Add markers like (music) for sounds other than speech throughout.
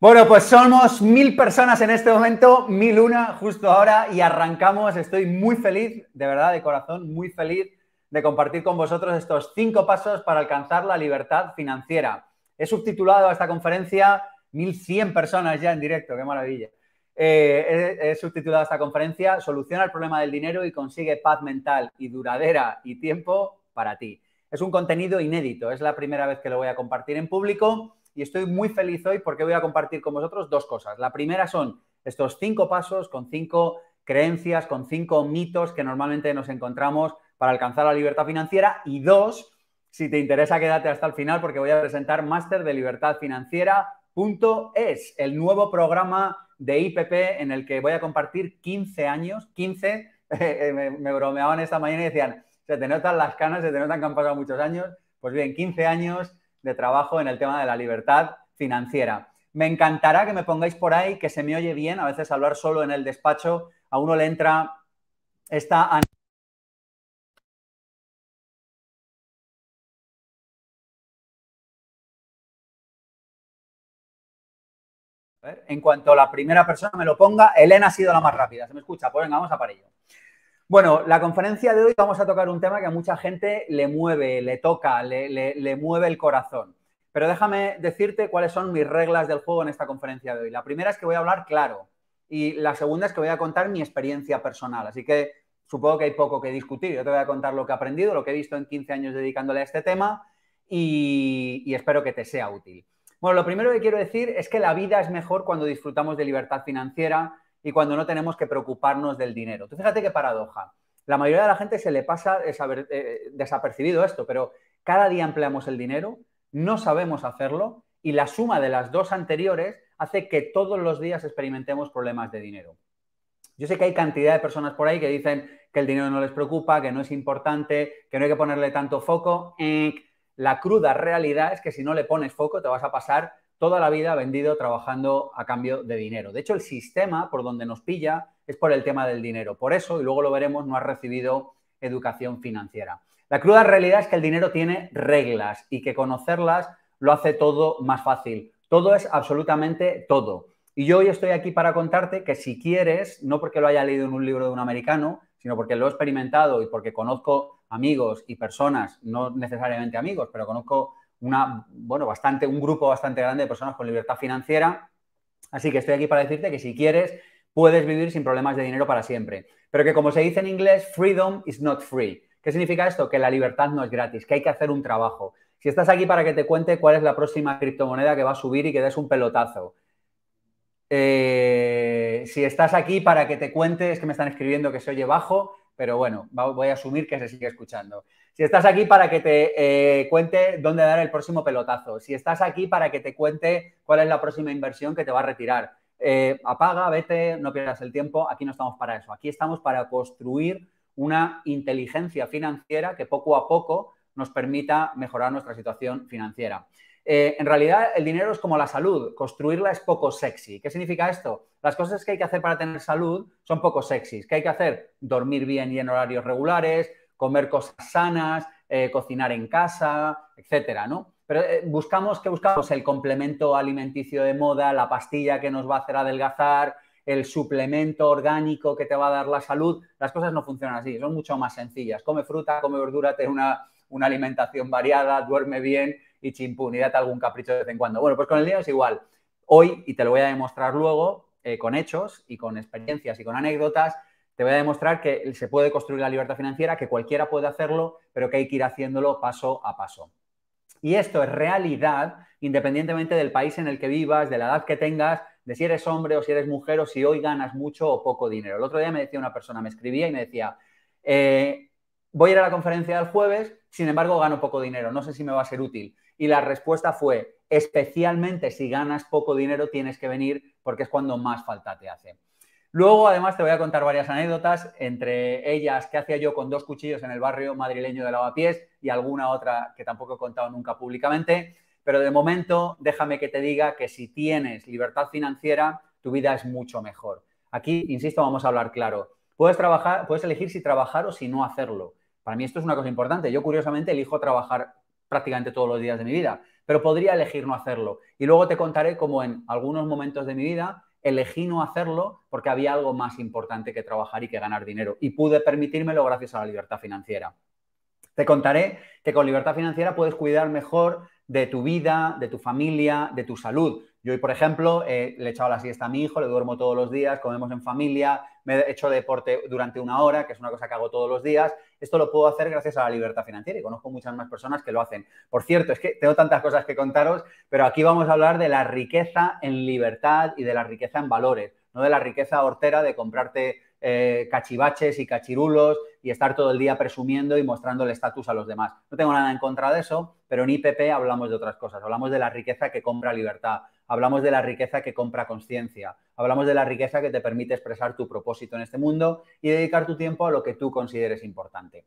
Bueno, pues somos mil personas en este momento, mil una justo ahora y arrancamos. Estoy muy feliz, de verdad, de corazón, muy feliz de compartir con vosotros estos cinco pasos para alcanzar la libertad financiera. He subtitulado a esta conferencia mil cien personas ya en directo, qué maravilla. Eh, he, subtitulado a esta conferencia Soluciona el problema del dinero y consigue paz mental y duradera y tiempo para ti. Es un contenido inédito, es la primera vez que lo voy a compartir en público y estoy muy feliz hoy porque voy a compartir con vosotros dos cosas. La primera son estos cinco pasos con cinco creencias, con cinco mitos que normalmente nos encontramos para alcanzar la libertad financiera. Y dos, si te interesa, quédate hasta el final porque voy a presentar Máster de Libertad Financiera. Es el nuevo programa de IPP en el que voy a compartir 15 años, 15, (laughs) eh, me, me, bromeaban esta mañana y decían, se te notan las canas, se te notan que han pasado muchos años. Pues bien, 15 años de trabajo en el tema de la libertad financiera. Me encantará que me pongáis por ahí, que se me oye bien. A veces hablar solo en el despacho, a uno le entra esta... En cuanto la primera persona me lo ponga, Elena ha sido la más rápida. ¿Se me escucha? Pues venga, vamos a para ello. Bueno, la conferencia de hoy vamos a tocar un tema que a mucha gente le mueve, le toca, le, mueve el corazón. Pero déjame decirte cuáles son mis reglas del juego en esta conferencia de hoy. La primera es que voy a hablar claro y la segunda es que voy a contar mi experiencia personal. Así que supongo que hay poco que discutir. Yo te voy a contar lo que he aprendido, lo que he visto en 15 años dedicándole a este tema y, y, espero que te sea útil. Bueno, lo primero que quiero decir es que la vida es mejor cuando disfrutamos de libertad financiera y cuando no tenemos que preocuparnos del dinero. Tú fíjate qué paradoja. La mayoría de la gente se le pasa eh, desapercibido esto, pero cada día empleamos el dinero, no sabemos hacerlo y la suma de las dos anteriores hace que todos los días experimentemos problemas de dinero. Yo sé que hay cantidad de personas por ahí que dicen que el dinero no les preocupa, que no es importante, que no hay que ponerle tanto foco. La cruda realidad es que si no le pones foco te vas a pasar toda la vida vendido trabajando a cambio de dinero. De hecho, el sistema por donde nos pilla es por el tema del dinero. Por eso, y luego lo veremos, no has recibido educación financiera. La cruda realidad es que el dinero tiene reglas y que conocerlas lo hace todo más fácil. Todo es absolutamente todo. Y yo hoy estoy aquí para contarte que si quieres, no porque lo haya leído en un libro de un americano, sino porque lo he experimentado y porque conozco amigos y personas, no necesariamente amigos, pero conozco una, bueno, bastante, un grupo bastante grande de personas con libertad financiera. Así que estoy aquí para decirte que si quieres, puedes vivir sin problemas de dinero para siempre. Pero que como se dice en inglés, freedom is not free. ¿Qué significa esto? Que la libertad no es gratis, que hay que hacer un trabajo. Si estás aquí para que te cuente cuál es la próxima criptomoneda que va a subir y que des un pelotazo. Eh, si estás aquí para que te cuente, es que me están escribiendo que se oye bajo, pero bueno, voy a asumir que se sigue escuchando. Si estás aquí para que te eh, cuente dónde dar el próximo pelotazo. Si estás aquí para que te cuente cuál es la próxima inversión que te va a retirar. Eh, apaga, vete, no pierdas el tiempo. Aquí no estamos para eso. Aquí estamos para construir una inteligencia financiera que poco a poco nos permita mejorar nuestra situación financiera. Eh, en realidad, el dinero es como la salud. Construirla es poco sexy. ¿Qué significa esto? Las cosas que hay que hacer para tener salud son poco sexys. ¿Qué hay que hacer? Dormir bien y en horarios regulares, comer cosas sanas, eh, cocinar en casa, etcétera, ¿no? Pero eh, buscamos que buscamos el complemento alimenticio de moda, la pastilla que nos va a hacer adelgazar, el suplemento orgánico que te va a dar la salud. Las cosas no funcionan así, son mucho más sencillas. Come fruta, come verdura, ten una, alimentación variada, duerme bien y chimpún, y date algún capricho de vez en cuando. Bueno, pues con el día es igual. Hoy, y te lo voy a demostrar luego, eh, con hechos y con experiencias y con anécdotas, te voy a demostrar que se puede construir la libertad financiera, que cualquiera puede hacerlo, pero que hay que ir haciéndolo paso a paso. Y esto es realidad independientemente del país en el que vivas, de la edad que tengas, de si eres hombre o si eres mujer o si hoy ganas mucho o poco dinero. El otro día me decía una persona, me escribía y me decía, eh, voy a ir a la conferencia del jueves, sin embargo gano poco dinero, no sé si me va a ser útil. Y la respuesta fue, especialmente si ganas poco dinero tienes que venir porque es cuando más falta te hace. Luego, además, te voy a contar varias anécdotas, entre ellas qué hacía yo con dos cuchillos en el barrio madrileño de Lavapiés y alguna otra que tampoco he contado nunca públicamente. Pero de momento, déjame que te diga que si tienes libertad financiera, tu vida es mucho mejor. Aquí, insisto, vamos a hablar claro. Puedes, trabajar, puedes elegir si trabajar o si no hacerlo. Para mí esto es una cosa importante. Yo, curiosamente, elijo trabajar prácticamente todos los días de mi vida, pero podría elegir no hacerlo. Y luego te contaré cómo en algunos momentos de mi vida elegí no hacerlo porque había algo más importante que trabajar y que ganar dinero. Y pude permitírmelo gracias a la libertad financiera. Te contaré que con libertad financiera puedes cuidar mejor de tu vida, de tu familia, de tu salud. Yo hoy, por ejemplo, eh, le he echado la siesta a mi hijo, le duermo todos los días, comemos en familia, me he hecho deporte durante una hora, que es una cosa que hago todos los días. Esto lo puedo hacer gracias a la libertad financiera y conozco muchas más personas que lo hacen. Por cierto, es que tengo tantas cosas que contaros, pero aquí vamos a hablar de la riqueza en libertad y de la riqueza en valores, no de la riqueza hortera de comprarte eh, cachivaches y cachirulos y estar todo el día presumiendo y mostrando el estatus a los demás. No tengo nada en contra de eso, pero en IPP hablamos de otras cosas, hablamos de la riqueza que compra libertad, hablamos de la riqueza que compra conciencia, hablamos de la riqueza que te permite expresar tu propósito en este mundo y dedicar tu tiempo a lo que tú consideres importante.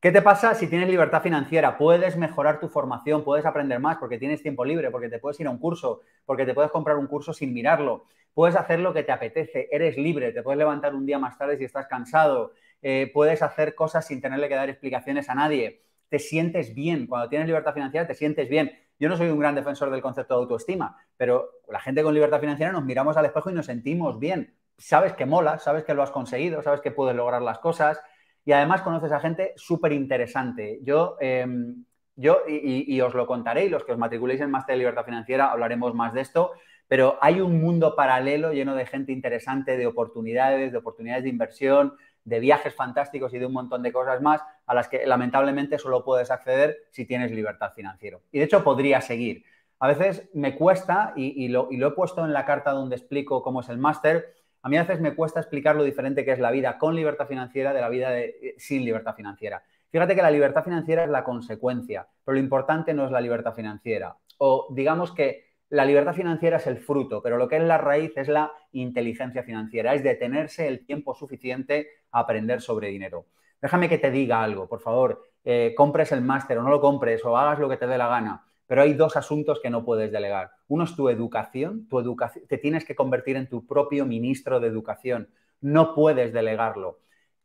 ¿Qué te pasa si tienes libertad financiera? Puedes mejorar tu formación, puedes aprender más porque tienes tiempo libre, porque te puedes ir a un curso, porque te puedes comprar un curso sin mirarlo, puedes hacer lo que te apetece, eres libre, te puedes levantar un día más tarde si estás cansado, eh, puedes hacer cosas sin tenerle que dar explicaciones a nadie, te sientes bien, cuando tienes libertad financiera te sientes bien, yo no soy un gran defensor del concepto de autoestima, pero la gente con libertad financiera nos miramos al espejo y nos sentimos bien. Sabes que mola, sabes que lo has conseguido, sabes que puedes lograr las cosas y además conoces a gente súper interesante. Yo, em, yo y, os lo contaré, los que os matriculéis en Máster de Libertad Financiera hablaremos más de esto, pero hay un mundo paralelo lleno de gente interesante, de oportunidades, de oportunidades de inversión, de viajes fantásticos y de un montón de cosas más a las que lamentablemente solo puedes acceder si tienes libertad financiera. Y de hecho podría seguir. A veces me cuesta, y, lo, he puesto en la carta donde explico cómo es el máster, a mí a veces me cuesta explicar lo diferente que es la vida con libertad financiera de la vida eh, sin libertad financiera. Fíjate que la libertad financiera es la consecuencia, pero lo importante no es la libertad financiera. O digamos que la libertad financiera es el fruto, pero lo que es la raíz es la inteligencia financiera, es detenerse el tiempo suficiente a aprender sobre dinero déjame que te diga algo, por favor, eh, compres el máster o no lo compres o hagas lo que te dé la gana. Pero hay dos asuntos que no puedes delegar. Uno es tu educación, tu educación, te tienes que convertir en tu propio ministro de educación. No puedes delegarlo.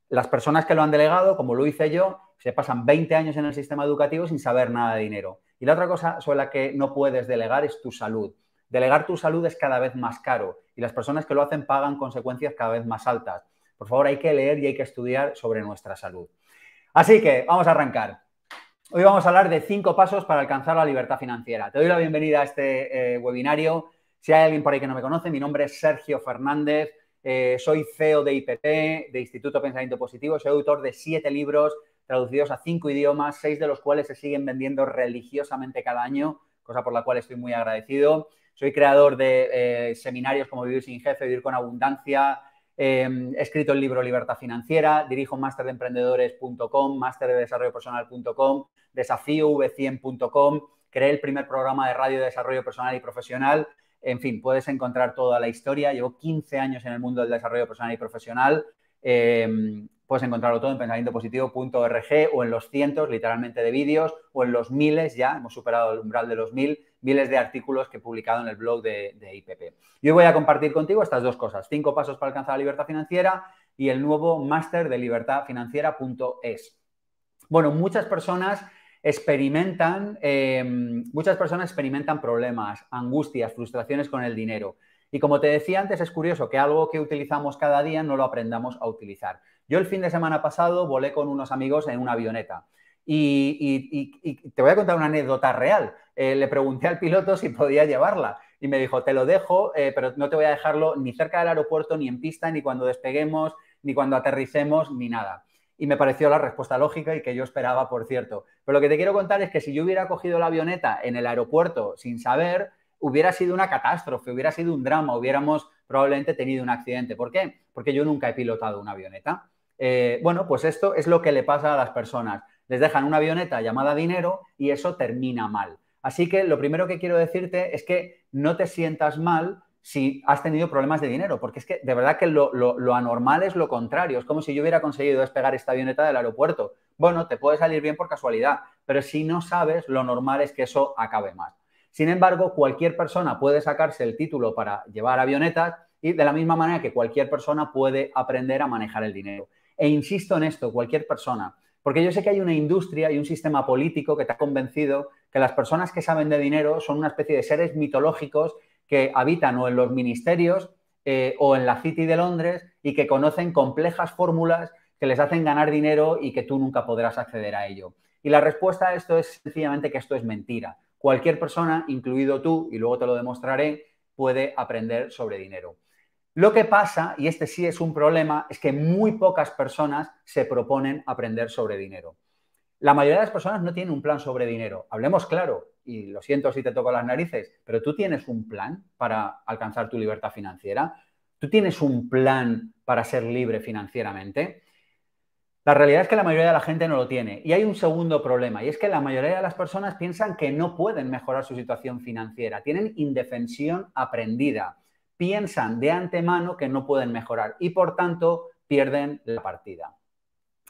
Las personas que lo han delegado, como lo hice yo, se pasan 20 años en el sistema educativo sin saber nada de dinero. Y la otra cosa sobre la que no puedes delegar es tu salud. Delegar tu salud es cada vez más caro y las personas que lo hacen pagan consecuencias cada vez más altas. Por favor, hay que leer y hay que estudiar sobre nuestra salud. Así que vamos a arrancar. Hoy vamos a hablar de cinco pasos para alcanzar la libertad financiera. Te doy la bienvenida a este eh, webinario. Si hay alguien por ahí que no me conoce, mi nombre es Sergio Fernández. Eh, soy CEO de IPP, de Instituto Pensamiento Positivo. Soy autor de siete libros traducidos a cinco idiomas, seis de los cuales se siguen vendiendo religiosamente cada año, cosa por la cual estoy muy agradecido. Soy creador de eh, seminarios como Vivir sin Jefe, Vivir con Abundancia, Em, he escrito el libro Libertad Financiera, dirijo masterdeemprendedores.com, masterdedesarrollopersonal.com, desafíov100.com, creé el primer programa de radio de desarrollo personal y profesional. En fin, puedes encontrar toda la historia. Llevo 15 años en el mundo del desarrollo personal y profesional. Em, puedes encontrarlo todo en pensamientopositivo.org o en los cientos, literalmente, de vídeos o en los miles ya. Hemos superado el umbral de los mil miles de artículos que he publicado en el blog de, de IPP. Yo voy a compartir contigo estas dos cosas, cinco pasos para alcanzar la libertad financiera y el nuevo máster de libertad libertadfinanciera.es. Bueno, muchas personas em, muchas personas experimentan problemas, angustias, frustraciones con el dinero. Y como te decía antes, es curioso que algo que utilizamos cada día no lo aprendamos a utilizar. Yo el fin de semana pasado volé con unos amigos en una avioneta. Y, te voy a contar una anécdota real. Eh, le pregunté al piloto si podía llevarla y me dijo, te lo dejo, eh, pero no te voy a dejarlo ni cerca del aeropuerto, ni en pista, ni cuando despeguemos, ni cuando aterricemos, ni nada. Y me pareció la respuesta lógica y que yo esperaba, por cierto. Pero lo que te quiero contar es que si yo hubiera cogido la avioneta en el aeropuerto sin saber, hubiera sido una catástrofe, hubiera sido un drama, hubiéramos probablemente tenido un accidente. ¿Por qué? Porque yo nunca he pilotado una avioneta. Eh, bueno, pues esto es lo que le pasa a las personas les dejan una avioneta llamada dinero y eso termina mal. Así que lo primero que quiero decirte es que no te sientas mal si has tenido problemas de dinero, porque es que de verdad que lo, anormal es lo contrario. Es como si yo hubiera conseguido despegar esta avioneta del aeropuerto. Bueno, te puede salir bien por casualidad, pero si no sabes, lo normal es que eso acabe mal. Sin embargo, cualquier persona puede sacarse el título para llevar avionetas y de la misma manera que cualquier persona puede aprender a manejar el dinero. E insisto en esto, cualquier persona. Porque yo sé que hay una industria y un sistema político que te ha convencido que las personas que saben de dinero son una especie de seres mitológicos que habitan o en los ministerios eh, o en la City de Londres y que conocen complejas fórmulas que les hacen ganar dinero y que tú nunca podrás acceder a ello. Y la respuesta a esto es sencillamente que esto es mentira. Cualquier persona, incluido tú, y luego te lo demostraré, puede aprender sobre dinero. Lo que pasa, y este sí es un problema, es que muy pocas personas se proponen aprender sobre dinero. La mayoría de las personas no tienen un plan sobre dinero. Hablemos claro, y lo siento si te toco las narices, pero tú tienes un plan para alcanzar tu libertad financiera. Tú tienes un plan para ser libre financieramente. La realidad es que la mayoría de la gente no lo tiene. Y hay un segundo problema, y es que la mayoría de las personas piensan que no pueden mejorar su situación financiera. Tienen indefensión aprendida piensan de antemano que no pueden mejorar y por tanto pierden la partida.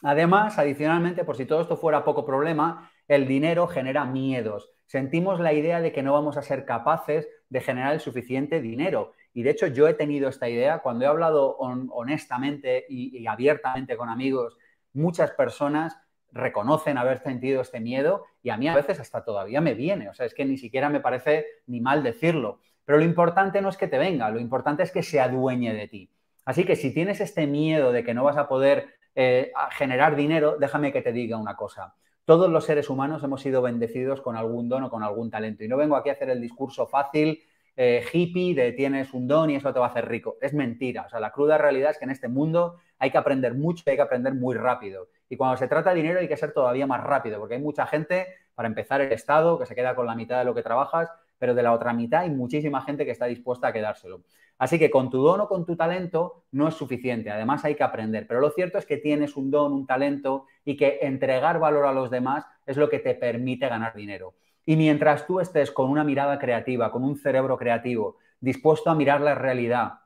Además, adicionalmente, por si todo esto fuera poco problema, el dinero genera miedos. Sentimos la idea de que no vamos a ser capaces de generar el suficiente dinero. Y de hecho yo he tenido esta idea cuando he hablado honestamente y, abiertamente con amigos, muchas personas reconocen haber sentido este miedo y a mí a veces hasta todavía me viene. O sea, es que ni siquiera me parece ni mal decirlo. Pero lo importante no es que te venga, lo importante es que se adueñe de ti. Así que si tienes este miedo de que no vas a poder eh, generar dinero, déjame que te diga una cosa. Todos los seres humanos hemos sido bendecidos con algún don o con algún talento. Y no vengo aquí a hacer el discurso fácil, eh, hippie, de tienes un don y eso te va a hacer rico. Es mentira. O sea, la cruda realidad es que en este mundo hay que aprender mucho y hay que aprender muy rápido. Y cuando se trata de dinero hay que ser todavía más rápido, porque hay mucha gente, para empezar el Estado, que se queda con la mitad de lo que trabajas, pero de la otra mitad hay muchísima gente que está dispuesta a quedárselo. Así que con tu don o con tu talento no es suficiente, además hay que aprender, pero lo cierto es que tienes un don, un talento y que entregar valor a los demás es lo que te permite ganar dinero. Y mientras tú estés con una mirada creativa, con un cerebro creativo, dispuesto a mirar la realidad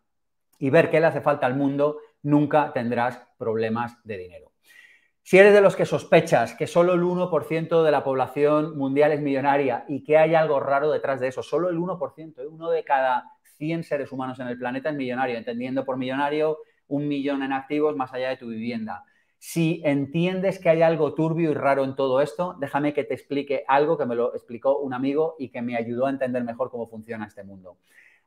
y ver qué le hace falta al mundo, nunca tendrás problemas de dinero. Si eres de los que sospechas que solo el 1% de la población mundial es millonaria y que hay algo raro detrás de eso, solo el 1%, ¿eh? uno de cada 100 seres humanos en el planeta es millonario, entendiendo por millonario un millón en activos más allá de tu vivienda. Si entiendes que hay algo turbio y raro en todo esto, déjame que te explique algo que me lo explicó un amigo y que me ayudó a entender mejor cómo funciona este mundo.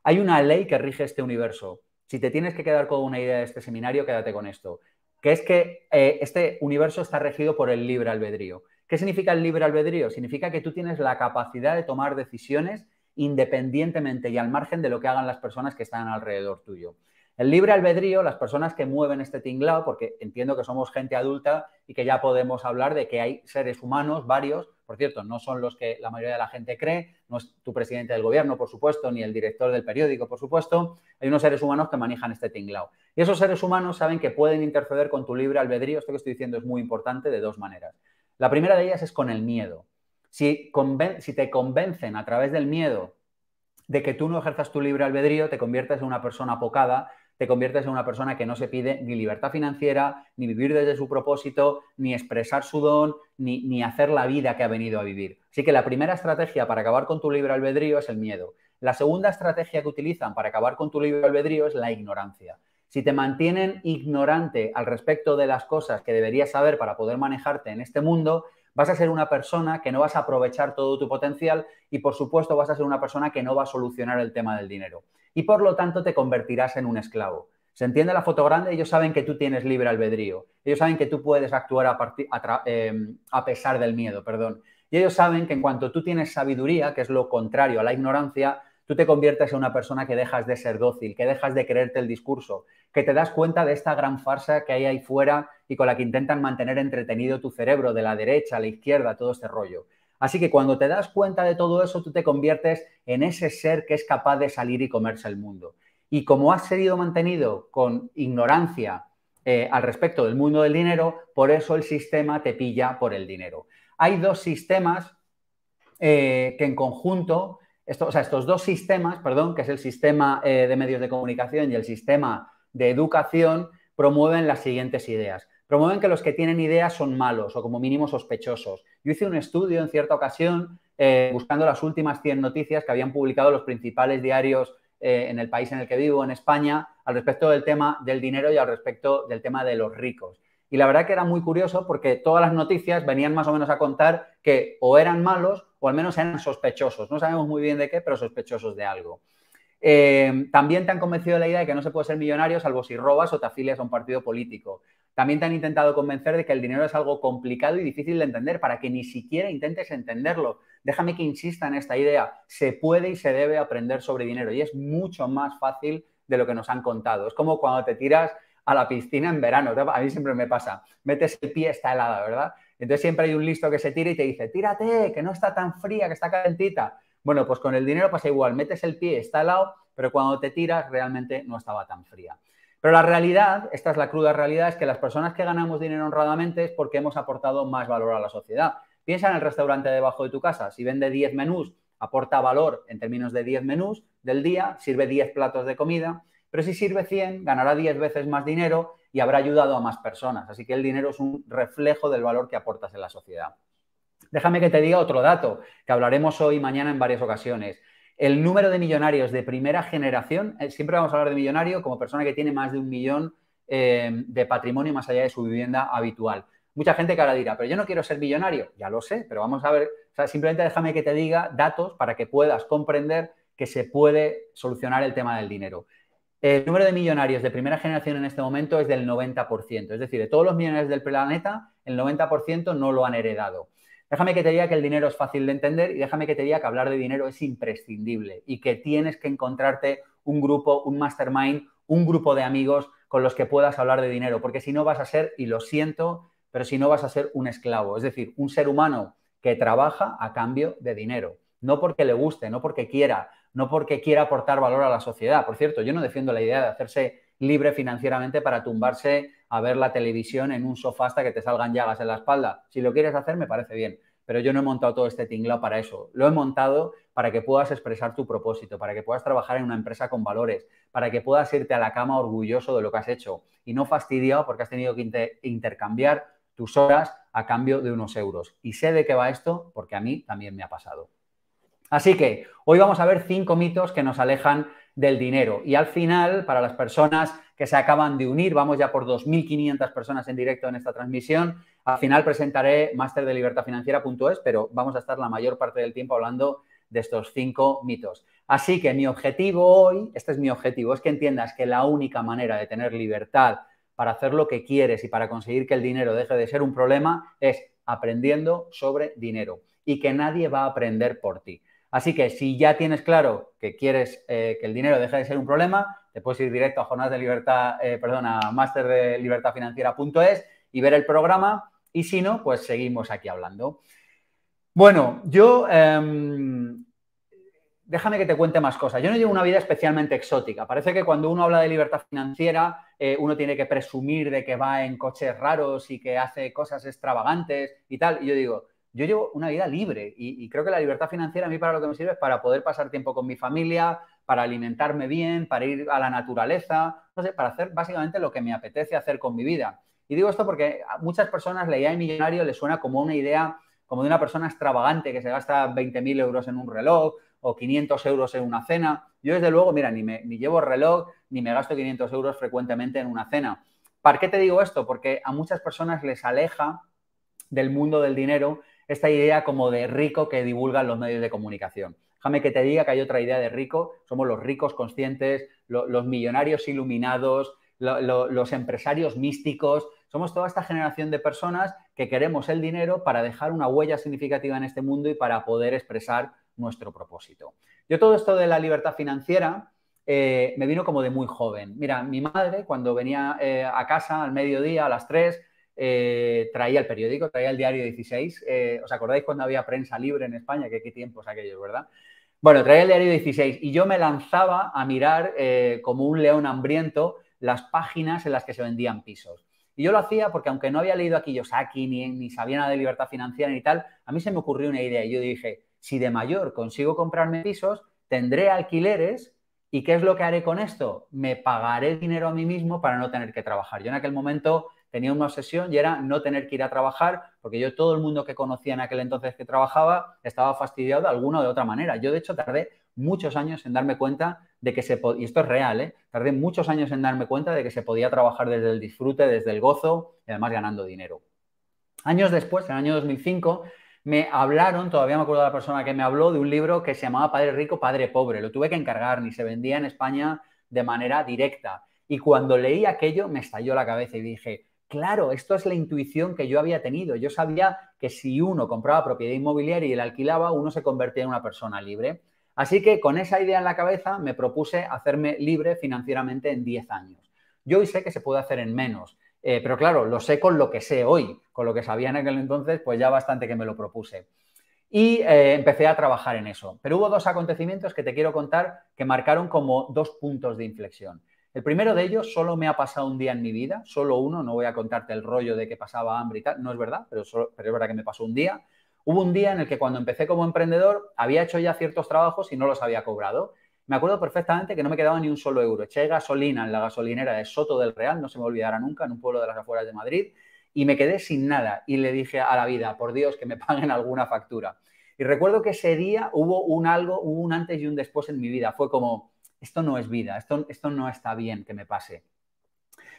Hay una ley que rige este universo. Si te tienes que quedar con una idea de este seminario, quédate con esto que es que eh, este universo está regido por el libre albedrío. ¿Qué significa el libre albedrío? Significa que tú tienes la capacidad de tomar decisiones independientemente y al margen de lo que hagan las personas que están alrededor tuyo. El libre albedrío, las personas que mueven este tinglado, porque entiendo que somos gente adulta y que ya podemos hablar de que hay seres humanos, varios, por cierto, no son los que la mayoría de la gente cree, no es tu presidente del gobierno, por supuesto, ni el director del periódico, por supuesto, hay unos seres humanos que manejan este tinglao. Y esos seres humanos saben que pueden interceder con tu libre albedrío, esto que estoy diciendo es muy importante, de dos maneras. La primera de ellas es con el miedo. Si, si te convencen a través del miedo de que tú no ejerzas tu libre albedrío, te conviertes en una persona apocada, te conviertes en una persona que no se pide ni libertad financiera, ni vivir desde su propósito, ni expresar su don, ni, ni hacer la vida que ha venido a vivir. Así que la primera estrategia para acabar con tu libre albedrío es el miedo. La segunda estrategia que utilizan para acabar con tu libre albedrío es la ignorancia. Si te mantienen ignorante al respecto de las cosas que deberías saber para poder manejarte en este mundo, Vas a ser una persona que no vas a aprovechar todo tu potencial y por supuesto vas a ser una persona que no va a solucionar el tema del dinero. Y por lo tanto te convertirás en un esclavo. Se entiende la foto grande, ellos saben que tú tienes libre albedrío, ellos saben que tú puedes actuar a, em, pesar del miedo, perdón. Y ellos saben que en cuanto tú tienes sabiduría, que es lo contrario a la ignorancia, tú te conviertes en una persona que dejas de ser dócil, que dejas de creerte el discurso, que te das cuenta de esta gran farsa que hay ahí fuera y con la que intentan mantener entretenido tu cerebro de la derecha a la izquierda, todo este rollo. Así que cuando te das cuenta de todo eso, tú te conviertes en ese ser que es capaz de salir y comerse el mundo. Y como has sido mantenido con ignorancia eh, al respecto del mundo del dinero, por eso el sistema te pilla por el dinero. Hay dos sistemas eh, que en conjunto estos dos sistemas, perdón, que es el sistema eh, de medios de comunicación y el sistema de educación, promueven las siguientes ideas. Promueven que los que tienen ideas son malos o como mínimo sospechosos. Yo hice un estudio en cierta ocasión eh, buscando las últimas 100 noticias que habían publicado los principales diarios eh, en el país en el que vivo, en España, al respecto del tema del dinero y al respecto del tema de los ricos. Y la verdad que era muy curioso porque todas las noticias venían más o menos a contar que o eran malos o al menos eran sospechosos, no sabemos muy bien de qué, pero sospechosos de algo. Eh, también te han convencido de la idea de que no se puede ser millonario salvo si robas o te afilias a un partido político. También te han intentado convencer de que el dinero es algo complicado y difícil de entender para que ni siquiera intentes entenderlo. Déjame que insista en esta idea. Se puede y se debe aprender sobre dinero y es mucho más fácil de lo que nos han contado. Es como cuando te tiras a la piscina en verano. A mí siempre me pasa. Metes el pie, está helada, ¿verdad? Entonces siempre hay un listo que se tira y te dice, tírate, que no está tan fría, que está calentita. Bueno, pues con el dinero pasa igual, metes el pie, está lado pero cuando te tiras realmente no estaba tan fría. Pero la realidad, esta es la cruda realidad, es que las personas que ganamos dinero honradamente es porque hemos aportado más valor a la sociedad. Piensa en el restaurante debajo de tu casa, si vende 10 menús, aporta valor en términos de 10 menús del día, sirve 10 platos de comida, pero si sirve 100, ganará 10 veces más dinero y habrá ayudado a más personas. Así que el dinero es un reflejo del valor que aportas en la sociedad. Déjame que te diga otro dato que hablaremos hoy y mañana en varias ocasiones. El número de millonarios de primera generación, eh, siempre vamos a hablar de millonario como persona que tiene más de un millón eh, de patrimonio más allá de su vivienda habitual. Mucha gente que ahora dirá, pero yo no quiero ser millonario. Ya lo sé, pero vamos a ver. simplemente déjame que te diga datos para que puedas comprender que se puede solucionar el tema del dinero. El número de millonarios de primera generación en este momento es del 90%, es decir, de todos los millonarios del planeta, el 90% no lo han heredado. Déjame que te diga que el dinero es fácil de entender y déjame que te diga que hablar de dinero es imprescindible y que tienes que encontrarte un grupo, un mastermind, un grupo de amigos con los que puedas hablar de dinero, porque si no vas a ser, y lo siento, pero si no vas a ser un esclavo, es decir, un ser humano que trabaja a cambio de dinero, no porque le guste, no porque quiera, no porque quiera aportar valor a la sociedad. Por cierto, yo no defiendo la idea de hacerse libre financieramente para tumbarse a ver la televisión en un sofá hasta que te salgan llagas en la espalda. Si lo quieres hacer, me parece bien. Pero yo no he montado todo este tinglado para eso. Lo he montado para que puedas expresar tu propósito, para que puedas trabajar en una empresa con valores, para que puedas irte a la cama orgulloso de lo que has hecho y no fastidiado porque has tenido que intercambiar tus horas a cambio de unos euros. Y sé de qué va esto porque a mí también me ha pasado. Así que hoy vamos a ver cinco mitos que nos alejan del dinero. Y al final, para las personas que se acaban de unir, vamos ya por 2.500 personas en directo en esta transmisión, al final presentaré masterDelibertadfinanciera.es, pero vamos a estar la mayor parte del tiempo hablando de estos cinco mitos. Así que mi objetivo hoy, este es mi objetivo, es que entiendas que la única manera de tener libertad para hacer lo que quieres y para conseguir que el dinero deje de ser un problema es aprendiendo sobre dinero y que nadie va a aprender por ti. Así que si ya tienes claro que quieres eh, que el dinero deje de ser un problema, te puedes ir directo a jornadas de libertad, eh, a máster de libertad y ver el programa. Y si no, pues seguimos aquí hablando. Bueno, yo em, déjame que te cuente más cosas. Yo no llevo una vida especialmente exótica. Parece que cuando uno habla de libertad financiera, eh, uno tiene que presumir de que va en coches raros y que hace cosas extravagantes y tal. Y yo digo, yo llevo una vida libre y, creo que la libertad financiera a mí para lo que me sirve es para poder pasar tiempo con mi familia, para alimentarme bien, para ir a la naturaleza, no sé, para hacer básicamente lo que me apetece hacer con mi vida. Y digo esto porque a muchas personas la idea de millonario le suena como una idea, como de una persona extravagante que se gasta 20.000 euros en un reloj o 500 euros en una cena. Yo desde luego, mira, ni, me, ni llevo reloj ni me gasto 500 euros frecuentemente en una cena. ¿Para qué te digo esto? Porque a muchas personas les aleja del mundo del dinero esta idea como de rico que divulgan los medios de comunicación. Déjame que te diga que hay otra idea de rico, somos los ricos conscientes, los millonarios iluminados, los empresarios místicos, somos toda esta generación de personas que queremos el dinero para dejar una huella significativa en este mundo y para poder expresar nuestro propósito. Yo todo esto de la libertad financiera eh, me vino como de muy joven. Mira, mi madre cuando venía eh, a casa al mediodía, a las tres... Eh, traía el periódico, traía el diario 16. Eh, ¿Os acordáis cuando había prensa libre en España? Que qué tiempos aquellos, ¿verdad? Bueno, traía el diario 16 y yo me lanzaba a mirar eh, como un león hambriento las páginas en las que se vendían pisos. Y yo lo hacía porque aunque no había leído a Kiyosaki ni, ni sabía nada de libertad financiera ni tal, a mí se me ocurrió una idea y yo dije, si de mayor consigo comprarme pisos, tendré alquileres ¿Y qué es lo que haré con esto? Me pagaré dinero a mí mismo para no tener que trabajar. Yo en aquel momento tenía una obsesión y era no tener que ir a trabajar, porque yo todo el mundo que conocía en aquel entonces que trabajaba estaba fastidiado de alguna o de otra manera. Yo, de hecho, tardé muchos años en darme cuenta de que se podía, y esto es real, ¿eh? tardé muchos años en darme cuenta de que se podía trabajar desde el disfrute, desde el gozo y además ganando dinero. Años después, en el año 2005, me hablaron, todavía me acuerdo de la persona que me habló, de un libro que se llamaba Padre Rico, Padre Pobre. Lo tuve que encargar, ni se vendía en España de manera directa. Y cuando leí aquello me estalló la cabeza y dije, claro, esto es la intuición que yo había tenido. Yo sabía que si uno compraba propiedad inmobiliaria y la alquilaba, uno se convertía en una persona libre. Así que con esa idea en la cabeza me propuse hacerme libre financieramente en 10 años. Yo hoy sé que se puede hacer en menos, eh, pero claro, lo sé con lo que sé hoy, con lo que sabía en aquel entonces, pues ya bastante que me lo propuse. Y eh, empecé a trabajar en eso. Pero hubo dos acontecimientos que te quiero contar que marcaron como dos puntos de inflexión. El primero de ellos solo me ha pasado un día en mi vida, solo uno, no voy a contarte el rollo de que pasaba hambre y tal, no es verdad, pero, pero es verdad que me pasó un día. Hubo un día en el que cuando empecé como emprendedor había hecho ya ciertos trabajos y no los había cobrado. Me acuerdo perfectamente que no me quedaba ni un solo euro. Eché gasolina en la gasolinera de Soto del Real, no se me olvidará nunca, en un pueblo de las afueras de Madrid, y me quedé sin nada. Y le dije a la vida, por Dios, que me (laughs) paguen alguna factura. Y recuerdo que ese día hubo un algo, hubo un antes y un después en mi vida. Fue como, esto no es vida, esto, esto no está bien que me pase.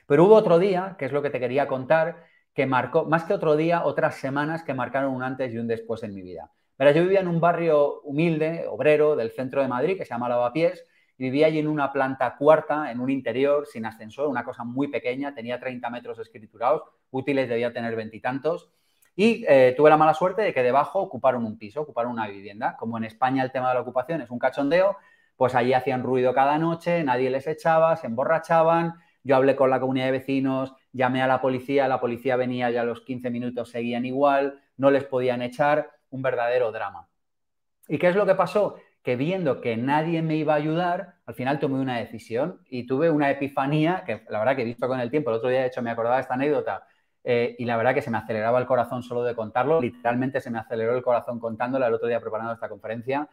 Pero hubo otro día, que es lo que te quería contar, que marcó, más que otro día, otras semanas que marcaron un antes y un después en mi vida. pero yo vivía en un barrio humilde, obrero, del centro de Madrid, que se llama Lavapiés, y vivía allí en una planta cuarta, en un interior, sin ascensor, una cosa muy pequeña, tenía 30 metros escriturados, útiles debía tener veintitantos, y, y eh, tuve la mala suerte de que debajo ocuparon un piso, ocuparon una vivienda. Como en España el tema de la ocupación es un cachondeo, pues allí hacían ruido cada noche, nadie les echaba, se emborrachaban, yo hablé con la comunidad de vecinos, llamé a la policía, la policía venía ya a los 15 minutos, seguían igual, no les podían echar, un verdadero drama. ¿Y qué es lo que pasó? Que viendo que nadie me iba a ayudar, al final tomé una decisión y tuve una epifanía, que la verdad que he visto con el tiempo, el otro día de hecho me acordaba esta anécdota, eh, y la verdad que se me aceleraba el corazón solo de contarlo, literalmente se me aceleró el corazón contándola el otro día preparando esta conferencia,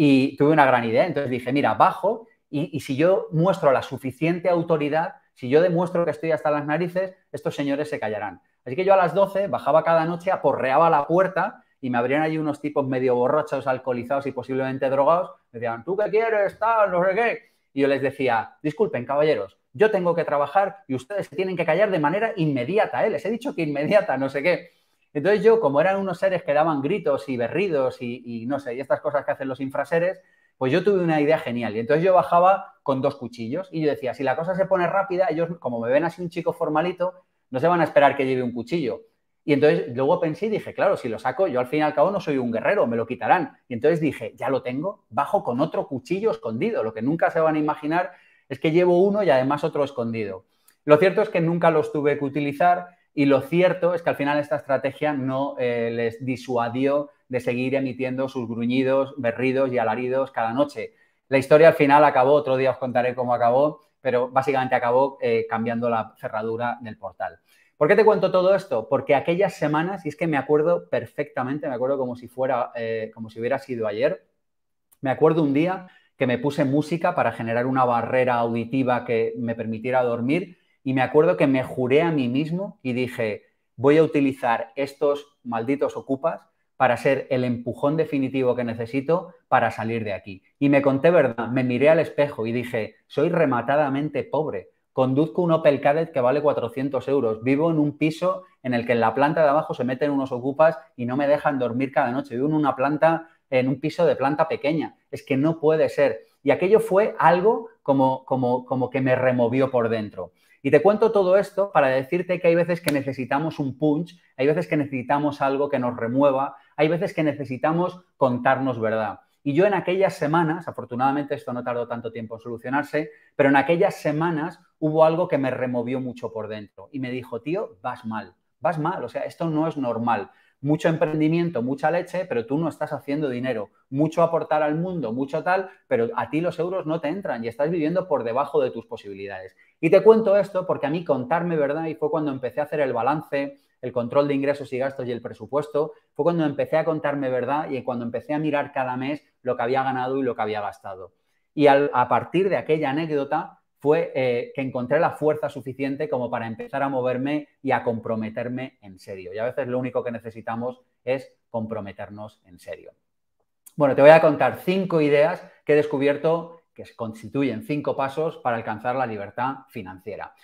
y tuve una gran idea. Entonces dije, mira, bajo y, si yo muestro la suficiente autoridad, si yo demuestro que estoy hasta las narices, estos señores se callarán. Así que yo a las 12 bajaba cada noche, aporreaba la puerta y me abrían allí unos tipos medio borrachos, alcoholizados y posiblemente drogados. Me decían, ¿tú qué quieres? Tal, no sé qué. Y yo les decía, disculpen, caballeros, yo tengo que trabajar y ustedes se tienen que callar de manera inmediata. ¿eh? Les he dicho que inmediata, no sé qué. Entonces yo, como eran unos seres que daban gritos y berridos y, no sé, y estas cosas que hacen los infraseres, pues yo tuve una idea genial. Y entonces yo bajaba con dos cuchillos y yo decía, si la cosa se pone rápida, ellos, como me ven así un chico formalito, no se van a esperar que lleve un cuchillo. Y entonces luego pensé y dije, claro, si lo saco, yo al fin y al cabo no soy un guerrero, me lo quitarán. Y entonces dije, ya lo tengo, bajo con otro cuchillo escondido. Lo que nunca se van a imaginar es que llevo uno y además otro escondido. Lo cierto es que nunca los tuve que utilizar y lo cierto es que al final esta estrategia no eh, les disuadió de seguir emitiendo sus gruñidos, berridos y alaridos cada noche. La historia al final acabó, otro día os contaré cómo acabó, pero básicamente acabó eh, cambiando la cerradura del portal. ¿Por qué te cuento todo esto? Porque aquellas semanas, y es que me acuerdo perfectamente, me acuerdo como si fuera, eh, como si hubiera sido ayer, me acuerdo un día que me puse música para generar una barrera auditiva que me permitiera dormir y me acuerdo que me juré a mí mismo y dije, voy a utilizar estos malditos ocupas para ser el empujón definitivo que necesito para salir de aquí. Y me conté verdad, me miré al espejo y dije, soy rematadamente pobre, conduzco un Opel Cadet que vale 400 euros, vivo en un piso en el que en la planta de abajo se meten unos ocupas y no me dejan dormir cada noche, vivo en una planta, en un piso de planta pequeña, es que no puede ser. Y aquello fue algo como, como que me removió por dentro. Y te cuento todo esto para decirte que hay veces que necesitamos un punch, hay veces que necesitamos algo que nos remueva, hay veces que necesitamos contarnos verdad. Y yo en aquellas semanas, afortunadamente esto no tardó tanto tiempo en solucionarse, pero en aquellas semanas hubo algo que me removió mucho por dentro y me dijo, tío, vas mal, vas mal, o sea, esto no es normal mucho emprendimiento, mucha leche, pero tú no estás haciendo dinero, mucho aportar al mundo, mucho tal, pero a ti los euros no te entran y estás viviendo por debajo de tus posibilidades. Y te cuento esto porque a mí contarme verdad y fue cuando empecé a hacer el balance, el control de ingresos y gastos y el presupuesto, fue cuando empecé a contarme verdad y cuando empecé a mirar cada mes lo que había ganado y lo que había gastado. Y a partir de aquella anécdota fue eh, que encontré la fuerza suficiente como para empezar a moverme y a comprometerme en serio. Y a veces lo único que necesitamos es comprometernos en serio. Bueno, te voy a contar cinco ideas que he descubierto que constituyen cinco pasos para alcanzar la libertad financiera.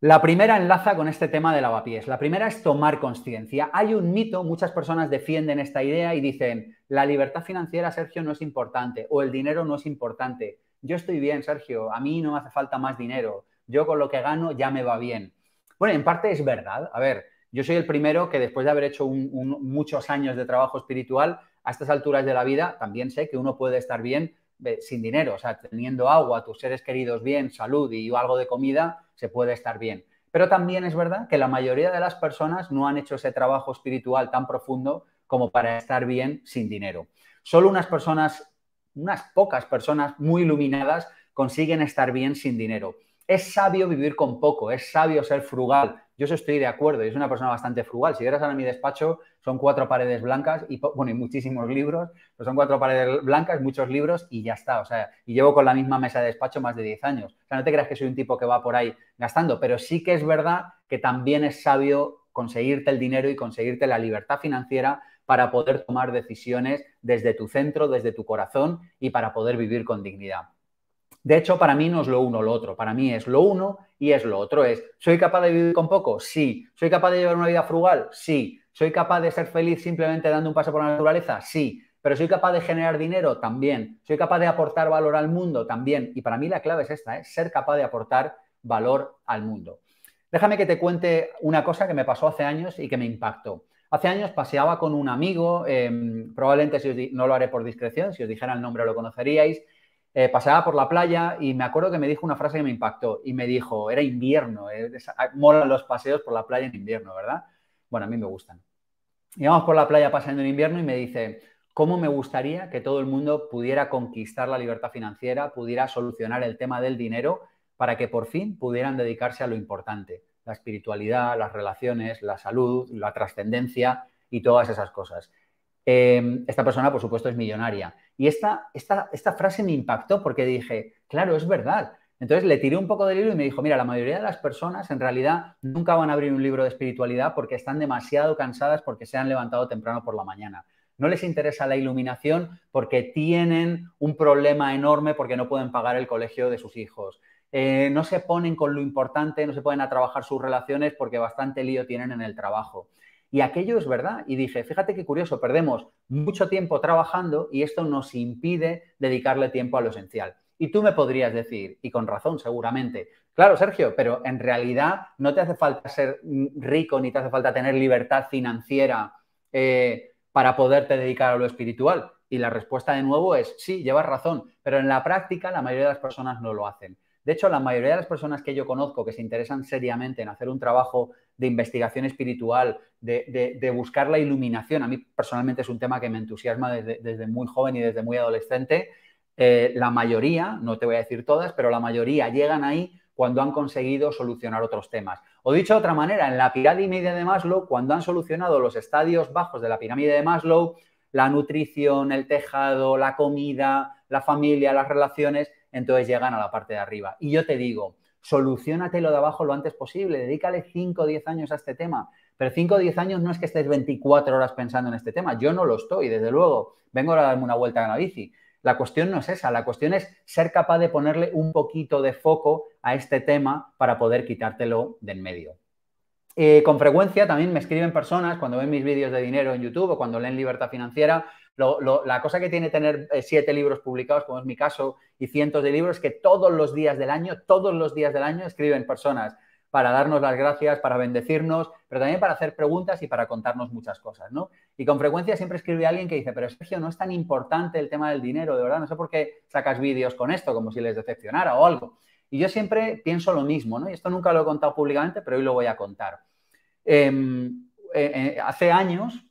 La primera enlaza con este tema de lavapiés. La primera es tomar conciencia. Hay un mito, muchas personas defienden esta idea y dicen, la libertad financiera, Sergio, no es importante o el dinero no es importante yo estoy bien, Sergio, a mí no me hace falta más dinero, yo con lo que gano ya me va bien. Bueno, en parte es verdad. A ver, yo soy el primero que después de haber hecho muchos años de trabajo espiritual, a estas alturas de la vida, también sé que uno puede estar bien eh, sin dinero, o sea, teniendo agua, tus seres queridos bien, salud y algo de comida, se puede estar bien. Pero también es verdad que la mayoría de las personas no han hecho ese trabajo espiritual tan profundo como para estar bien sin dinero. Solo unas personas unas pocas personas muy iluminadas consiguen estar bien sin dinero. Es sabio vivir con poco, es sabio ser frugal. Yo estoy de acuerdo, y es una persona bastante frugal. Si vieras ahora mi despacho, son cuatro paredes blancas y, bueno, muchísimos libros, pero son cuatro paredes blancas, muchos libros y ya está. O sea, y llevo con la misma mesa de despacho más de 10 años. O sea, no te creas que soy un tipo que va por ahí gastando, pero sí que es verdad que también es sabio conseguirte el dinero y conseguirte la libertad financiera para poder tomar decisiones desde tu centro, desde tu corazón y para poder vivir con dignidad. De hecho, para mí no es lo uno lo otro, para mí es lo uno y es lo otro. Es, ¿soy capaz de vivir con poco? Sí. ¿Soy capaz de llevar una vida frugal? Sí. ¿Soy capaz de ser feliz simplemente dando un paso por la naturaleza? Sí. ¿Pero soy capaz de generar dinero? También. ¿Soy capaz de aportar valor al mundo? También. Y para mí la clave es esta, es ¿eh? ser capaz de aportar valor al mundo. Déjame que te cuente una cosa que me pasó hace años y que me impactó. Hace años paseaba con un amigo, em, probablemente si no lo haré por discreción, si os dijera el nombre lo conoceríais, eh, paseaba por la playa y me acuerdo que me dijo una frase que me impactó y me dijo, era invierno, eh, ah, molan los paseos por la playa en invierno, ¿verdad? Bueno, a mí me gustan. Íbamos por la playa pasando en invierno y me dice, ¿cómo me gustaría que todo el mundo pudiera conquistar la libertad financiera, pudiera solucionar el tema del dinero para que por fin pudieran dedicarse a lo importante? la espiritualidad, las relaciones, la salud, la trascendencia y todas esas cosas. Em, esta persona, por supuesto, es millonaria. Y esta, frase me impactó porque dije, claro, es verdad. Entonces le tiré un poco de libro y me dijo, mira, la mayoría de las personas en realidad nunca van a abrir un libro de espiritualidad porque están demasiado cansadas porque se han levantado temprano por la mañana. No les interesa la iluminación porque tienen un problema enorme porque no pueden pagar el colegio de sus hijos. Eh, no se ponen con lo importante, no se ponen a trabajar sus relaciones porque bastante lío tienen en el trabajo. Y aquello es verdad. Y dije, fíjate qué curioso, perdemos mucho tiempo trabajando y esto nos impide dedicarle tiempo a lo esencial. Y tú me podrías decir, y con razón seguramente, claro, Sergio, pero en realidad no te hace falta ser rico ni te hace falta tener libertad financiera eh, para poderte dedicar a lo espiritual. Y la respuesta de nuevo es, sí, llevas razón, pero en la práctica la mayoría de las personas no lo hacen. De hecho, la mayoría de las personas que yo conozco que se interesan seriamente en hacer un trabajo de investigación espiritual, de, buscar la iluminación, a mí personalmente es un tema que me entusiasma desde, muy joven y desde muy adolescente, eh, la mayoría, no te voy a decir todas, pero la mayoría llegan ahí cuando han conseguido solucionar otros temas. O dicho de otra manera, en la pirámide de Maslow, cuando han solucionado los estadios bajos de la pirámide de Maslow, la nutrición, el tejado, la comida, la familia, las relaciones, entonces llegan a la parte de arriba. Y yo te digo, solucionate lo de abajo lo antes posible, dedícale 5 o 10 años a este tema. Pero 5 o 10 años no es que estés 24 horas pensando en este tema, yo no lo estoy, desde luego, vengo a darme una vuelta a la bici. La cuestión no es esa, la cuestión es ser capaz de ponerle un poquito de foco a este tema para poder quitártelo de en medio. Eh, con frecuencia también me escriben personas cuando ven mis vídeos de dinero en YouTube o cuando leen Libertad Financiera la cosa que tiene tener eh, siete libros publicados, como es mi caso, y cientos de libros, es que todos los días del año, todos los días del año escriben personas para darnos las gracias, para bendecirnos, pero también para hacer preguntas y para contarnos muchas cosas, ¿no? Y con frecuencia siempre escribe alguien que dice, pero Sergio, no es tan importante el tema del dinero, de verdad, no sé por qué sacas vídeos con esto, como si les decepcionara o algo. Y yo siempre pienso lo mismo, ¿no? Y esto nunca lo he contado públicamente, pero hoy lo voy a contar. Em, eh, eh, hace años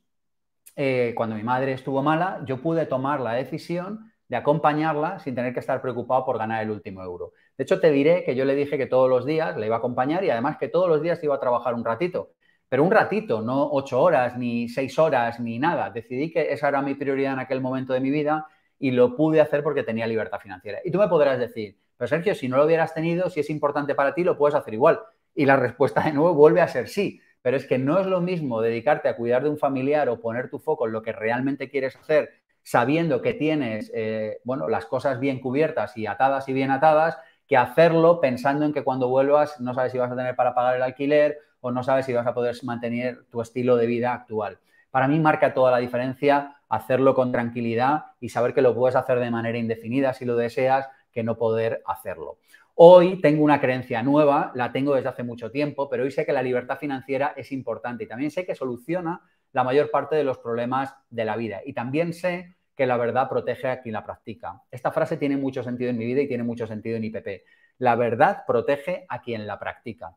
eh, cuando mi madre estuvo mala, yo pude tomar la decisión de acompañarla sin tener que estar preocupado por ganar el último euro. De hecho, te diré que yo le dije que todos los días le iba a acompañar y además que todos los días iba a trabajar un ratito. Pero un ratito, no ocho horas, ni seis horas, ni nada. Decidí que esa era mi prioridad en aquel momento de mi vida y lo pude hacer porque tenía libertad financiera. Y tú me podrás decir, pero Sergio, si no lo hubieras tenido, si es importante para ti, lo puedes hacer igual. Y la respuesta de nuevo vuelve a ser sí. Pero es que no es lo mismo dedicarte a cuidar de un familiar o poner tu foco en lo que realmente quieres hacer, sabiendo que tienes, eh, bueno, las cosas bien cubiertas y atadas y bien atadas, que hacerlo pensando en que cuando vuelvas no sabes si vas a tener para pagar el alquiler o no sabes si vas a poder mantener tu estilo de vida actual. Para mí marca toda la diferencia hacerlo con tranquilidad y saber que lo puedes hacer de manera indefinida si lo deseas, que no poder hacerlo. Hoy tengo una creencia nueva, la tengo desde hace mucho tiempo, pero hoy sé que la libertad financiera es importante y también sé que soluciona la mayor parte de los problemas de la vida. Y también sé que la verdad protege a quien la practica. Esta frase tiene mucho sentido en mi vida y tiene mucho sentido en IPP. La verdad protege a quien la practica.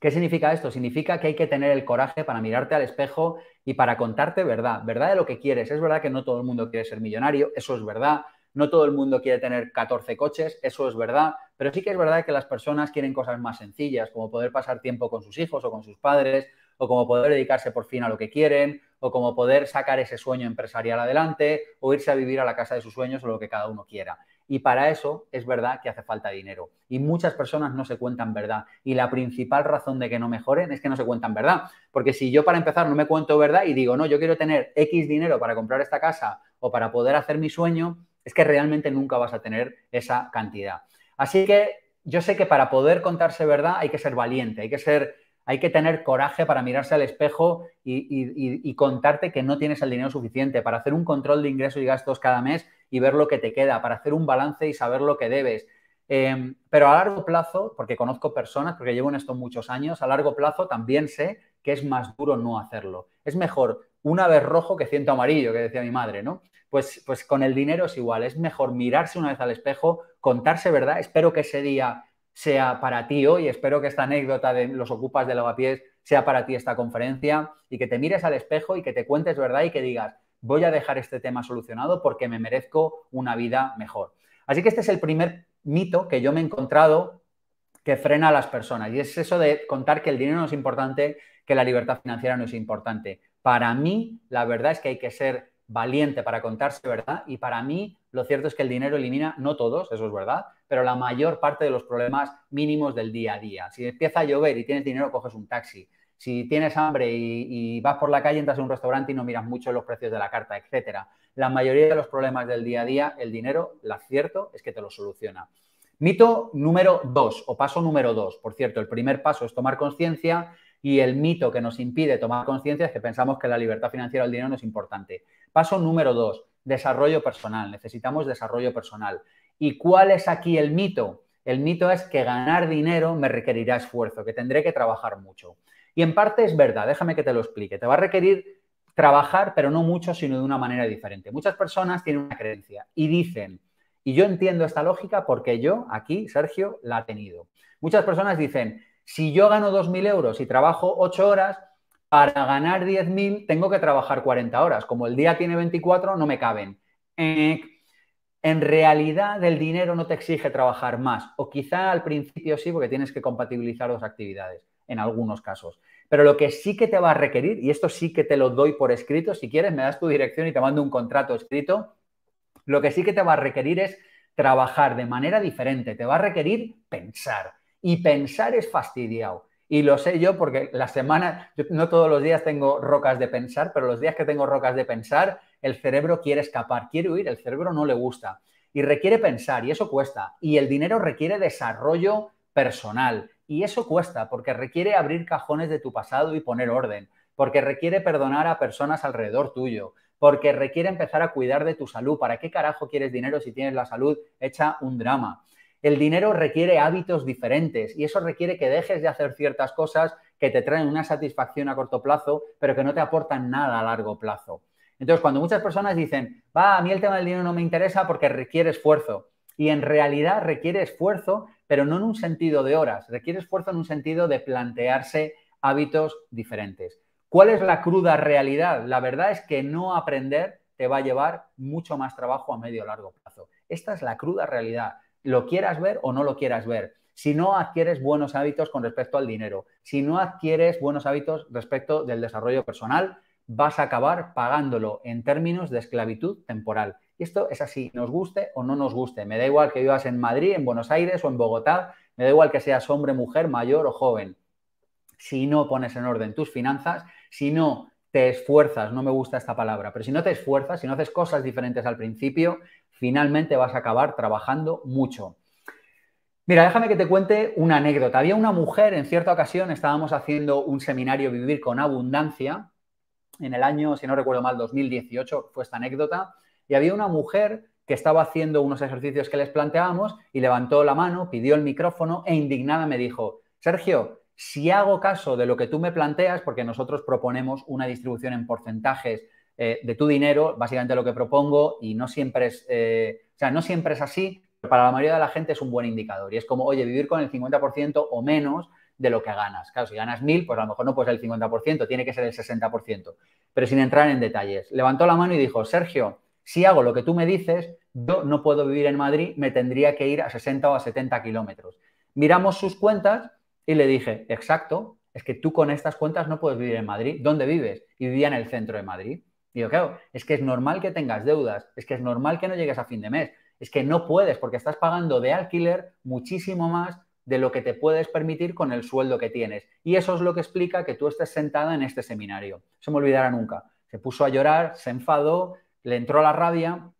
¿Qué significa esto? Significa que hay que tener el coraje para mirarte al espejo y para contarte verdad, verdad de lo que quieres. Es verdad que no todo el mundo quiere ser millonario, eso es verdad, no todo el mundo quiere tener 14 coches, eso es verdad, pero sí que es verdad que las personas quieren cosas más sencillas, como poder pasar tiempo con sus hijos o con sus padres, o como poder dedicarse por fin a lo que quieren, o como poder sacar ese sueño empresarial adelante, o irse a vivir a la casa de sus sueños o lo que cada uno quiera. Y para eso es verdad que hace falta dinero. Y muchas personas no se cuentan verdad. Y la principal razón de que no mejoren es que no se cuentan verdad. Porque si yo para empezar no me cuento verdad y digo, no, yo quiero tener X dinero para comprar esta casa o para poder hacer mi sueño, es que realmente nunca vas a tener esa cantidad. Así que yo sé que para poder contarse verdad hay que ser valiente, hay que ser, hay que tener coraje para mirarse al espejo y, contarte que no tienes el dinero suficiente, para hacer un control de ingresos y gastos cada mes y ver lo que te queda, para hacer un balance y saber lo que debes. Em, pero a largo plazo, porque conozco personas, porque llevo en esto muchos años, a largo plazo también sé que es más duro no hacerlo. Es mejor una vez rojo que ciento amarillo, que decía mi madre, ¿no? Pues, pues, con el dinero es igual, es mejor mirarse una vez al espejo, contarse verdad, espero que ese día sea para ti hoy, espero que esta anécdota de los ocupas de lavapiés sea para ti esta conferencia y que te mires al espejo y que te cuentes verdad y que digas, voy a dejar este tema solucionado porque me merezco una vida mejor. Así que este es el primer mito que yo me he encontrado que frena a las personas y es eso de contar que el dinero no es importante, que la libertad financiera no es importante. Para mí, la verdad es que hay que ser valiente para contarse verdad y para mí lo cierto es que el dinero elimina, no todos, eso es verdad, pero la mayor parte de los problemas mínimos del día a día. Si empieza a llover y tienes dinero, coges un taxi. Si tienes hambre y, vas por la calle, entras a un restaurante y no miras mucho los precios de la carta, etcétera. La mayoría de los problemas del día a día, el dinero, lo cierto es que te lo soluciona. Mito número dos, o paso número dos. Por cierto, el primer paso es tomar conciencia y el mito que nos impide tomar conciencia es que pensamos que la libertad financiera o el dinero no es importante. Paso número dos, desarrollo personal. Necesitamos desarrollo personal. ¿Y cuál es aquí el mito? El mito es que ganar dinero me requerirá esfuerzo, que tendré que trabajar mucho. Y en parte es verdad, déjame que te lo explique. Te va a requerir trabajar, pero no mucho, sino de una manera diferente. Muchas personas tienen una creencia y dicen, y yo entiendo esta lógica porque yo aquí, Sergio, la he tenido. Muchas personas dicen, si yo gano 2.000 euros y trabajo 8 horas, para ganar 10.000 tengo que trabajar 40 horas. Como el día tiene 24, no me caben. Eh, en realidad el dinero no te exige trabajar más, o quizá al principio sí, porque tienes que compatibilizar dos actividades en algunos casos. Pero lo que sí que te va a requerir, y esto sí que te lo doy por escrito, si quieres me das tu dirección y te mando un contrato escrito, lo que sí que te va a requerir es trabajar de manera diferente, te va a requerir pensar y pensar es fastidiado. Y lo sé yo porque la semana, no todos los días tengo rocas de pensar, pero los días que tengo rocas de pensar, el cerebro quiere escapar, quiere huir, el cerebro no le gusta. Y requiere pensar, y eso cuesta. Y el dinero requiere desarrollo personal, y eso cuesta, porque requiere abrir cajones de tu pasado y poner orden, porque requiere perdonar a personas alrededor tuyo, porque requiere empezar a cuidar de tu salud. ¿Para qué carajo quieres dinero si tienes la salud hecha un drama? El dinero requiere hábitos diferentes y eso requiere que dejes de hacer ciertas cosas que te traen una satisfacción a corto plazo, pero que no te aportan nada a largo plazo. Entonces, cuando muchas personas dicen, va, a mí el tema del dinero no me interesa porque requiere esfuerzo, y en realidad requiere esfuerzo, pero no en un sentido de horas, requiere esfuerzo en un sentido de plantearse hábitos diferentes. ¿Cuál es la cruda realidad? La verdad es que no aprender te va a llevar mucho más trabajo a medio o largo plazo. Esta es la cruda realidad lo quieras ver o no lo quieras ver, si no adquieres buenos hábitos con respecto al dinero, si no adquieres buenos hábitos respecto del desarrollo personal, vas a acabar pagándolo en términos de esclavitud temporal. Y esto es así, nos guste o no nos guste. Me da igual que vivas en Madrid, en Buenos Aires o en Bogotá, me da igual que seas hombre, mujer, mayor o joven. Si no pones en orden tus finanzas, si no te esfuerzas, no me gusta esta palabra, pero si no te esfuerzas, si no haces cosas diferentes al principio, finalmente vas a acabar trabajando mucho. Mira, déjame que te cuente una anécdota. Había una mujer, en cierta ocasión estábamos haciendo un seminario Vivir con Abundancia, en el año, si no recuerdo mal, 2018 fue esta anécdota, y había una mujer que estaba haciendo unos ejercicios que les planteábamos y levantó la mano, pidió el micrófono e indignada me dijo, Sergio, si hago caso de lo que tú me planteas, porque nosotros proponemos una distribución en porcentajes eh, de tu dinero, básicamente lo que propongo, y no siempre es, eh, o sea, no siempre es así, pero para la mayoría de la gente es un buen indicador. Y es como, oye, vivir con el 50% o menos de lo que ganas. Claro, si ganas mil pues a lo mejor no puede ser el 50%, tiene que ser el 60%. Pero sin entrar en detalles. Levantó la mano y dijo, Sergio, si hago lo que tú me dices, yo no puedo vivir en Madrid, me tendría que ir a 60 o a 70 kilómetros. Miramos sus cuentas y le dije, exacto, es que tú con estas cuentas no puedes vivir en Madrid. ¿Dónde vives? Y vivía en el centro de Madrid. Digo, claro, es que es normal que tengas deudas, es que es normal que no llegues a fin de mes, es que no puedes porque estás pagando de alquiler muchísimo más de lo que te puedes permitir con el sueldo que tienes. Y eso es lo que explica que tú estés sentada en este seminario. Se me olvidará nunca. Se puso a llorar, se enfadó, le entró la rabia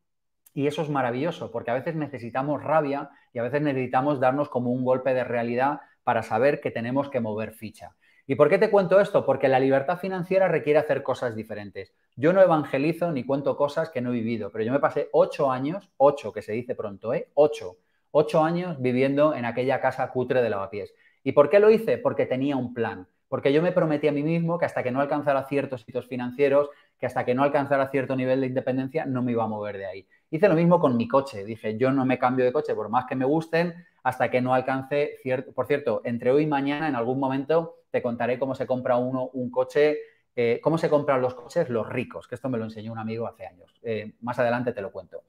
y eso es maravilloso porque a veces necesitamos rabia y a veces necesitamos darnos como un golpe de realidad para saber que tenemos que mover ficha. ¿Y por qué te cuento esto? Porque la libertad financiera requiere hacer cosas diferentes. Yo no evangelizo ni cuento cosas que no he vivido, pero yo me pasé ocho años, ocho que se dice pronto, ¿eh? Ocho, ocho años viviendo en aquella casa cutre de lavapiés. ¿Y por qué lo hice? Porque tenía un plan. Porque yo me prometí a mí mismo que hasta que no alcanzara ciertos hitos financieros, que hasta que no alcanzara cierto nivel de independencia, no me iba a mover de ahí. Hice lo mismo con mi coche. Dije, yo no me cambio de coche por más que me gusten, hasta que no alcance cierto. Por cierto, entre hoy y mañana, en algún momento, te contaré cómo se compra uno un coche eh, cómo se compran los coches los ricos, que esto me lo enseñó un amigo hace años. Eh, más adelante te lo cuento.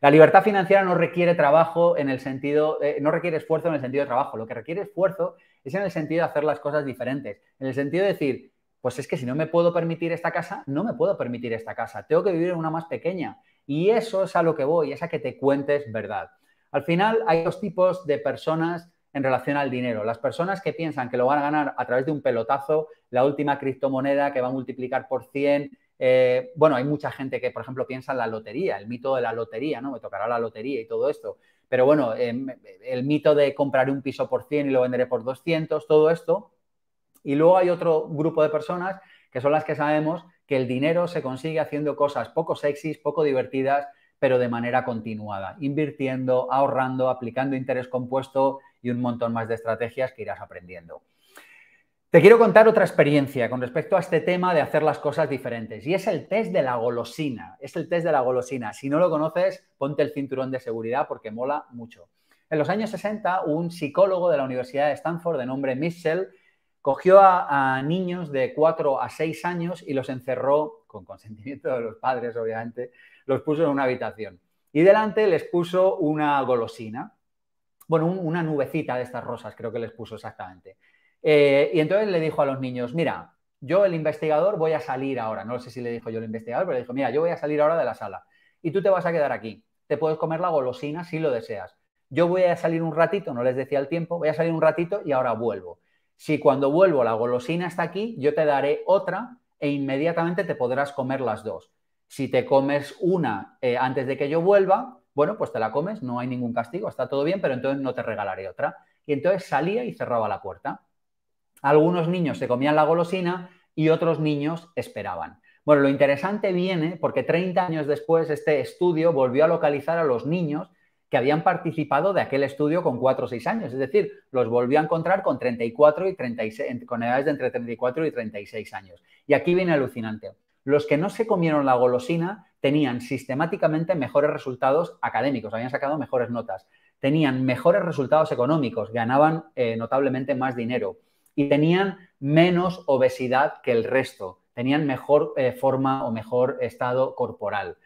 La libertad financiera no requiere trabajo en el sentido, eh, no requiere esfuerzo en el sentido de trabajo, lo que requiere esfuerzo es en el sentido de hacer las cosas diferentes, en el sentido de decir, pues es que si no me puedo permitir esta casa, no me puedo permitir esta casa, tengo que vivir en una más pequeña. Y eso es a lo que voy, es a que te cuentes verdad. Al final hay dos tipos de personas en relación al dinero. Las personas que piensan que lo van a ganar a través de un pelotazo, la última criptomoneda que va a multiplicar por 100, eh, bueno, hay mucha gente que, por ejemplo, piensa en la lotería, el mito de la lotería, ¿no? Me tocará la lotería y todo esto. Pero bueno, em, el mito de comprar un piso por 100 y lo venderé por 200, todo esto. Y luego hay otro grupo de personas que son las que sabemos que el dinero se consigue haciendo cosas poco sexys, poco divertidas, pero de manera continuada, invirtiendo, ahorrando, aplicando interés compuesto, y un montón más de estrategias que irás aprendiendo. Te quiero contar otra experiencia con respecto a este tema de hacer las cosas diferentes y es el test de la golosina. Es el test de la golosina. Si no lo conoces, ponte el cinturón de seguridad porque mola mucho. En los años 60, un psicólogo de la Universidad de Stanford de nombre Mitchell cogió a, a, niños de 4 a 6 años y los encerró, con consentimiento de los padres obviamente, los puso en una habitación. Y delante les puso una golosina bueno, una nubecita de estas rosas, creo que les puso exactamente. Eh, y entonces le dijo a los niños, mira, yo el investigador voy a salir ahora, no sé si le dijo yo el investigador, pero le dijo, mira, yo voy a salir ahora de la sala y tú te vas a quedar aquí, te puedes comer la golosina si lo deseas. Yo voy a salir un ratito, no les decía el tiempo, voy a salir un ratito y ahora vuelvo. Si cuando vuelvo la golosina está aquí, yo te daré otra e inmediatamente te podrás comer las dos. Si te comes una eh, antes de que yo vuelva, bueno, pues te la comes, no hay ningún castigo, está todo bien, pero entonces no te regalaré otra. Y entonces salía y cerraba la puerta. Algunos niños se comían la golosina y otros niños esperaban. Bueno, lo interesante viene porque 30 años después este estudio volvió a localizar a los niños que habían participado de aquel estudio con 4 o 6 años, es decir, los volvió a encontrar con 34 y 36, con edades de entre 34 y 36 años. Y aquí viene alucinante. Los que no se comieron la golosina tenían sistemáticamente mejores resultados académicos, habían sacado mejores notas, tenían mejores resultados económicos, ganaban eh, notablemente más dinero y tenían menos obesidad que el resto, tenían mejor eh, forma o mejor estado corporal.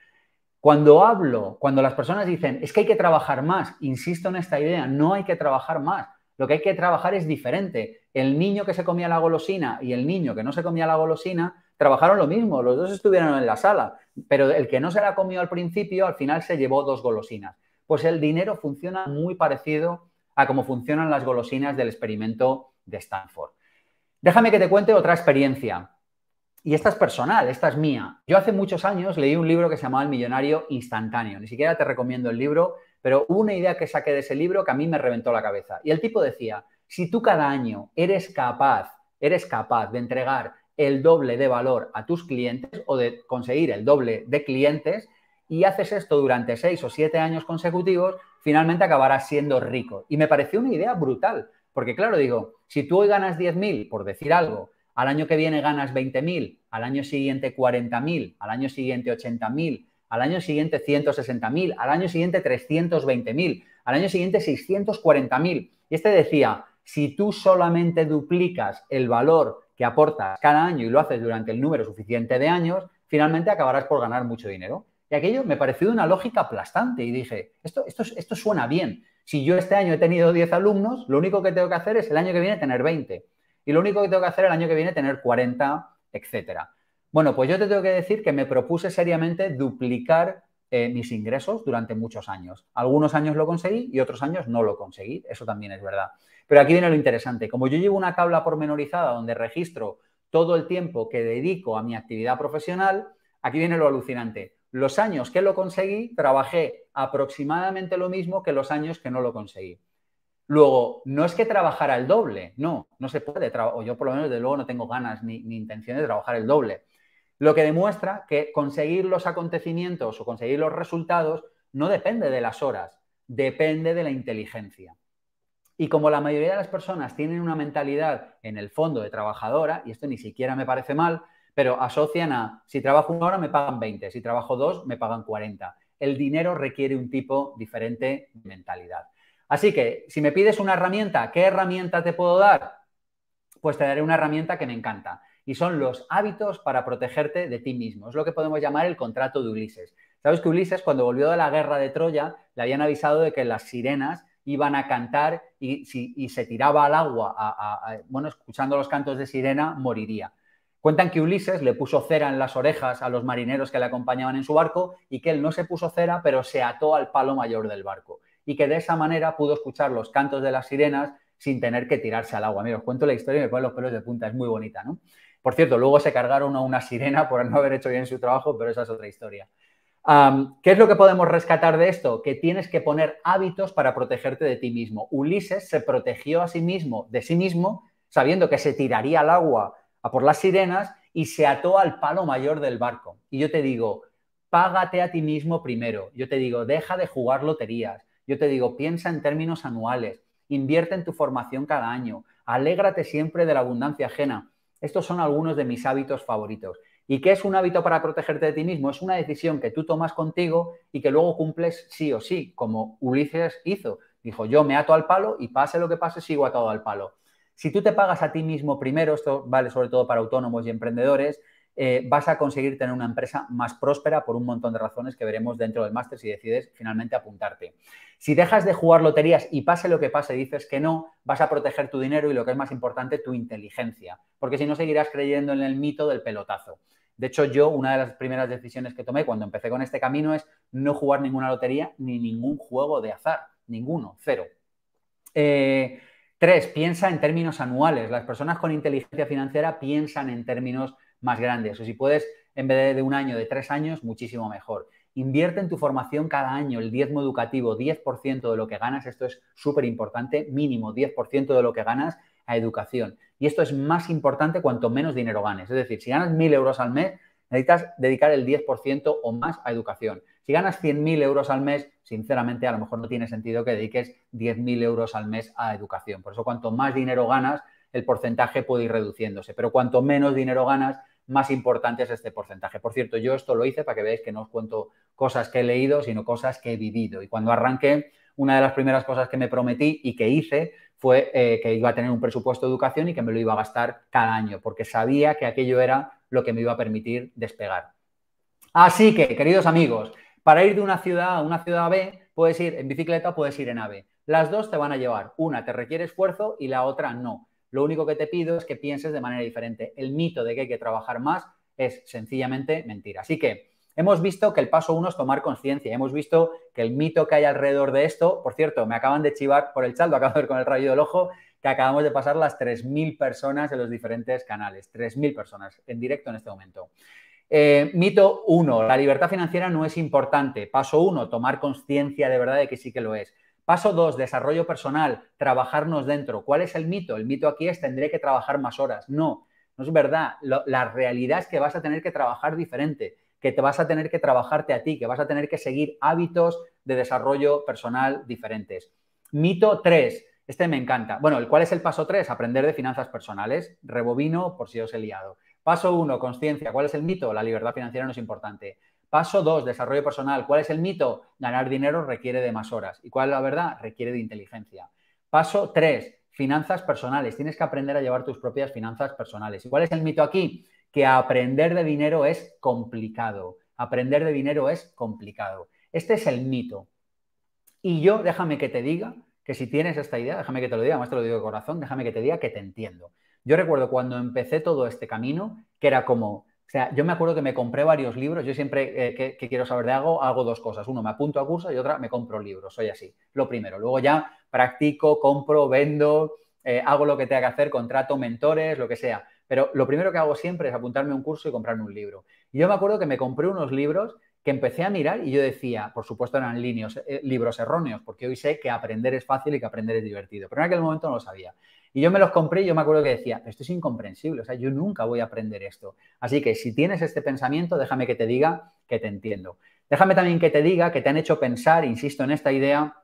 Cuando hablo, cuando las personas dicen, es que hay que trabajar más, insisto en esta idea, no hay que trabajar más. Lo que hay que trabajar es diferente. El niño que se comía la golosina y el niño que no se comía la golosina trabajaron lo mismo, los dos estuvieron en la sala, pero el que no se la comió al principio, al final se llevó dos golosinas. Pues el dinero funciona muy parecido a cómo funcionan las golosinas del experimento de Stanford. Déjame que te cuente otra experiencia. Y esta es personal, esta es mía. Yo hace muchos años leí un libro que se llamaba El millonario instantáneo. Ni siquiera te recomiendo el libro, pero hubo una idea que saqué de ese libro que a mí me reventó la cabeza. Y el tipo decía, si tú cada año eres capaz, eres capaz de entregar el doble de valor a tus clientes o de conseguir el doble de clientes y haces esto durante seis o siete años consecutivos, finalmente acabarás siendo rico. Y me pareció una idea brutal, porque claro, digo, si tú hoy ganas 10.000, por decir algo, al año que viene ganas 20.000, al año siguiente 40.000, al año siguiente 80.000, al año siguiente 160.000, al año siguiente 320.000, al año siguiente 640.000. Y este decía, si tú solamente duplicas el valor que aportas cada año y lo haces durante el número suficiente de años, finalmente acabarás por ganar mucho dinero. Y aquello me pareció una lógica aplastante y dije, esto, esto, esto suena bien. Si yo este año he tenido 10 alumnos, lo único que tengo que hacer es el año que viene tener 20. Y lo único que tengo que hacer el año que viene tener 40, etcétera. Bueno, pues yo te tengo que decir que me propuse seriamente duplicar eh, mis ingresos durante muchos años. Algunos años lo conseguí y otros años no lo conseguí, eso también es verdad. Pero aquí viene lo interesante, como yo llevo una tabla pormenorizada donde registro todo el tiempo que dedico a mi actividad profesional, aquí viene lo alucinante. Los años que lo conseguí, trabajé aproximadamente lo mismo que los años que no lo conseguí. Luego, no es que trabajara el doble, no, no se puede, o yo por lo menos de luego no tengo ganas ni, ni intención de trabajar el doble lo que demuestra que conseguir los acontecimientos o conseguir los resultados no depende de las horas, depende de la inteligencia. Y como la mayoría de las personas tienen una mentalidad en el fondo de trabajadora, y esto ni siquiera me parece mal, pero asocian a si trabajo una hora me pagan 20, si trabajo dos me pagan 40. El dinero requiere un tipo diferente de mentalidad. Así que si me pides una herramienta, ¿qué herramienta te puedo dar? Pues te daré una herramienta que me encanta y son los hábitos para protegerte de ti mismo. Es lo que podemos llamar el contrato de Ulises. Sabes que Ulises cuando volvió de la guerra de Troya le habían avisado de que las sirenas iban a cantar y, si, se tiraba al agua, bueno, escuchando los cantos de sirena, moriría. Cuentan que Ulises le puso cera en las orejas a los marineros que le acompañaban en su barco y que él no se puso cera, pero se ató al palo mayor del barco y que de esa manera pudo escuchar los cantos de las sirenas sin tener que tirarse al agua. Mira, os cuento la historia y me ponen los pelos de punta, es muy bonita, ¿no? Por cierto, luego se cargaron a una sirena por no haber hecho bien su trabajo, pero esa es otra historia. ¿Qué es lo que podemos rescatar de esto? Que tienes que poner hábitos para protegerte de ti mismo. Ulises se protegió a sí mismo, de sí mismo, sabiendo que se tiraría al agua a por las sirenas y se ató al palo mayor del barco. Y yo te digo, págate a ti mismo primero. Yo te digo, deja de jugar loterías. Yo te digo, piensa en términos anuales. Invierte en tu formación cada año. Alégrate siempre de la abundancia ajena. Estos son algunos de mis hábitos favoritos. ¿Y qué es un hábito para protegerte de ti mismo? Es una decisión que tú tomas contigo y que luego cumples sí o sí, como Ulises hizo. Dijo, yo me ato al palo y pase lo que pase, sigo atado al palo. Si tú te pagas a ti mismo primero, esto vale sobre todo para autónomos y emprendedores, eh, vas a conseguir tener una empresa más próspera por un montón de razones que veremos dentro del máster si decides finalmente apuntarte. Si dejas de jugar loterías y pase lo que pase, dices que no, vas a proteger tu dinero y lo que es más importante, tu inteligencia, porque si no seguirás creyendo en el mito del pelotazo. De hecho, yo una de las primeras decisiones que tomé cuando empecé con este camino es no jugar ninguna lotería ni ningún juego de azar, ninguno, cero. Eh, tres, piensa en términos anuales. Las personas con inteligencia financiera piensan en términos más grandes. O si puedes, en vez de un año, de tres años, muchísimo mejor. Invierte en tu formación cada año, el diezmo educativo, 10% de lo que ganas, esto es súper importante, mínimo 10% de lo que ganas a educación. Y esto es más importante cuanto menos dinero ganes. Es decir, si ganas 1.000 euros al mes, necesitas dedicar el 10% o más a educación. Si ganas 100.000 euros al mes, sinceramente a lo mejor no tiene sentido que dediques 10.000 euros al mes a educación. Por eso cuanto más dinero ganas, el porcentaje puede ir reduciéndose. Pero cuanto menos dinero ganas, más importante es este porcentaje. Por cierto, yo esto lo hice para que veáis que no os cuento cosas que he leído, sino cosas que he vivido. Y cuando arranqué, una de las primeras cosas que me prometí y que hice fue eh, que iba a tener un presupuesto de educación y que me lo iba a gastar cada año, porque sabía que aquello era lo que me iba a permitir despegar. Así que, queridos amigos, para ir de una ciudad a una ciudad B, puedes ir en bicicleta o puedes ir en AVE. Las dos te van a llevar. Una te requiere esfuerzo y la otra no. Lo único que te pido es que pienses de manera diferente. El mito de que hay que trabajar más es sencillamente mentira. Así que hemos visto que el paso uno es tomar conciencia. Hemos visto que el mito que hay alrededor de esto, por cierto, me acaban de chivar por el chat, lo acabo de ver con el rayo del ojo, que acabamos de pasar las 3.000 personas en los diferentes canales. 3.000 personas en directo en este momento. Eh, mito uno, la libertad financiera no es importante. Paso uno, tomar conciencia de verdad de que sí que lo es. Paso dos, desarrollo personal, trabajarnos dentro. ¿Cuál es el mito? El mito aquí es tendré que trabajar más horas. No, no es verdad. la realidad es que vas a tener que trabajar diferente, que te vas a tener que trabajarte a ti, que vas a tener que seguir hábitos de desarrollo personal diferentes. Mito tres, este me encanta. Bueno, ¿cuál es el paso tres? Aprender de finanzas personales. Rebovino por si os he liado. Paso uno, conciencia. ¿Cuál es el mito? La libertad financiera no es importante. Paso 2, desarrollo personal. ¿Cuál es el mito? Ganar dinero requiere de más horas. ¿Y cuál es la verdad? Requiere de inteligencia. Paso 3, finanzas personales. Tienes que aprender a llevar tus propias finanzas personales. ¿Y cuál es el mito aquí? Que aprender de dinero es complicado. Aprender de dinero es complicado. Este es el mito. Y yo, déjame que te diga, que si tienes esta idea, déjame que te lo diga, más te lo digo de corazón, déjame que te diga que te entiendo. Yo recuerdo cuando empecé todo este camino, que era como, o sea, yo me acuerdo que me compré varios libros. Yo siempre eh, que, quiero saber de algo, hago dos cosas. Uno, me apunto a cursos y otra, me compro libros. Soy así. Lo primero. Luego ya practico, compro, vendo, eh, hago lo que tenga que hacer, contrato mentores, lo que sea. Pero lo primero que hago siempre es apuntarme a un curso y comprarme un libro. Y yo me acuerdo que me compré unos libros que empecé a mirar y yo decía, por supuesto eran eh, libros erróneos, porque hoy sé que aprender es fácil y que aprender es divertido, pero en aquel momento no lo sabía. Y yo me los compré y yo me acuerdo que decía, esto es incomprensible, o sea, yo nunca voy a aprender esto. Así que si tienes este pensamiento, déjame que te diga que te entiendo. Déjame también que te diga que te han hecho pensar, insisto en esta idea,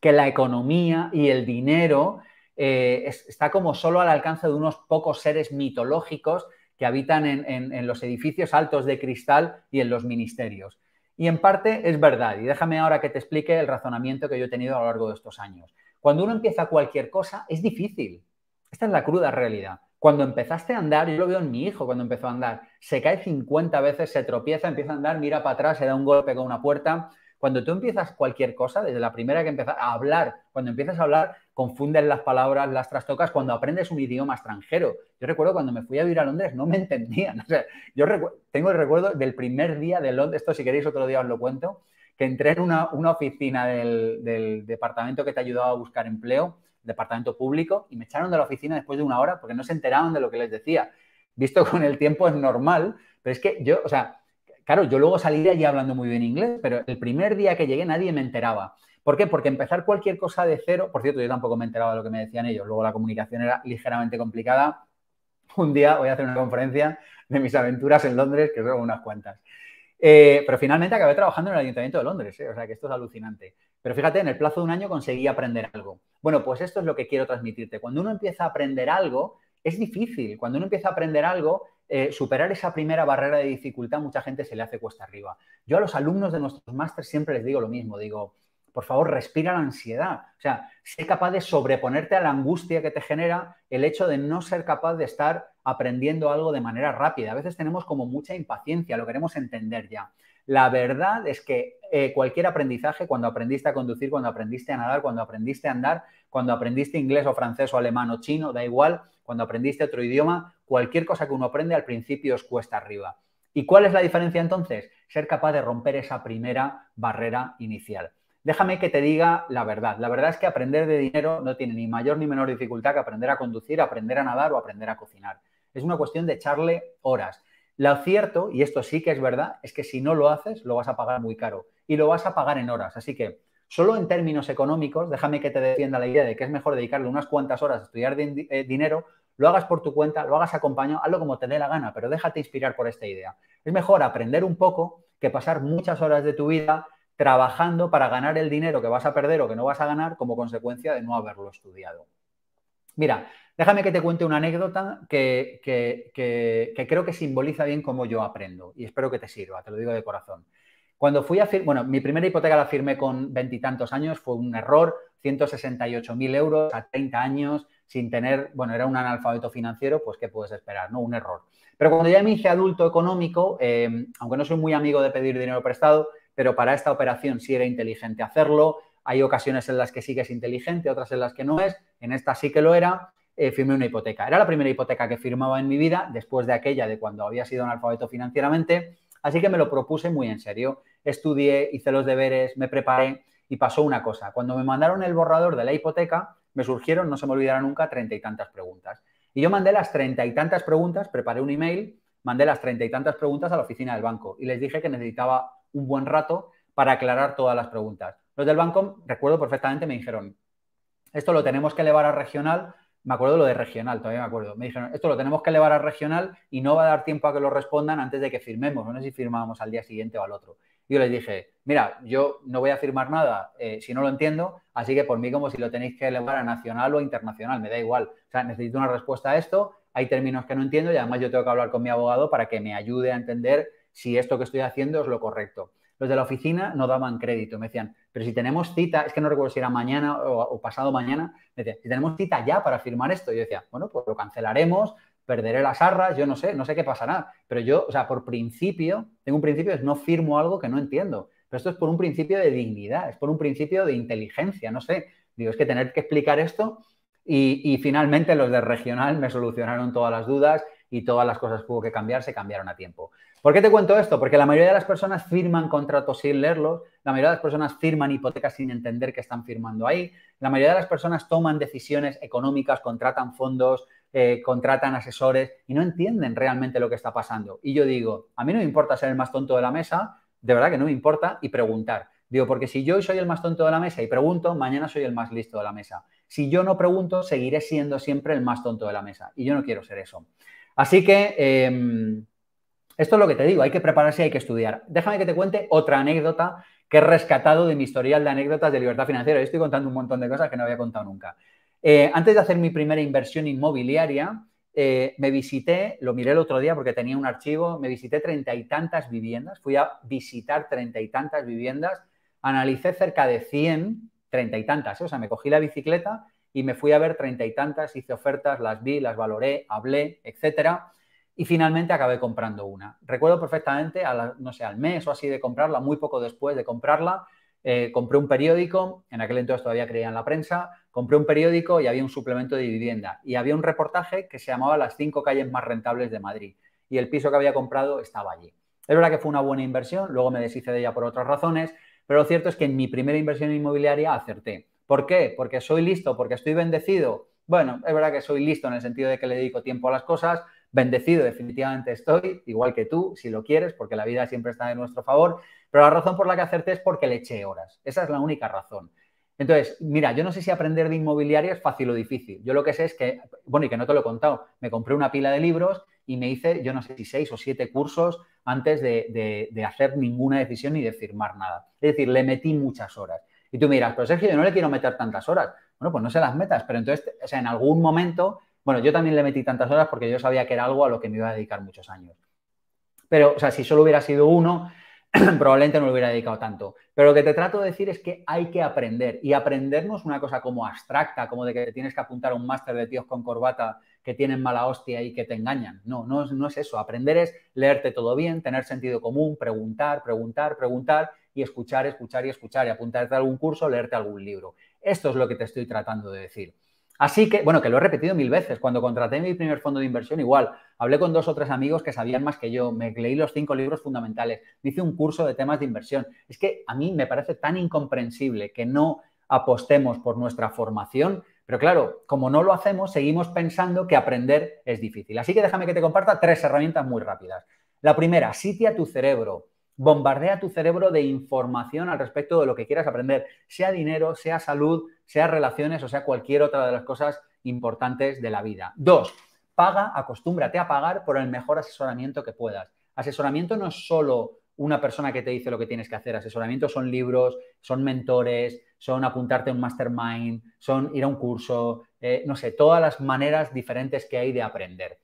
que la economía y el dinero eh, está como solo al alcance de unos pocos seres mitológicos que habitan en, los edificios altos de cristal y en los ministerios. Y en parte es verdad, y déjame ahora que te explique el razonamiento que yo he tenido a lo largo de estos años. Cuando uno empieza cualquier cosa, es difícil. Esta es la cruda realidad. Cuando empezaste a andar, yo lo veo en mi hijo cuando empezó a andar, se cae 50 veces, se tropieza, empieza a andar, mira para atrás, se da un golpe con una puerta, cuando tú empiezas cualquier cosa, desde la primera que empiezas a hablar, cuando empiezas a hablar, confunden las palabras, las trastocas, cuando aprendes un idioma extranjero. Yo recuerdo cuando me fui a vivir a Londres, no me entendían. (laughs) O sea, yo tengo el recuerdo del primer día de Londres, esto si queréis otro día os lo cuento, que entré en una, oficina del, departamento que te ayudaba a buscar empleo, departamento público, y me echaron de la oficina después de una hora porque no se enteraban de lo que les decía. Visto con el tiempo es normal, pero es que yo, o sea, Claro, yo luego salí de allí hablando muy bien inglés, pero el primer día que llegué nadie me enteraba. ¿Por qué? Porque empezar cualquier cosa de cero, por cierto, yo tampoco me enteraba de lo que me decían ellos, luego la comunicación era ligeramente complicada. Un día voy a hacer una conferencia de mis aventuras en Londres, que son unas cuantas. Eh, pero finalmente acabé trabajando en el Ayuntamiento de Londres, eh, o sea que esto es alucinante. Pero fíjate, en el plazo de un año conseguí aprender algo. Bueno, pues esto es lo que quiero transmitirte. Cuando uno empieza a aprender algo, es difícil. Cuando uno empieza a aprender algo, eh, superar esa primera barrera de dificultad mucha gente se le hace cuesta arriba. Yo a los alumnos de nuestros másteres siempre les digo lo mismo, digo, por favor, respira la ansiedad. O sea, sé capaz de sobreponerte a la angustia que te genera el hecho de no ser capaz de estar aprendiendo algo de manera rápida. A veces tenemos como mucha impaciencia, lo queremos entender ya. La verdad es que eh, cualquier aprendizaje, cuando aprendiste a conducir, cuando aprendiste a nadar, cuando aprendiste a andar, cuando aprendiste inglés o francés o alemán o chino, da igual, cuando aprendiste otro idioma, cualquier cosa que uno aprende al principio os cuesta arriba. ¿Y cuál es la diferencia entonces? Ser capaz de romper esa primera barrera inicial. Déjame que te diga la verdad. La verdad es que aprender de dinero no tiene ni mayor ni menor dificultad que aprender a conducir, aprender a nadar o aprender a cocinar. Es una cuestión de echarle horas. Lo cierto, y esto sí que es verdad, es que si no lo haces, lo vas a pagar muy caro y lo vas a pagar en horas. Así que, solo en términos económicos, déjame que te defienda la idea de que es mejor dedicarle unas cuantas horas a estudiar eh, dinero, lo hagas por tu cuenta, lo hagas acompañado, hazlo como te dé la gana, pero déjate inspirar por esta idea. Es mejor aprender un poco que pasar muchas horas de tu vida trabajando para ganar el dinero que vas a perder o que no vas a ganar como consecuencia de no haberlo estudiado. Mira, déjame que te cuente una anécdota que, creo que simboliza bien cómo yo aprendo y espero que te sirva, te lo digo de corazón. Cuando fui a firmar, bueno, mi primera hipoteca la firmé con veintitantos años, fue un error, 168.000 euros a 30 años, sin tener, bueno, era un analfabeto financiero, pues qué puedes esperar, ¿no? Un error. Pero cuando ya me hice adulto económico, eh, aunque no soy muy amigo de pedir dinero prestado, pero para esta operación sí era inteligente hacerlo, hay ocasiones en las que sí que es inteligente, otras en las que no es. En esta sí que lo era. Eh, firmé una hipoteca. Era la primera hipoteca que firmaba en mi vida después de aquella de cuando había sido analfabeto financieramente. Así que me lo propuse muy en serio. Estudié, hice los deberes, me preparé y pasó una cosa. Cuando me mandaron el borrador de la hipoteca, me surgieron, no se me olvidará nunca, treinta y tantas preguntas. Y yo mandé las treinta y tantas preguntas, preparé un email, mandé las treinta y tantas preguntas a la oficina del banco y les dije que necesitaba un buen rato para aclarar todas las preguntas. Los del banco, recuerdo perfectamente, me dijeron, esto lo tenemos que elevar a regional, me acuerdo lo de regional, todavía me acuerdo, me dijeron, esto lo tenemos que elevar a regional y no va a dar tiempo a que lo respondan antes de que firmemos, no sé si firmamos al día siguiente o al otro. yo les dije, mira, yo no voy a firmar nada eh, si no lo entiendo, así que por mí como si lo tenéis que elevar a nacional o internacional, me da igual. O sea, necesito una respuesta a esto, hay términos que no entiendo y además yo tengo que hablar con mi abogado para que me ayude a entender si esto que estoy haciendo es lo correcto los de la oficina no daban crédito. Me decían, pero si tenemos cita, es que no recuerdo si era mañana o, pasado mañana, me decían, si tenemos cita ya para firmar esto. yo decía, bueno, pues lo cancelaremos, perderé las arras, yo no sé, no sé qué pasará. Pero yo, o sea, por principio, tengo un principio, es no firmo algo que no entiendo. Pero esto es por un principio de dignidad, es por un principio de inteligencia, no sé. Digo, es que tener que explicar esto y, y finalmente los de regional me solucionaron todas las dudas y todas las cosas que hubo que cambiar se cambiaron a tiempo. ¿Por qué te cuento esto? Porque la mayoría de las personas firman contratos sin leerlos, la mayoría de las personas firman hipotecas sin entender que están firmando ahí, la mayoría de las personas toman decisiones económicas, contratan fondos, eh, contratan asesores y no entienden realmente lo que está pasando. Y yo digo, a mí no me importa ser el más tonto de la mesa, de verdad que no me importa, y preguntar. Digo, porque si yo soy el más tonto de la mesa y pregunto, mañana soy el más listo de la mesa. Si yo no pregunto, seguiré siendo siempre el más tonto de la mesa. Y yo no quiero ser eso. Así que... Em, esto es lo que te digo, hay que prepararse y hay que estudiar. Déjame que te cuente otra anécdota que he rescatado de mi historial de anécdotas de libertad financiera. Yo estoy contando un montón de cosas que no había contado nunca. Eh, antes de hacer mi primera inversión inmobiliaria, eh, me visité, lo miré el otro día porque tenía un archivo, me visité treinta y tantas viviendas, fui a visitar treinta y tantas viviendas, analicé cerca de 100, treinta y tantas, ¿eh? o sea, me cogí la bicicleta y me fui a ver treinta y tantas, hice ofertas, las vi, las valoré, hablé, etcétera. Y finalmente acabé comprando una. Recuerdo perfectamente, no sé, al mes o así de comprarla, muy poco después de comprarla, eh, compré un periódico, en aquel entonces todavía creía en la prensa, compré un periódico y había un suplemento de vivienda. Y había un reportaje que se llamaba Las cinco calles más rentables de Madrid. Y el piso que había comprado estaba allí. Es verdad que fue una buena inversión, luego me deshice de ella por otras razones, pero lo cierto es que en mi primera inversión inmobiliaria acerté. ¿Por qué? Porque soy listo, porque estoy bendecido. Bueno, es verdad que soy listo en el sentido de que le dedico tiempo a las cosas, Bendecido definitivamente estoy, igual que tú, si lo quieres, porque la vida siempre está de nuestro favor, pero la razón por la que hacerte es porque le eché horas. Esa es la única razón. Entonces, mira, yo no sé si aprender de inmobiliaria es fácil o difícil. Yo lo que sé es que, bueno, y que no te lo he contado, me compré una pila de libros y me hice, yo no sé si seis o siete cursos antes de, de hacer ninguna decisión ni de firmar nada. Es decir, le metí muchas horas. Y tú me dirás, pero Sergio, yo no le quiero meter tantas horas. Bueno, pues no se las metas, pero entonces, o sea, en algún momento bueno, yo también le metí tantas horas porque yo sabía que era algo a lo que me iba a dedicar muchos años. Pero, o sea, si solo hubiera sido uno, (clears throat) probablemente no lo hubiera dedicado tanto. Pero lo que te trato de decir es que hay que aprender. Y aprender no es una cosa como abstracta, como de que tienes que apuntar a un máster de tíos con corbata que tienen mala hostia y que te engañan. No, no no es eso. Aprender es leerte todo bien, tener sentido común, preguntar, preguntar, preguntar y escuchar, escuchar y escuchar y apuntarte a algún curso, leerte algún libro. Esto es lo que te estoy tratando de decir. Así que, bueno, que lo he repetido mil veces. Cuando contraté mi primer fondo de inversión, igual, hablé con dos o tres amigos que sabían más que yo, me leí los cinco libros fundamentales, hice un curso de temas de inversión. Es que a mí me parece tan incomprensible que no apostemos por nuestra formación, pero claro, como no lo hacemos, seguimos pensando que aprender es difícil. Así que déjame que te comparta tres herramientas muy rápidas. La primera, sitia tu cerebro bombardea tu cerebro de información al respecto de lo que quieras aprender, sea dinero, sea salud, sea relaciones o sea cualquier otra de las cosas importantes de la vida. Dos, paga, acostúmbrate a pagar por el mejor asesoramiento que puedas. Asesoramiento no es solo una persona que te dice lo que tienes que hacer, asesoramiento son libros, son mentores, son apuntarte a un mastermind, son ir a un curso, eh, no sé, todas las maneras diferentes que hay de aprender.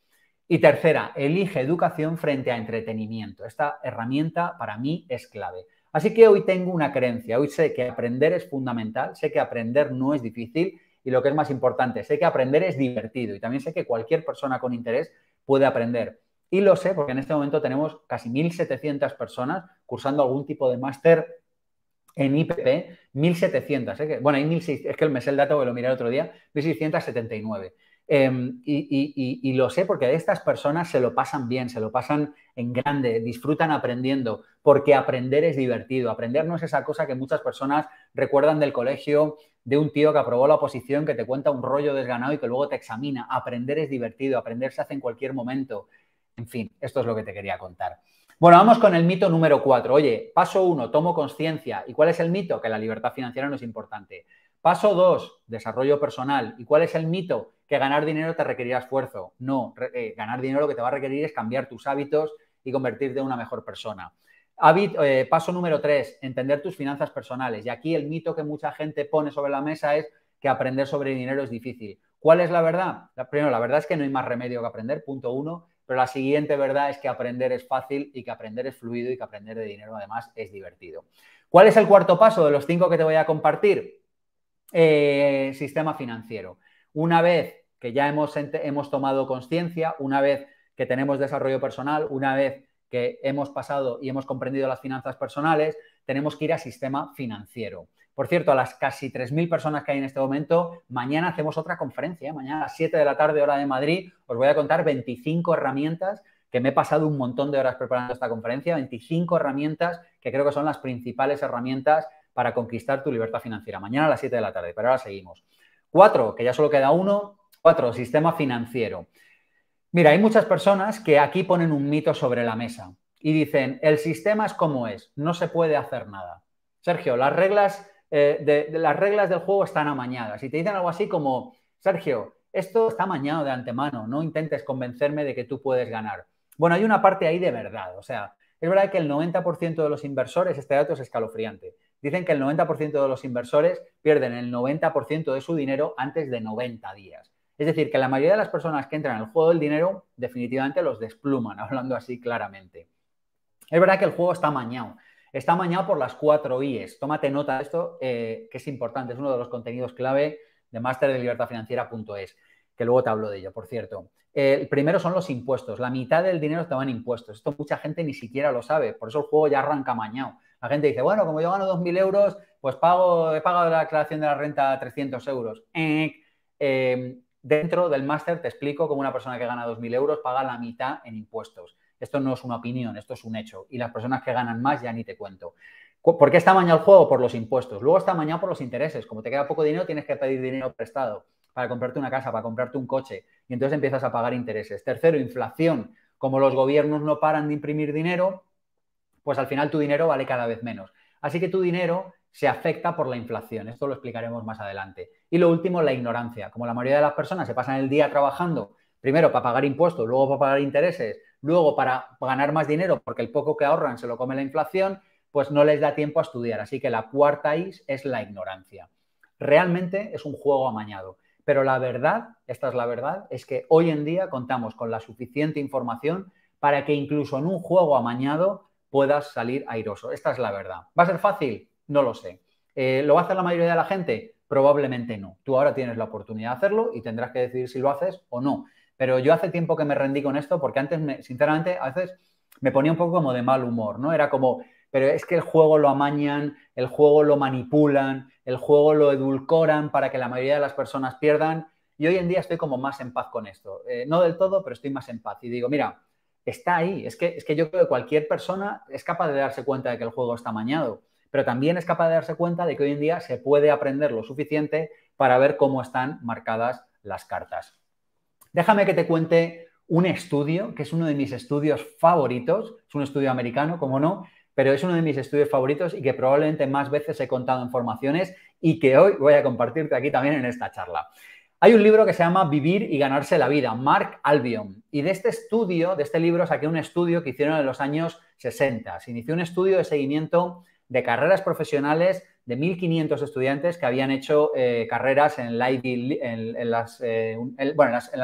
Y tercera, elige educación frente a entretenimiento. Esta herramienta para mí es clave. Así que hoy tengo una creencia, hoy sé que aprender es fundamental, sé que aprender no es difícil y lo que es más importante, sé que aprender es divertido y también sé que cualquier persona con interés puede aprender. Y lo sé porque en este momento tenemos casi 1.700 personas cursando algún tipo de máster en IPP, 1.700. ¿eh? Bueno, hay 1.600, es que me sé el dato que lo miré el otro día, 1.679. Em, y, lo sé porque estas personas se lo pasan bien, se lo pasan en grande, disfrutan aprendiendo, porque aprender es divertido. Aprender no es esa cosa que muchas personas recuerdan del colegio, de un tío que aprobó la oposición, que te cuenta un rollo desganado y que luego te examina. Aprender es divertido, aprender se hace en cualquier momento. En fin, esto es lo que te quería contar. Bueno, vamos con el mito número cuatro. Oye, paso uno, tomo conciencia. ¿Y cuál es el mito? Que la libertad financiera no es importante. Paso dos, desarrollo personal. ¿Y cuál es el mito? que ganar dinero te requerirá esfuerzo. No, eh, ganar dinero lo que te va a requerir es cambiar tus hábitos y convertirte en una mejor persona. Eh, paso número tres, entender tus finanzas personales. Y aquí el mito que mucha gente pone sobre la mesa es que aprender sobre dinero es difícil. ¿Cuál es la verdad? La, primero, la verdad es que no hay más remedio que aprender, punto uno. Pero la siguiente verdad es que aprender es fácil y que aprender es fluido y que aprender de dinero además es divertido. ¿Cuál es el cuarto paso de los cinco que te voy a compartir? Eh, sistema financiero. Una vez que ya hemos, tomado conciencia, una vez que tenemos desarrollo personal, una vez que hemos pasado y hemos comprendido las finanzas personales, tenemos que ir a sistema financiero. Por cierto, a las casi 3.000 personas que hay en este momento, mañana hacemos otra conferencia. ¿eh? Mañana a las 7 de la tarde, hora de Madrid, os voy a contar 25 herramientas que me he pasado un montón de horas preparando esta conferencia, 25 herramientas que creo que son las principales herramientas para conquistar tu libertad financiera. Mañana a las 7 de la tarde, pero ahora seguimos. Cuatro, que ya solo queda uno. Cuatro, sistema financiero. Mira, hay muchas personas que aquí ponen un mito sobre la mesa y dicen, el sistema es como es, no se puede hacer nada. Sergio, las reglas, eh, de, las reglas del juego están amañadas. Y te dicen algo así como, Sergio, esto está amañado de antemano, no intentes convencerme de que tú puedes ganar. Bueno, hay una parte ahí de verdad. O sea, es verdad que el 90% de los inversores, este dato es escalofriante, Dicen que el 90% de los inversores pierden el 90% de su dinero antes de 90 días. Es decir, que la mayoría de las personas que entran al juego del dinero definitivamente los despluman, (laughs) hablando así claramente. Es verdad que el juego está mañado. Está mañado por las cuatro IES. Tómate nota de esto, eh, que es importante, es uno de los contenidos clave de máster de libertad que luego te hablo de ello, por cierto. el primero son los impuestos. La mitad del dinero está en impuestos. Esto mucha gente ni siquiera lo sabe, por eso el juego ya arranca mañado. La gente dice, bueno, como yo gano 2.000 euros, pues pago, he pagado la declaración de la renta 300 euros. Em, dentro del máster te explico cómo una persona que gana 2.000 euros paga la mitad en impuestos. Esto no es una opinión, esto es un hecho. Y las personas que ganan más ya ni te cuento. ¿Por qué está mañana el juego? Por los impuestos. Luego está mañana por los intereses. Como te queda poco dinero, tienes que pedir dinero prestado para comprarte una casa, para comprarte un coche. Y entonces empiezas a pagar intereses. Tercero, inflación. Como los gobiernos no paran de imprimir dinero, pues al final tu dinero vale cada vez menos. Así que tu dinero se afecta por la inflación. Esto lo explicaremos más adelante. Y lo último, la ignorancia. Como la mayoría de las personas se pasan el día trabajando, primero para pagar impuestos, luego para pagar intereses, luego para ganar más dinero, porque el poco que ahorran se lo come la inflación, pues no les da tiempo a estudiar. Así que la cuarta is es la ignorancia. Realmente es un juego amañado. Pero la verdad, esta es la verdad, es que hoy en día contamos con la suficiente información para que incluso en un juego amañado puedas salir airoso. Esta es la verdad. ¿Va a ser fácil? No lo sé. Eh, ¿Lo va a hacer la mayoría de la gente? Probablemente no. Tú ahora tienes la oportunidad de hacerlo y tendrás que decidir si lo haces o no. Pero yo hace tiempo que me rendí con esto porque antes, sinceramente, a veces me ponía un poco como de mal humor, ¿no? Era como, pero es que el juego lo amañan, el juego lo manipulan, el juego lo edulcoran para que la mayoría de las personas pierdan. Y hoy en día estoy como más en paz con esto. Eh, no del todo, pero estoy más en paz. Y digo, mira, está ahí. Es que, yo creo que cualquier persona es capaz de darse cuenta de que el juego está mañado, pero también es capaz de darse cuenta de que hoy en día se puede aprender lo suficiente para ver cómo están marcadas las cartas. Déjame que te cuente un estudio, que es uno de mis estudios favoritos, es un estudio americano, como no, pero es uno de mis estudios favoritos y que probablemente más veces he contado en formaciones y que hoy voy a compartirte aquí también en esta charla. Hay un libro que se llama Vivir y ganarse la vida, Mark Albion. Y de este estudio, de este libro, saqué un estudio que hicieron en los años 60. Se inició un estudio de seguimiento de carreras profesionales de 1.500 estudiantes que habían hecho carreras en, las,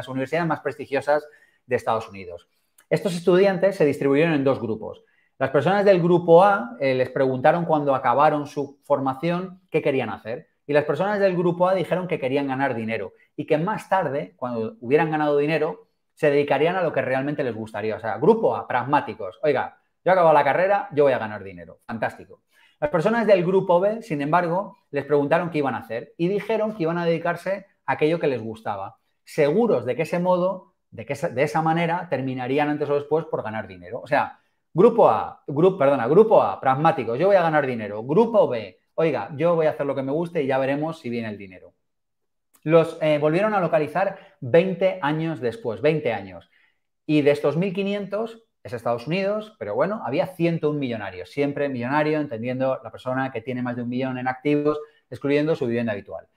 universidades más prestigiosas de Estados Unidos. Estos estudiantes se distribuyeron en dos grupos. Las personas del grupo A eh, les preguntaron cuando acabaron su formación qué querían hacer. Y las personas del grupo A dijeron que querían ganar dinero y que más tarde, cuando hubieran ganado dinero, se dedicarían a lo que realmente les gustaría. O sea, grupo A, pragmáticos. Oiga, yo acabo la carrera, yo voy a ganar dinero. Fantástico. Las personas del grupo B, sin embargo, les preguntaron qué iban a hacer y dijeron que iban a dedicarse a aquello que les gustaba, seguros de que ese modo, de que de esa manera terminarían antes o después por ganar dinero. O sea, grupo A, grupo, perdona, grupo A, pragmáticos, yo voy a ganar dinero. Grupo B, oiga, yo voy a hacer lo que me guste y ya veremos si viene el dinero. Los eh, volvieron a localizar 20 años después, 20 años. Y de estos 1.500 es Estados Unidos, pero bueno, había 101 millonarios, siempre millonario, entendiendo la persona que tiene más de un millón en activos, excluyendo su vivienda habitual.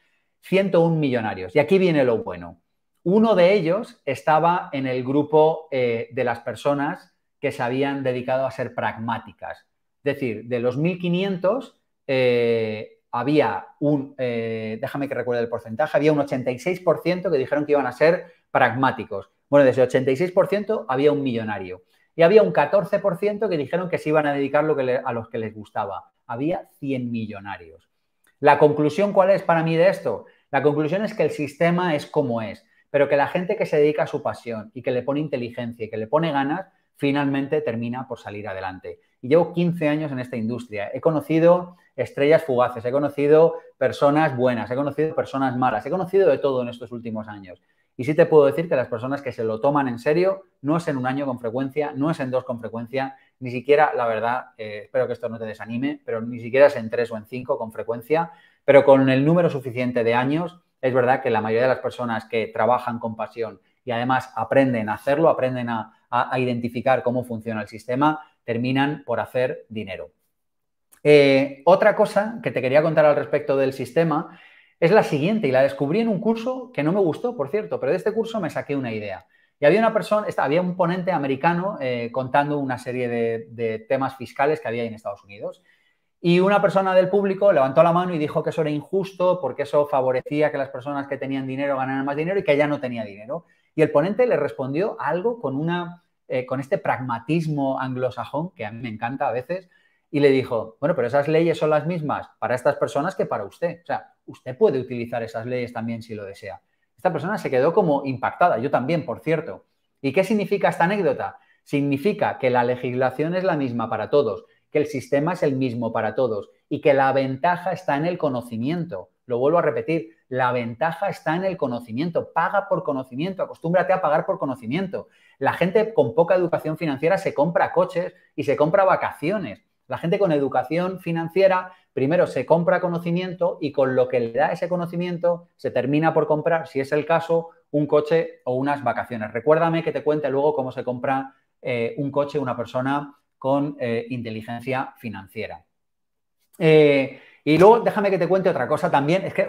101 millonarios. Y aquí viene lo bueno. Uno de ellos estaba en el grupo eh, de las personas que se habían dedicado a ser pragmáticas. Es decir, de los 1.500 eh, había un, eh, déjame que recuerde el porcentaje, había un 86% que dijeron que iban a ser pragmáticos. Bueno, de ese 86% había un millonario. Y había un 14% que dijeron que se iban a dedicar lo que a los que les gustaba. Había 100 millonarios. ¿La conclusión cuál es para mí de esto? La conclusión es que el sistema es como es, pero que la gente que se dedica a su pasión y que le pone inteligencia y que le pone ganas, finalmente termina por salir adelante. Y llevo 15 años en esta industria. He conocido estrellas fugaces, he conocido personas buenas, he conocido personas malas, he conocido de todo en estos últimos años. Y sí te puedo decir que las personas que se lo toman en serio no es en un año con frecuencia, no es en dos con frecuencia, ni siquiera, la verdad, eh, espero que esto no te desanime, pero ni siquiera es en tres o en cinco con frecuencia, pero con el número suficiente de años, es verdad que la mayoría de las personas que trabajan con pasión y además aprenden a hacerlo, aprenden a identificar cómo funciona el sistema, terminan por hacer dinero. Eh, otra cosa que te quería contar al respecto del sistema es la siguiente, y la descubrí en un curso que no me gustó, por cierto, pero de este curso me saqué una idea. Y había una persona, había un ponente americano eh, contando una serie de, temas fiscales que había en Estados Unidos. Y una persona del público levantó la mano y dijo que eso era injusto porque eso favorecía que las personas que tenían dinero ganaran más dinero y que ya no tenía dinero. Y el ponente le respondió algo con, eh, con este pragmatismo anglosajón que a mí me encanta a veces, y le dijo, bueno, pero esas leyes son las mismas para estas personas que para usted. O sea, usted puede utilizar esas leyes también si lo desea. Esta persona se quedó como impactada, yo también, por cierto. ¿Y qué significa esta anécdota? Significa que la legislación es la misma para todos, que el sistema es el mismo para todos y que la ventaja está en el conocimiento. Lo vuelvo a repetir, la ventaja está en el conocimiento. Paga por conocimiento, acostúmbrate a pagar por conocimiento. La gente con poca educación financiera se compra coches y se compra vacaciones la gente con educación financiera primero se compra conocimiento y con lo que le da ese conocimiento se termina por comprar, si es el caso, un coche o unas vacaciones. Recuérdame que te cuente luego cómo se compra eh, un coche una persona con eh, inteligencia financiera. Eh, y luego déjame que te cuente otra cosa también, es que,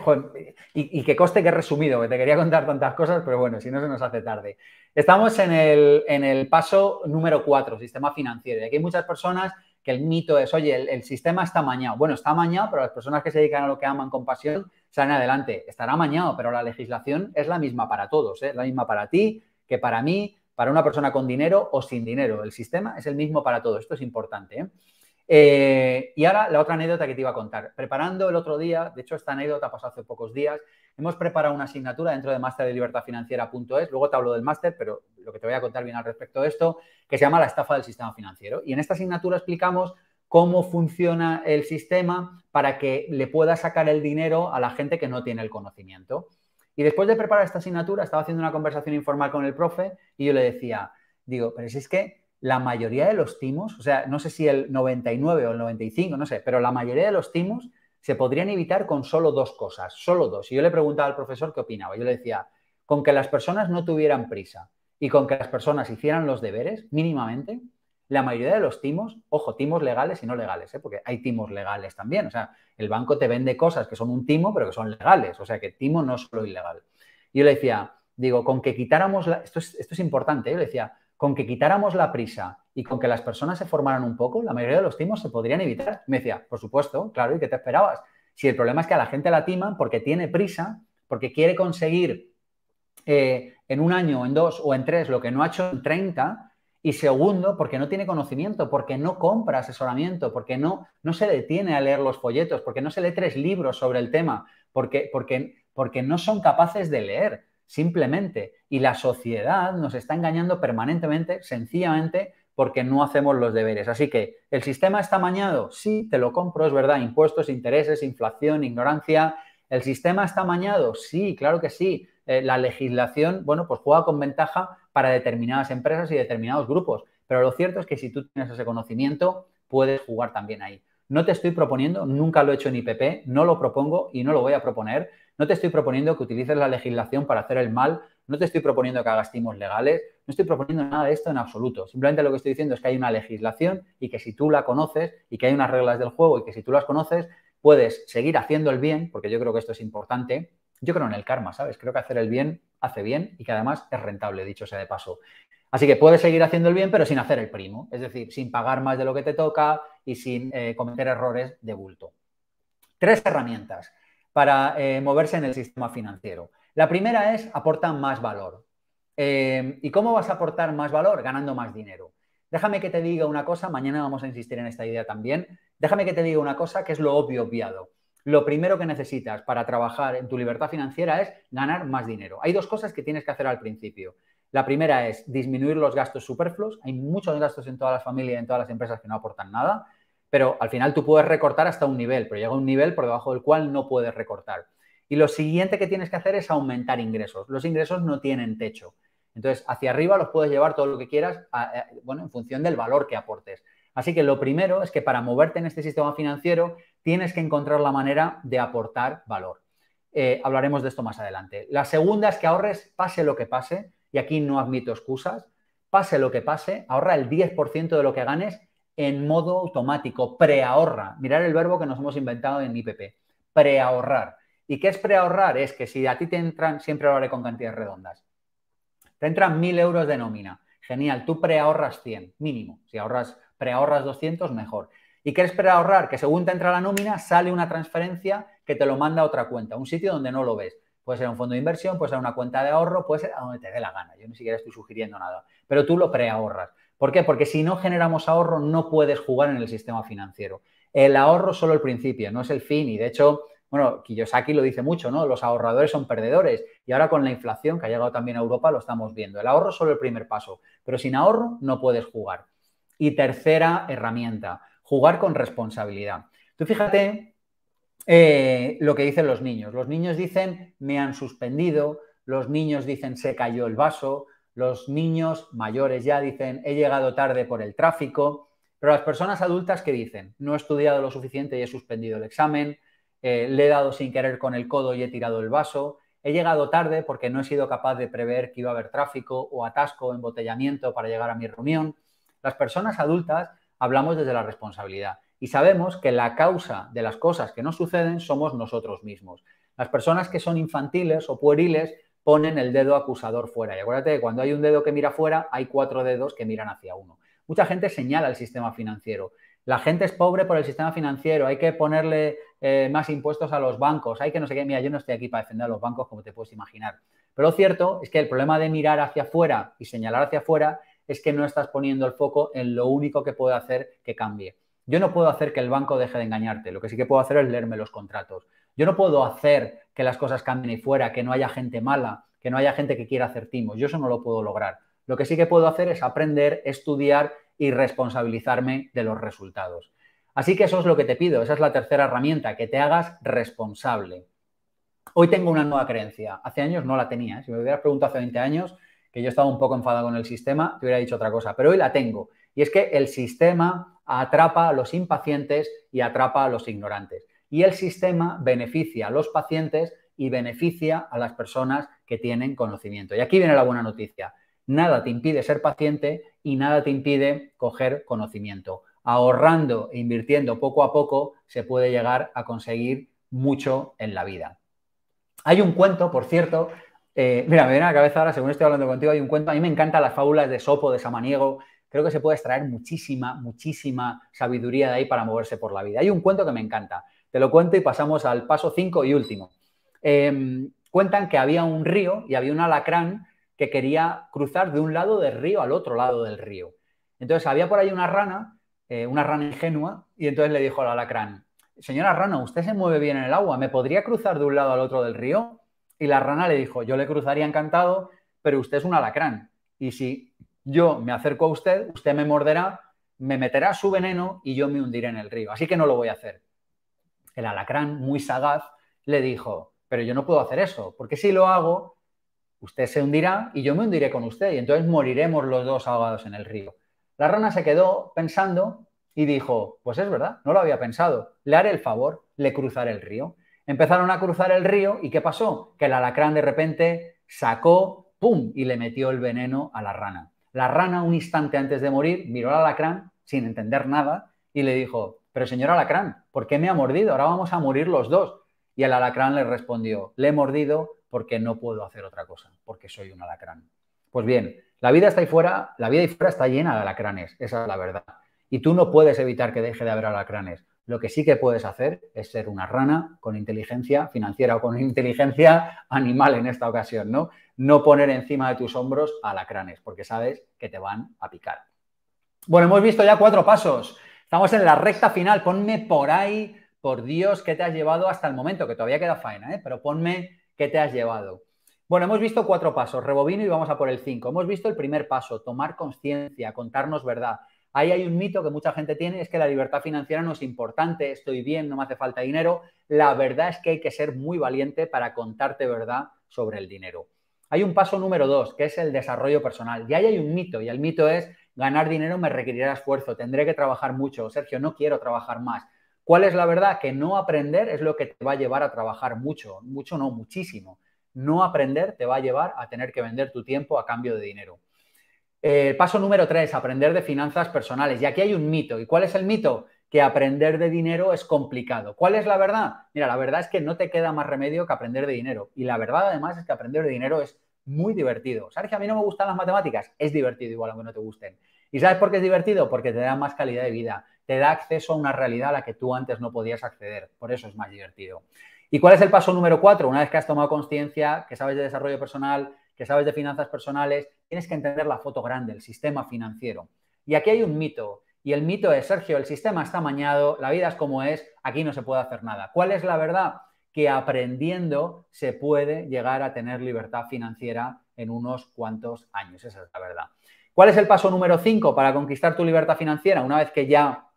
y, que coste que he resumido, que te quería contar tantas cosas, pero bueno, si no se nos hace tarde. Estamos en el, en el paso número 4, sistema financiero. Y aquí hay muchas personas que el mito es, oye, el, sistema está mañado. Bueno, está mañado, pero las personas que se dedican a lo que aman con pasión salen adelante. Estará mañado, pero la legislación es la misma para todos, es ¿eh? la misma para ti que para mí, para una persona con dinero o sin dinero. El sistema es el mismo para todos. Esto es importante. ¿eh? Eh, y ahora la otra anécdota que te iba a contar. Preparando el otro día, de hecho esta anécdota pasó hace pocos días, hemos preparado una asignatura dentro de máster de Libertad Financiera.es. luego te hablo del máster, pero lo que te voy a contar bien al respecto de esto, que se llama la estafa del sistema financiero. Y en esta asignatura explicamos cómo funciona el sistema para que le pueda sacar el dinero a la gente que no tiene el conocimiento. Y después de preparar esta asignatura, estaba haciendo una conversación informal con el profe y yo le decía, digo, pero si es que la mayoría de los timos, o sea, no sé si el 99 o el 95, no sé, pero la mayoría de los timos se podrían evitar con solo dos cosas, solo dos. Y yo le preguntaba al profesor qué opinaba. Yo le decía, con que las personas no tuvieran prisa y con que las personas hicieran los deberes mínimamente, la mayoría de los timos, ojo, timos legales y no legales, ¿eh? porque hay timos legales también. O sea, el banco te vende cosas que son un timo, pero que son legales. O sea, que timo no es solo ilegal. yo le decía, digo, con que quitáramos, la... esto, es, importante, ¿eh? yo le decía, con que quitáramos la prisa y con que las personas se formaran un poco, la mayoría de los timos se podrían evitar. Me decía, por supuesto, claro, ¿y qué te esperabas? Si el problema es que a la gente la timan porque tiene prisa, porque quiere conseguir eh, en un año, en dos o en tres lo que no ha hecho en 30, y segundo, porque no tiene conocimiento, porque no compra asesoramiento, porque no, no se detiene a leer los folletos, porque no se lee tres libros sobre el tema, porque, porque, porque no son capaces de leer simplemente. Y la sociedad nos está engañando permanentemente, sencillamente, porque no hacemos los deberes. Así que, ¿el sistema está mañado? Sí, te lo compro, es verdad. Impuestos, intereses, inflación, ignorancia. ¿El sistema está mañado? Sí, claro que sí. Eh, la legislación, bueno, pues juega con ventaja para determinadas empresas y determinados grupos. Pero lo cierto es que si tú tienes ese conocimiento, puedes jugar también ahí. No te estoy proponiendo, nunca lo he hecho en IPP, no lo propongo y no lo voy a proponer no te estoy proponiendo que utilices la legislación para hacer el mal, no te estoy proponiendo que hagas timos legales, no estoy proponiendo nada de esto en absoluto. Simplemente lo que estoy diciendo es que hay una legislación y que si tú la conoces y que hay unas reglas del juego y que si tú las conoces, puedes seguir haciendo el bien, porque yo creo que esto es importante. Yo creo en el karma, ¿sabes? Creo que hacer el bien hace bien y que además es rentable, dicho sea de paso. Así que puedes seguir haciendo el bien, pero sin hacer el primo, es decir, sin pagar más de lo que te toca y sin eh, cometer errores de bulto. Tres herramientas para eh, moverse en el sistema financiero. La primera es aportar más valor. Eh, ¿Y cómo vas a aportar más valor? Ganando más dinero. Déjame que te diga una cosa, mañana vamos a insistir en esta idea también. Déjame que te diga una cosa que es lo obvio obviado. Lo primero que necesitas para trabajar en tu libertad financiera es ganar más dinero. Hay dos cosas que tienes que hacer al principio. La primera es disminuir los gastos superfluos. Hay muchos gastos en todas las familias, en todas las empresas que no aportan nada pero al final tú puedes recortar hasta un nivel, pero llega un nivel por debajo del cual no puedes recortar. Y lo siguiente que tienes que hacer es aumentar ingresos. Los ingresos no tienen techo. Entonces, hacia arriba los puedes llevar todo lo que quieras, bueno, en función del valor que aportes. Así que lo primero es que para moverte en este sistema financiero tienes que encontrar la manera de aportar valor. Eh, hablaremos de esto más adelante. La segunda es que ahorres pase lo que pase, y aquí no admito excusas, pase lo que pase, ahorra el 10% de lo que ganes en modo automático, preahorra. Mirar el verbo que nos hemos inventado en IPP, preahorrar. ¿Y qué es preahorrar? Es que si a ti te entran, siempre lo haré con cantidades redondas, te entran 1.000 euros de nómina. Genial, tú preahorras 100, mínimo. Si ahorras, preahorras 200, mejor. ¿Y qué es preahorrar? Que según te entra la nómina, sale una transferencia que te lo manda a otra cuenta, un sitio donde no lo ves. Puede ser un fondo de inversión, puede ser una cuenta de ahorro, puede ser a donde te dé la gana. Yo ni siquiera estoy sugiriendo nada. Pero tú lo preahorras. ¿Por qué? Porque si no generamos ahorro, no puedes jugar en el sistema financiero. El ahorro solo el principio, no es el fin. Y de hecho, bueno, Kiyosaki lo dice mucho, ¿no? Los ahorradores son perdedores. Y ahora con la inflación que ha llegado también a Europa lo estamos viendo. El ahorro es solo el primer paso, pero sin ahorro no puedes jugar. Y tercera herramienta, jugar con responsabilidad. Tú fíjate eh, lo que dicen los niños. Los niños dicen, me han suspendido. Los niños dicen, se cayó el vaso. Los niños mayores ya dicen, he llegado tarde por el tráfico, pero las personas adultas que dicen, no he estudiado lo suficiente y he suspendido el examen, eh, le he dado sin querer con el codo y he tirado el vaso, he llegado tarde porque no he sido capaz de prever que iba a haber tráfico o atasco, o embotellamiento para llegar a mi reunión. Las personas adultas hablamos desde la responsabilidad y sabemos que la causa de las cosas que nos suceden somos nosotros mismos. Las personas que son infantiles o pueriles ponen el dedo acusador fuera. Y acuérdate que cuando hay un dedo que mira fuera, hay cuatro dedos que miran hacia uno. Mucha gente señala el sistema financiero. La gente es pobre por el sistema financiero, hay que ponerle eh, más impuestos a los bancos, hay que no sé qué. Mira, yo no estoy aquí para defender a los bancos, como te puedes imaginar. Pero lo cierto es que el problema de mirar hacia afuera y señalar hacia afuera es que no estás poniendo el foco en lo único que puede hacer que cambie. Yo no puedo hacer que el banco deje de engañarte, lo que sí que puedo hacer es leerme los contratos. Yo no puedo hacer que las cosas cambien y fuera, que no haya gente mala, que no haya gente que quiera hacer timos. Yo eso no lo puedo lograr. Lo que sí que puedo hacer es aprender, estudiar y responsabilizarme de los resultados. Así que eso es lo que te pido, esa es la tercera herramienta, que te hagas responsable. Hoy tengo una nueva creencia, hace años no la tenía, ¿eh? si me hubieras preguntado hace 20 años, que yo estaba un poco enfadado con el sistema, te hubiera dicho otra cosa, pero hoy la tengo, y es que el sistema atrapa a los impacientes y atrapa a los ignorantes y el sistema beneficia a los pacientes y beneficia a las personas que tienen conocimiento. Y aquí viene la buena noticia. Nada te impide ser paciente y nada te impide coger conocimiento. Ahorrando e invirtiendo poco a poco se puede llegar a conseguir mucho en la vida. Hay un cuento, por cierto, eh, mira, me viene a la cabeza ahora, según estoy hablando contigo, hay un cuento, a mí me encantan las fábulas de Sopo, de Samaniego, creo que se puede extraer muchísima, muchísima sabiduría de ahí para moverse por la vida. Hay un cuento que me encanta, te lo cuento y pasamos al paso 5 y último. Em, cuentan que había un río y había un alacrán que quería cruzar de un lado del río al otro lado del río. Entonces había por ahí una rana, eh, una rana ingenua, y entonces le dijo al alacrán, señora rana, usted se mueve bien en el agua, ¿me podría cruzar de un lado al otro del río? Y la rana le dijo, yo le cruzaría encantado, pero usted es un alacrán. Y si yo me acerco a usted, usted me morderá, me meterá su veneno y yo me hundiré en el río. Así que no lo voy a hacer el alacrán, muy sagaz, le dijo, pero yo no puedo hacer eso, porque si lo hago, usted se hundirá y yo me hundiré con usted, y entonces moriremos los dos ahogados en el río. La rana se quedó pensando y dijo, pues es verdad, no lo había pensado, le haré el favor, le cruzaré el río. Empezaron a cruzar el río y ¿qué pasó? Que el alacrán de repente sacó, ¡pum!, y le metió el veneno a la rana. La rana, un instante antes de morir, miró al alacrán sin entender nada y le dijo, pero señor alacrán, ¿por qué me ha mordido? Ahora vamos a morir los dos. Y el alacrán le respondió, le he mordido porque no puedo hacer otra cosa, porque soy un alacrán. Pues bien, la vida está ahí fuera, la vida ahí fuera está llena de alacranes, esa es la verdad. Y tú no puedes evitar que deje de haber alacranes. Lo que sí que puedes hacer es ser una rana con inteligencia financiera o con (laughs) inteligencia animal en esta ocasión, ¿no? No poner encima de tus hombros alacranes, porque sabes que te van a picar. Bueno, hemos visto ya cuatro pasos. Estamos en la recta final, ponme por ahí, por Dios, qué te has llevado hasta el momento, que todavía queda faena, ¿eh? pero ponme qué te has llevado. Bueno, hemos visto cuatro pasos, rebobino y vamos a por el cinco. Hemos visto el primer paso, tomar conciencia, contarnos verdad. Ahí hay un mito que mucha gente tiene, es que la libertad financiera no es importante, estoy bien, no me hace falta dinero. La verdad es que hay que ser muy valiente para contarte verdad sobre el dinero. Hay un paso número dos, que es el desarrollo personal. Y ahí hay un mito, y el mito es ganar dinero me requerirá esfuerzo, tendré que trabajar mucho, Sergio, no quiero trabajar más. ¿Cuál es la verdad? Que no aprender es lo que te va a llevar a trabajar mucho, mucho no, muchísimo. No aprender te va a llevar a tener que vender tu tiempo a cambio de dinero. Eh, paso número tres, aprender de finanzas personales. Y aquí hay un mito. ¿Y cuál es el mito? Que aprender de dinero es complicado. ¿Cuál es la verdad? Mira, la verdad es que no te queda más remedio que aprender de dinero. Y la verdad además es que aprender de dinero es muy divertido. Sergio, a mí no me gustan las matemáticas. Es divertido igual aunque no te gusten. ¿Y sabes por qué es divertido? Porque te da más calidad de vida, te da acceso a una realidad a la que tú antes no podías acceder. Por eso es más divertido. ¿Y cuál es el paso número cuatro? Una vez que has tomado conciencia, que sabes de desarrollo personal, que sabes de finanzas personales, tienes que entender la foto grande, el sistema financiero. Y aquí hay un mito. Y el mito es, Sergio, el sistema está mañado, la vida es como es, aquí no se puede hacer nada. ¿Cuál es la verdad? que aprendiendo se puede llegar a tener libertad financiera en unos cuantos años. Esa es la verdad. ¿Cuál es el paso número 5 para conquistar tu libertad financiera? Una vez que ya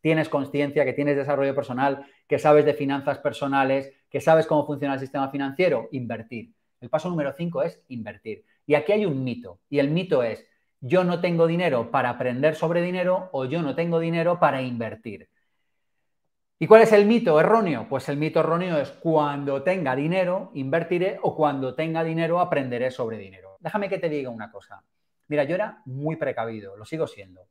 tienes conciencia, que tienes desarrollo personal, que sabes de finanzas personales, que sabes cómo funciona el sistema financiero, invertir. El paso número 5 es invertir. Y aquí hay un mito. Y el mito es, yo no tengo dinero para aprender sobre dinero o yo no tengo dinero para invertir. ¿Y cuál es el mito erróneo? Pues el mito erróneo es cuando tenga dinero invertiré o cuando tenga dinero aprenderé sobre dinero. Déjame que te diga una cosa. Mira, yo era muy precavido, lo sigo siendo.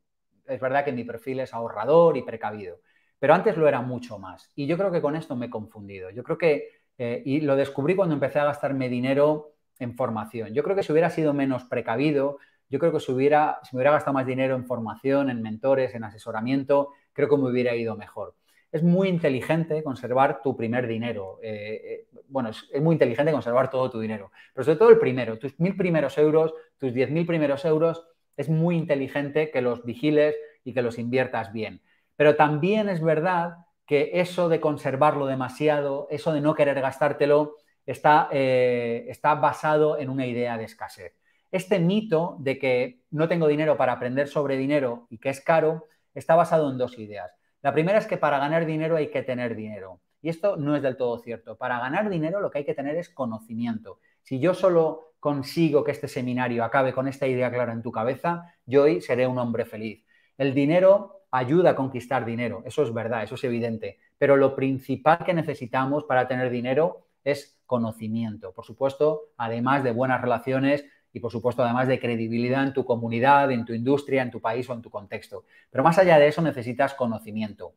Es verdad que mi perfil es ahorrador y precavido, pero antes lo era mucho más. Y yo creo que con esto me he confundido. Yo creo que, eh, y lo descubrí cuando empecé a gastarme dinero en formación. Yo creo que si hubiera sido menos precavido, yo creo que si, hubiera, si me hubiera gastado más dinero en formación, en mentores, en asesoramiento, creo que me hubiera ido mejor es muy inteligente conservar tu primer dinero. Eh, eh, bueno, es, muy inteligente conservar todo tu dinero, pero sobre todo el primero, tus mil primeros euros, tus diez mil primeros euros, es muy inteligente que los vigiles y que los inviertas bien. Pero también es verdad que eso de conservarlo demasiado, eso de no querer gastártelo, está eh, basado en una idea de escasez. Este mito de que no tengo dinero para aprender sobre dinero y que es caro, está basado en dos ideas. La primera es que para ganar dinero hay que tener dinero. Y esto no es del todo cierto. Para ganar dinero lo que hay que tener es conocimiento. Si yo solo consigo que este seminario acabe con esta idea clara en tu cabeza, yo hoy seré un hombre feliz. El dinero ayuda a conquistar dinero, eso es verdad, eso es evidente, pero lo principal que necesitamos para tener dinero es conocimiento. Por supuesto, además de buenas relaciones, y, por supuesto, además de credibilidad en tu comunidad, en tu industria, en tu país o en tu contexto. Pero más allá de eso necesitas conocimiento.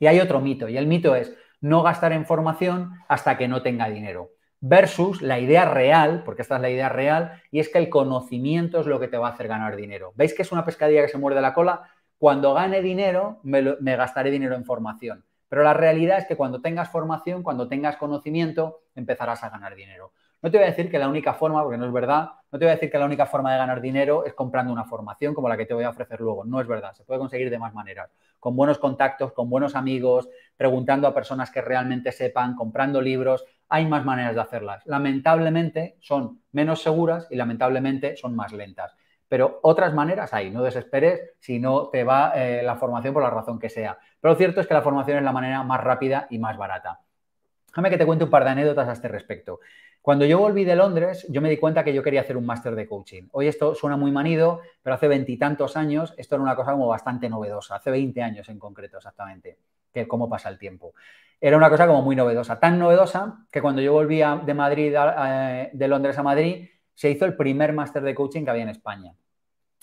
Y hay otro mito, y el mito es no gastar en formación hasta que no tenga dinero, versus la idea real, porque esta es la idea real, y es que el conocimiento es lo que te va a hacer ganar dinero. ¿Veis que es una pescadilla que se muerde la cola? Cuando gane dinero, me, me gastaré dinero en formación. Pero la realidad es que cuando tengas formación, cuando tengas conocimiento, empezarás a ganar dinero. No te voy a decir que la única forma, porque no es verdad, no te voy a decir que la única forma de ganar dinero es comprando una formación como la que te voy a ofrecer luego. No es verdad, se puede conseguir de más maneras. Con buenos contactos, con buenos amigos, preguntando a personas que realmente sepan, comprando libros, hay más maneras de hacerlas. Lamentablemente son menos seguras y lamentablemente son más lentas. Pero otras maneras hay, no desesperes si no te va eh, la formación por la razón que sea. Pero lo cierto es que la formación es la manera más rápida y más barata. Déjame que te cuente un par de anécdotas a este respecto. Cuando yo volví de Londres, yo me di cuenta que yo quería hacer un máster de coaching. Hoy esto suena muy manido, pero hace veintitantos años esto era una cosa como bastante novedosa, hace 20 años en concreto exactamente, que cómo pasa el tiempo. Era una cosa como muy novedosa, tan novedosa que cuando yo volví de Madrid, de Londres a Madrid, se hizo el primer máster de coaching que había en España.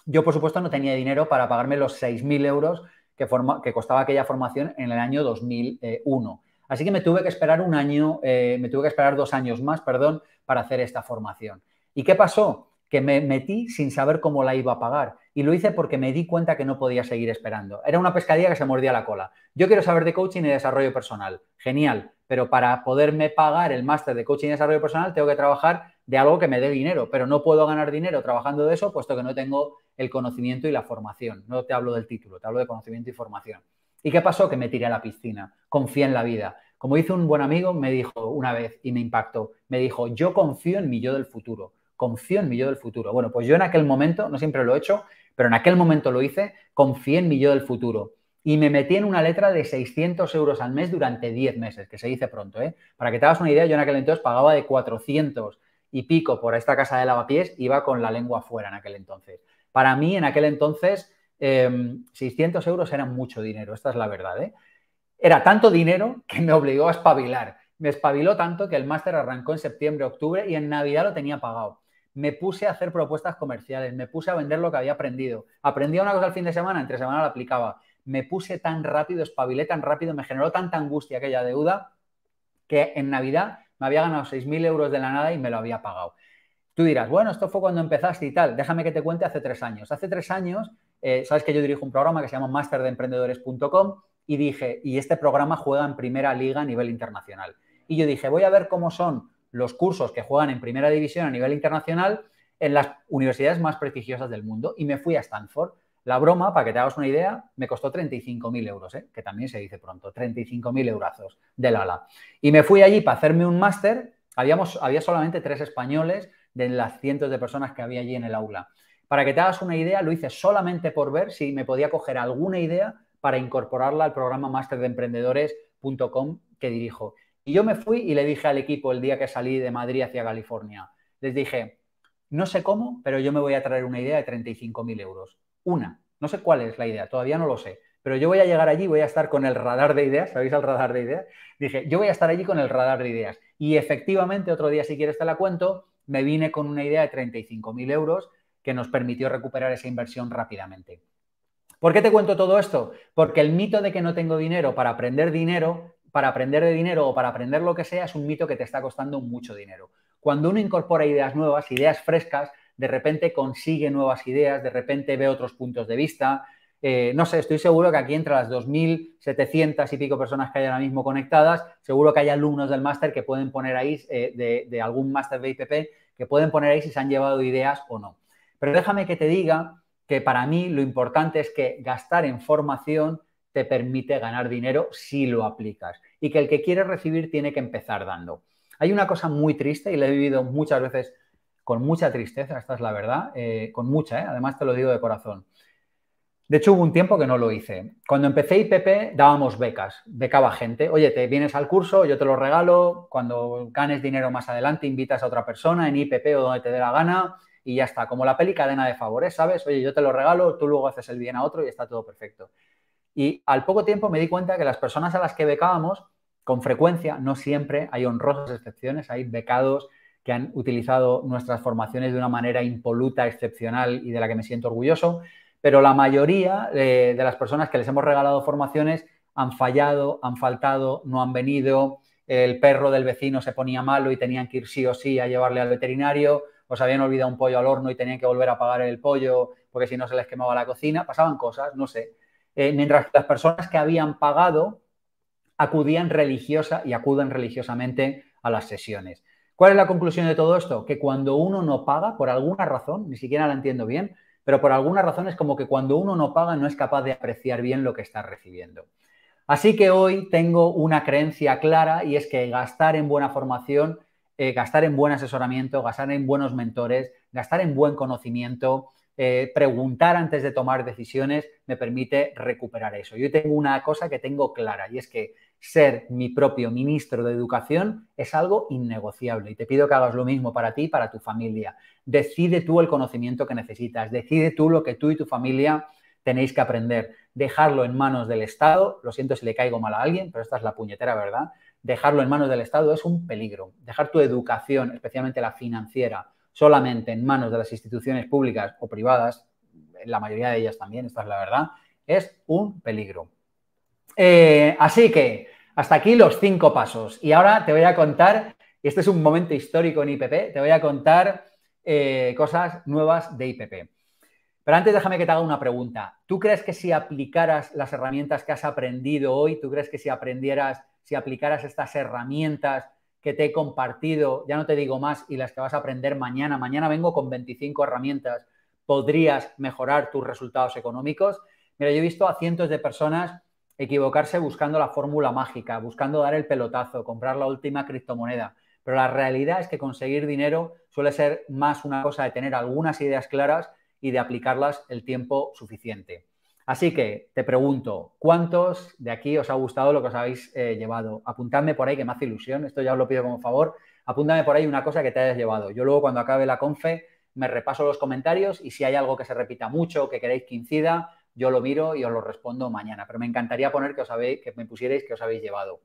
Yo, por supuesto, no tenía dinero para pagarme los 6.000 euros que, que costaba aquella formación en el año 2001. Así que me tuve que esperar un año, eh, me tuve que esperar dos años más, perdón, para hacer esta formación. ¿Y qué pasó? Que me metí sin saber cómo la iba a pagar. Y lo hice porque me di cuenta que no podía seguir esperando. Era una pescadilla que se mordía la cola. Yo quiero saber de coaching y desarrollo personal. Genial. Pero para poderme pagar el máster de coaching y desarrollo personal, tengo que trabajar de algo que me dé dinero. Pero no puedo ganar dinero trabajando de eso, puesto que no tengo el conocimiento y la formación. No te hablo del título, te hablo de conocimiento y formación. ¿Y qué pasó? Que me tiré a la piscina. Confía en la vida. Como dice un buen amigo, me dijo una vez y me impactó, me dijo, yo confío en mi yo del futuro, confío en mi yo del futuro. Bueno, pues yo en aquel momento, no siempre lo he hecho, pero en aquel momento lo hice, confié en mi yo del futuro. Y me metí en una letra de 600 euros al mes durante 10 meses, que se dice pronto, ¿eh? Para que te hagas una idea, yo en aquel entonces pagaba de 400 y pico por esta casa de lavapiés, iba con la lengua fuera en aquel entonces. Para mí, en aquel entonces, 600 em, euros era mucho dinero, esta es la verdad. ¿eh? Era tanto dinero que me obligó a espabilar. Me espabiló tanto que el máster arrancó en septiembre, octubre y en Navidad lo tenía pagado. Me puse a hacer propuestas comerciales, me puse a vender lo que había aprendido. Aprendía una cosa el fin de semana, entre semana la aplicaba. Me puse tan rápido, espabilé tan rápido, me generó tanta angustia aquella deuda que en Navidad me había ganado 6.000 euros de la nada y me lo había pagado. Tú dirás, bueno, esto fue cuando empezaste y tal. Déjame que te cuente hace tres años. Hace tres años eh, sabes que yo dirijo un programa que se llama masterdeemprendedores.com y dije, y este programa juega en primera liga a nivel internacional. Y yo dije, voy a ver cómo son los cursos que juegan en primera división a nivel internacional en las universidades más prestigiosas del mundo. Y me fui a Stanford. La broma, para que te hagas una idea, me costó 35.000 euros, ¿eh? que también se dice pronto, 35.000 eurazos del ala. Y me fui allí para hacerme un máster. había solamente tres españoles de las cientos de personas que había allí en el aula. Para que te hagas una idea, lo hice solamente por ver si me podía coger alguna idea para incorporarla al programa de Emprendedores.com que dirijo. Y yo me fui y le dije al equipo el día que salí de Madrid hacia California, les dije, no sé cómo, pero yo me voy a traer una idea de 35.000 euros. Una. No sé cuál es la idea, todavía no lo sé. Pero yo voy a llegar allí, voy a estar con el radar de ideas, ¿sabéis el radar de ideas? Dije, yo voy a estar allí con el radar de ideas. Y efectivamente, otro día, si quieres, te la cuento, me vine con una idea de 35.000 euros que nos permitió recuperar esa inversión rápidamente. ¿Por qué te cuento todo esto? Porque el mito de que no tengo dinero para aprender dinero, para aprender de dinero o para aprender lo que sea, es un mito que te está costando mucho dinero. Cuando uno incorpora ideas nuevas, ideas frescas, de repente consigue nuevas ideas, de repente ve otros puntos de vista. Eh, no sé, estoy seguro que aquí entre las 2.700 y pico personas que hay ahora mismo conectadas, seguro que hay alumnos del máster que pueden poner ahí, eh, de, de, algún máster de IPP, que pueden poner ahí si se han llevado ideas o no. Pero déjame que te diga que para mí lo importante es que gastar en formación te permite ganar dinero si lo aplicas y que el que quiere recibir tiene que empezar dando. Hay una cosa muy triste y la he vivido muchas veces con mucha tristeza, esta es la verdad, eh, con mucha, eh, además te lo digo de corazón. De hecho, hubo un tiempo que no lo hice. Cuando empecé IPP dábamos becas, becaba gente. Oye, te vienes al curso, yo te lo regalo, cuando ganes dinero más adelante invitas a otra persona en IPP o donde te dé la gana y ya está, como la peli cadena de favores, ¿sabes? Oye, yo te lo regalo, tú luego haces el bien a otro y está todo perfecto. Y al poco tiempo me di cuenta que las personas a las que becábamos, con frecuencia, no siempre, hay honrosas excepciones, hay becados que han utilizado nuestras formaciones de una manera impoluta, excepcional y de la que me siento orgulloso, pero la mayoría de, de las personas que les hemos regalado formaciones han fallado, han faltado, no han venido, el perro del vecino se ponía malo y tenían que ir sí o sí a llevarle al veterinario, o se habían olvidado un pollo al horno y tenían que volver a pagar el pollo porque si no se les quemaba la cocina, pasaban cosas, no sé. Eh, mientras que las personas que habían pagado acudían religiosa y acuden religiosamente a las sesiones. ¿Cuál es la conclusión de todo esto? Que cuando uno no paga, por alguna razón, ni siquiera la entiendo bien, pero por alguna razón es como que cuando uno no paga no es capaz de apreciar bien lo que está recibiendo. Así que hoy tengo una creencia clara y es que gastar en buena formación eh, gastar en buen asesoramiento, gastar en buenos mentores, gastar en buen conocimiento, eh, preguntar antes de tomar decisiones me permite recuperar eso. Yo tengo una cosa que tengo clara y es que ser mi propio ministro de educación es algo innegociable y te pido que hagas lo mismo para ti y para tu familia. Decide tú el conocimiento que necesitas, decide tú lo que tú y tu familia tenéis que aprender. Dejarlo en manos del Estado, lo siento si le caigo mal a alguien, pero esta es la puñetera verdad, dejarlo en manos del Estado es un peligro. Dejar tu educación, especialmente la financiera, solamente en manos de las instituciones públicas o privadas, la mayoría de ellas también, esta es la verdad, es un peligro. Eh, así que hasta aquí los cinco pasos. Y ahora te voy a contar, y este es un momento histórico en IPP, te voy a contar eh, cosas nuevas de IPP. Pero antes déjame que te haga una pregunta. ¿Tú crees que si aplicaras las herramientas que has aprendido hoy, tú crees que si aprendieras si aplicaras estas herramientas que te he compartido, ya no te digo más, y las que vas a aprender mañana, mañana vengo con 25 herramientas, podrías mejorar tus resultados económicos. Mira, yo he visto a cientos de personas equivocarse buscando la fórmula mágica, buscando dar el pelotazo, comprar la última criptomoneda. Pero la realidad es que conseguir dinero suele ser más una cosa de tener algunas ideas claras y de aplicarlas el tiempo suficiente. Así que te pregunto, ¿cuántos de aquí os ha gustado lo que os habéis eh, llevado? Apuntadme por ahí que me hace ilusión, esto ya os lo pido como favor. Apúntame por ahí una cosa que te hayas llevado. Yo luego cuando acabe la confe me repaso los comentarios y si hay algo que se repita mucho, que queréis que incida, yo lo miro y os lo respondo mañana. Pero me encantaría poner que os habéis, que me pusierais que os habéis llevado.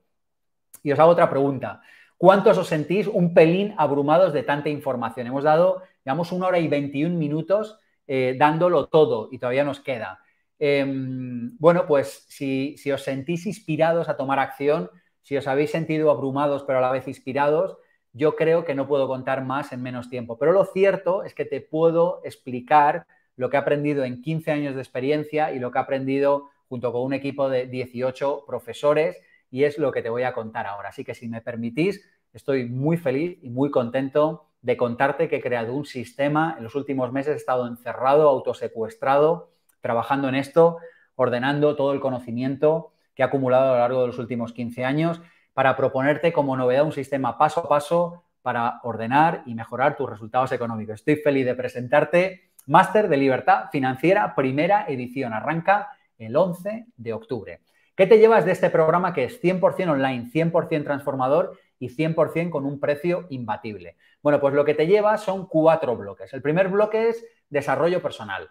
Y os hago otra pregunta. ¿Cuántos os sentís un pelín abrumados de tanta información? Hemos dado, digamos, una hora y 21 minutos eh, dándolo todo y todavía nos queda. Em, bueno, pues si, si, os sentís inspirados a tomar acción, si os habéis sentido abrumados pero a la vez inspirados, yo creo que no puedo contar más en menos tiempo. Pero lo cierto es que te puedo explicar lo que he aprendido en 15 años de experiencia y lo que he aprendido junto con un equipo de 18 profesores y es lo que te voy a contar ahora. Así que si me permitís, estoy muy feliz y muy contento de contarte que he creado un sistema. En los últimos meses he estado encerrado, autosecuestrado trabajando en esto, ordenando todo el conocimiento que he acumulado a lo largo de los últimos 15 años para proponerte como novedad un sistema paso a paso para ordenar y mejorar tus resultados económicos. Estoy feliz de presentarte Máster de Libertad Financiera, primera edición. Arranca el 11 de octubre. ¿Qué te llevas de este programa que es 100% online, 100% transformador y 100% con un precio imbatible? Bueno, pues lo que te lleva son cuatro bloques. El primer bloque es desarrollo personal.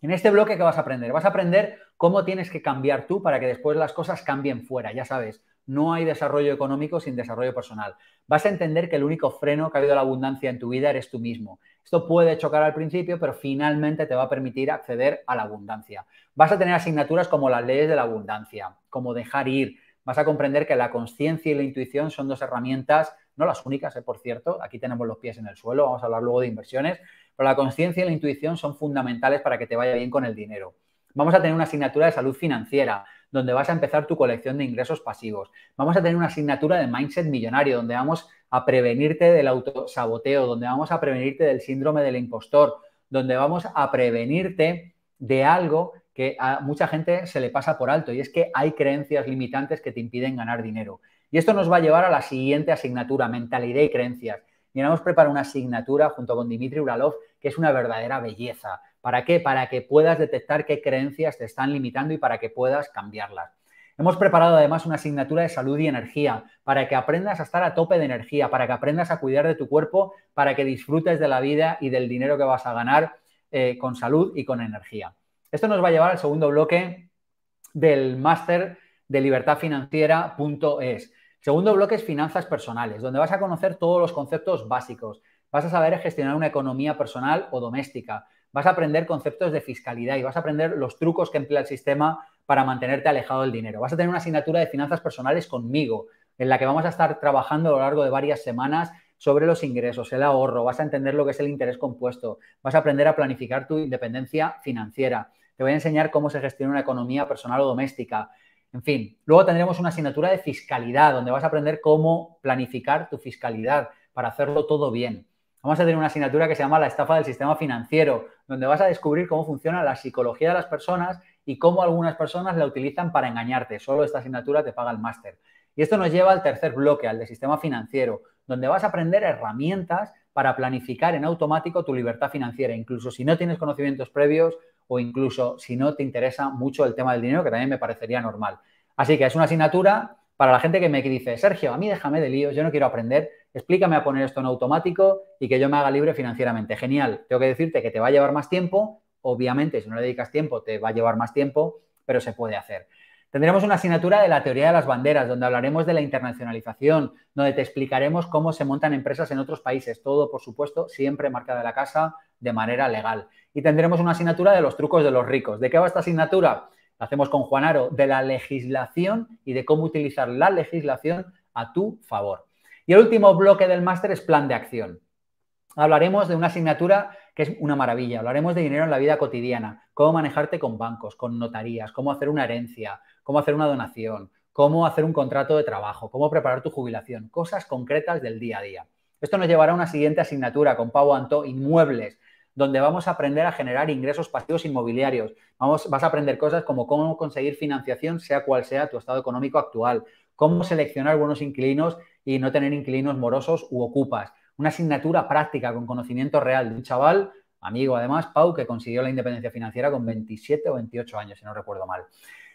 En este bloque, ¿qué vas a aprender? Vas a aprender cómo tienes que cambiar tú para que después las cosas cambien fuera. Ya sabes, no hay desarrollo económico sin desarrollo personal. Vas a entender que el único freno que ha habido a la abundancia en tu vida eres tú mismo. Esto puede chocar al principio, pero finalmente te va a permitir acceder a la abundancia. Vas a tener asignaturas como las leyes de la abundancia, como dejar ir. Vas a comprender que la conciencia y la intuición son dos herramientas, no las únicas, eh, por cierto. Aquí tenemos los pies en el suelo, vamos a hablar luego de inversiones, pero la conciencia y la intuición son fundamentales para que te vaya bien con el dinero. Vamos a tener una asignatura de salud financiera, donde vas a empezar tu colección de ingresos pasivos. Vamos a tener una asignatura de mindset millonario, donde vamos a prevenirte del autosaboteo, donde vamos a prevenirte del síndrome del impostor, donde vamos a prevenirte de algo que a mucha gente se le pasa por alto, y es que hay creencias limitantes que te impiden ganar dinero. Y esto nos va a llevar a la siguiente asignatura, mentalidad y creencias. Y ahora a preparar una asignatura junto con Dimitri Uralov que es una verdadera belleza. ¿Para qué? Para que puedas detectar qué creencias te están limitando y para que puedas cambiarlas. Hemos preparado además una asignatura de salud y energía para que aprendas a estar a tope de energía, para que aprendas a cuidar de tu cuerpo, para que disfrutes de la vida y del dinero que vas a ganar eh, con salud y con energía. Esto nos va a llevar al segundo bloque del máster de libertad libertadfinanciera.es. Segundo bloque es finanzas personales, donde vas a conocer todos los conceptos básicos vas a saber gestionar una economía personal o doméstica, vas a aprender conceptos de fiscalidad y vas a aprender los trucos que emplea el sistema para mantenerte alejado del dinero. Vas a tener una asignatura de finanzas personales conmigo, en la que vamos a estar trabajando a lo largo de varias semanas sobre los ingresos, el ahorro, vas a entender lo que es el interés compuesto, vas a aprender a planificar tu independencia financiera, te voy a enseñar cómo se gestiona una economía personal o doméstica, en fin, luego tendremos una asignatura de fiscalidad, donde vas a aprender cómo planificar tu fiscalidad para hacerlo todo bien. Vamos a tener una asignatura que se llama la estafa del sistema financiero, donde vas a descubrir cómo funciona la psicología de las personas y cómo algunas personas la utilizan para engañarte. Solo esta asignatura te paga el máster. Y esto nos lleva al tercer bloque, al de sistema financiero, donde vas a aprender herramientas para planificar en automático tu libertad financiera, incluso si no tienes conocimientos previos o incluso si no te interesa mucho el tema del dinero, que también me parecería normal. Así que es una asignatura para la gente que me dice, Sergio, a mí déjame de líos, yo no quiero aprender explícame a poner esto en automático y que yo me haga libre financieramente. Genial, tengo que decirte que te va a llevar más tiempo, obviamente si no le dedicas tiempo te va a llevar más tiempo, pero se puede hacer. Tendremos una asignatura de la teoría de las banderas, donde hablaremos de la internacionalización, donde te explicaremos cómo se montan empresas en otros países. Todo, por supuesto, siempre marcada de la casa de manera legal. Y tendremos una asignatura de los trucos de los ricos. ¿De qué va esta asignatura? La hacemos con Juan Aro, de la legislación y de cómo utilizar la legislación a tu favor. Y el último bloque del máster es plan de acción. Hablaremos de una asignatura que es una maravilla. Hablaremos de dinero en la vida cotidiana, cómo manejarte con bancos, con notarías, cómo hacer una herencia, cómo hacer una donación, cómo hacer un contrato de trabajo, cómo preparar tu jubilación, cosas concretas del día a día. Esto nos llevará a una siguiente asignatura con Pau Anto, inmuebles, donde vamos a aprender a generar ingresos pasivos inmobiliarios. Vamos, vas a aprender cosas como cómo conseguir financiación, sea cual sea tu estado económico actual, cómo seleccionar buenos inquilinos y no tener inquilinos morosos u ocupas. Una asignatura práctica con conocimiento real de un chaval, amigo además, Pau, que consiguió la independencia financiera con 27 o 28 años, si no recuerdo mal.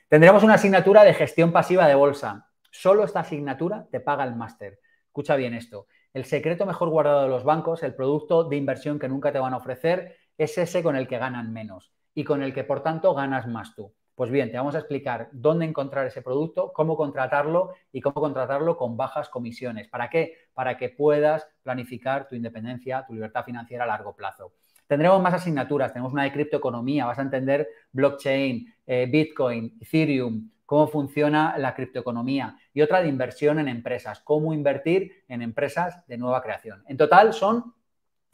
Tendremos una asignatura de gestión pasiva de bolsa. Solo esta asignatura te paga el máster. Escucha bien esto. El secreto mejor guardado de los bancos, el producto de inversión que nunca te van a ofrecer, es ese con el que ganan menos y con el que, por tanto, ganas más tú. Pues bien, te vamos a explicar dónde encontrar ese producto, cómo contratarlo y cómo contratarlo con bajas comisiones. ¿Para qué? Para que puedas planificar tu independencia, tu libertad financiera a largo plazo. Tendremos más asignaturas, tenemos una de criptoeconomía, vas a entender blockchain, eh, Bitcoin, Ethereum, cómo funciona la criptoeconomía y otra de inversión en empresas, cómo invertir en empresas de nueva creación. En total son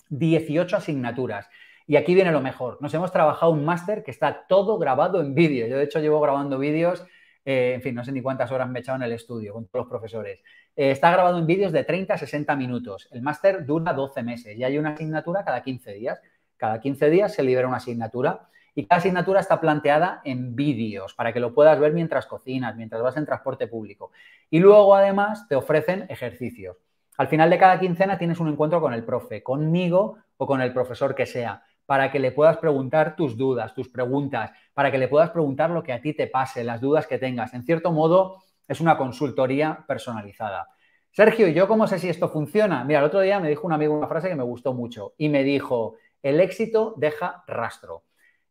18 asignaturas y aquí viene lo mejor. Nos hemos trabajado un máster que está todo grabado en vídeo. Yo, de hecho, llevo grabando vídeos, eh, en fin, no sé ni cuántas horas me he echado en el estudio con todos los profesores. Eh, está grabado en vídeos de 30 a 60 minutos. El máster dura 12 meses y hay una asignatura cada 15 días. Cada 15 días se libera una asignatura y cada asignatura está planteada en vídeos para que lo puedas ver mientras cocinas, mientras vas en transporte público. Y luego, además, te ofrecen ejercicios. Al final de cada quincena tienes un encuentro con el profe, conmigo o con el profesor que sea para que le puedas preguntar tus dudas, tus preguntas, para que le puedas preguntar lo que a ti te pase, las dudas que tengas. En cierto modo, es una consultoría personalizada. Sergio, ¿y yo cómo sé si esto funciona? Mira, el otro día me dijo un amigo una frase que me gustó mucho y me dijo, el éxito deja rastro.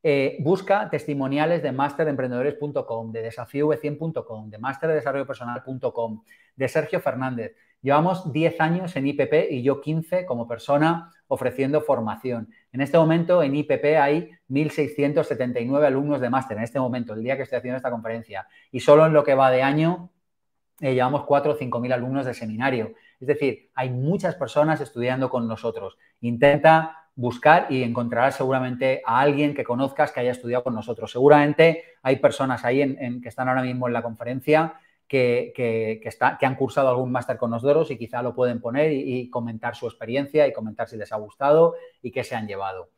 Eh, busca testimoniales de masteremprendedores.com, de desafíov100.com, de masterdesarrollopersonal.com, de Sergio Fernández. Llevamos 10 años en IPP y yo 15 como persona ofreciendo formación. En este momento en IPP hay 1.679 alumnos de máster, en este momento, el día que estoy haciendo esta conferencia. Y solo en lo que va de año eh, llevamos 4 o 5.000 alumnos de seminario. Es decir, hay muchas personas estudiando con nosotros. Intenta buscar y encontrarás seguramente a alguien que conozcas que haya estudiado con nosotros. Seguramente hay personas ahí en que están ahora mismo en la conferencia que, han cursado algún máster con nosotros y quizá lo pueden poner y, y, comentar su experiencia y comentar si les ha gustado y qué se han llevado.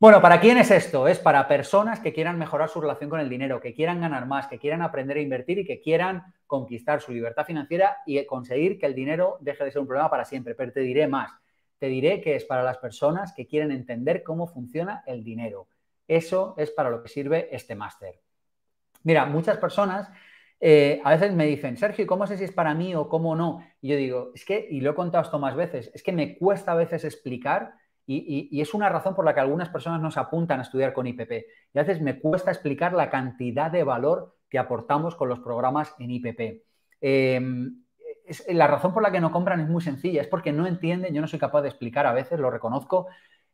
Bueno, ¿para quién es esto? Es para personas que quieran mejorar su relación con el dinero, que quieran ganar más, que quieran aprender a invertir y que quieran conquistar su libertad financiera y conseguir que el dinero deje de ser un problema para siempre. Pero te diré más, te diré que es para las personas que quieren entender cómo funciona el dinero. Eso es para lo que sirve este máster. Mira, muchas personas eh, a veces me dicen, Sergio, ¿cómo sé si es para mí o cómo no? Y yo digo, es que, y lo he contado esto más veces, es que me cuesta a veces explicar y, es una razón por la que algunas personas nos apuntan a estudiar con IPP. Y a veces me cuesta explicar la cantidad de valor que aportamos con los programas en IPP. Em, la razón por la que no compran es muy sencilla, es porque no entienden, yo no soy capaz de explicar a veces, lo reconozco,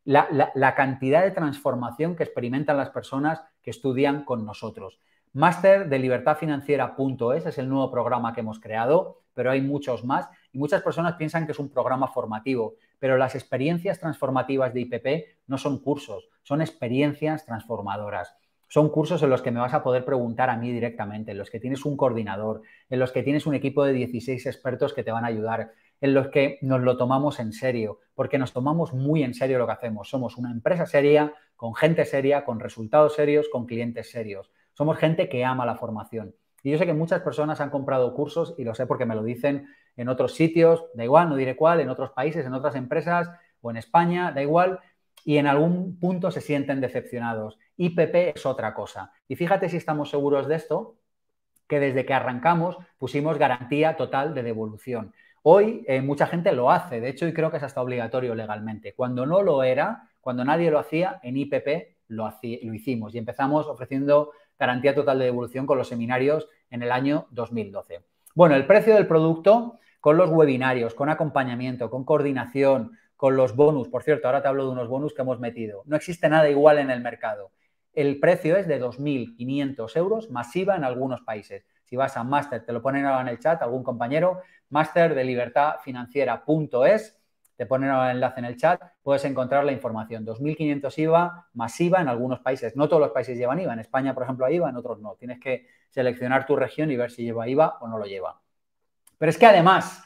la cantidad de transformación que experimentan las personas que estudian con nosotros. Máster de libertad Financiera.es es el nuevo programa que hemos creado, pero hay muchos más y muchas personas piensan que es un programa formativo, pero las experiencias transformativas de IPP no son cursos, son experiencias transformadoras. Son cursos en los que me vas a poder preguntar a mí directamente, en los que tienes un coordinador, en los que tienes un equipo de 16 expertos que te van a ayudar, en los que nos lo tomamos en serio, porque nos tomamos muy en serio lo que hacemos. Somos una empresa seria, con gente seria, con resultados serios, con clientes serios. Somos gente que ama la formación. Y yo sé que muchas personas han comprado cursos, y lo sé porque me lo dicen en otros sitios, da igual, no diré cuál, en otros países, en otras empresas o en España, da igual, y en algún punto se sienten decepcionados. IPP es otra cosa. Y fíjate si estamos seguros de esto, que desde que arrancamos pusimos garantía total de devolución. Hoy eh, mucha gente lo hace, de hecho, y creo que es hasta obligatorio legalmente. Cuando no lo era, cuando nadie lo hacía, en IPP lo, lo hicimos y empezamos ofreciendo garantía total de devolución con los seminarios en el año 2012. Bueno, el precio del producto con los webinarios, con acompañamiento, con coordinación, con los bonus. Por cierto, ahora te hablo de unos bonus que hemos metido. No existe nada igual en el mercado. El precio es de 2.500 euros masiva en algunos países. Si vas a Master, te lo ponen ahora en el chat, algún compañero, de Libertad financiera.es te ponen el enlace en el chat, puedes encontrar la información. 2.500 IVA más IVA en algunos países. No todos los países llevan IVA. En España, por ejemplo, hay IVA, en otros no. Tienes que seleccionar tu región y ver si lleva IVA o no lo lleva. Pero es que además,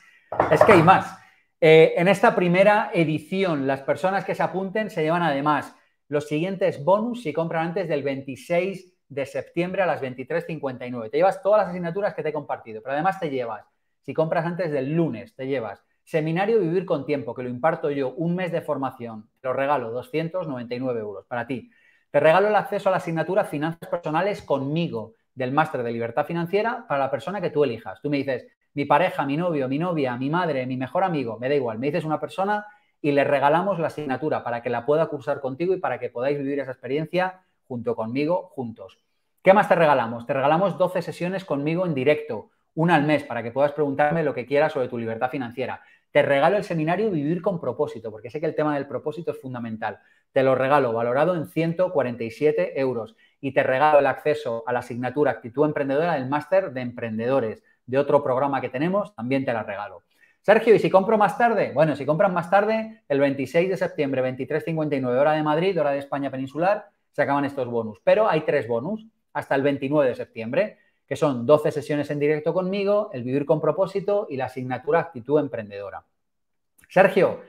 es que hay más. Eh, en esta primera edición, las personas que se apunten se llevan además los siguientes bonus si compran antes del 26 de septiembre a las 23.59. Te llevas todas las asignaturas que te he compartido, pero además te llevas, si compras antes del lunes, te llevas Seminario Vivir con Tiempo, que lo imparto yo, un mes de formación, te lo regalo, 299 euros para ti. Te regalo el acceso a la asignatura Finanzas Personales conmigo, del máster de libertad financiera, para la persona que tú elijas. Tú me dices, mi pareja, mi novio, mi novia, mi madre, mi mejor amigo, me da igual, me dices una persona y le regalamos la asignatura para que la pueda cursar contigo y para que podáis vivir esa experiencia junto conmigo, juntos. ¿Qué más te regalamos? Te regalamos 12 sesiones conmigo en directo, una al mes, para que puedas preguntarme lo que quieras sobre tu libertad financiera. Te regalo el seminario Vivir con propósito, porque sé que el tema del propósito es fundamental. Te lo regalo, valorado en 147 euros. Y te regalo el acceso a la asignatura Actitud Emprendedora del Máster de Emprendedores, de otro programa que tenemos, también te la regalo. Sergio, ¿y si compro más tarde? Bueno, si compras más tarde, el 26 de septiembre, 23.59, hora de Madrid, hora de España peninsular, se acaban estos bonus. Pero hay tres bonus hasta el 29 de septiembre que son 12 sesiones en directo conmigo, el vivir con propósito y la asignatura actitud emprendedora. Sergio,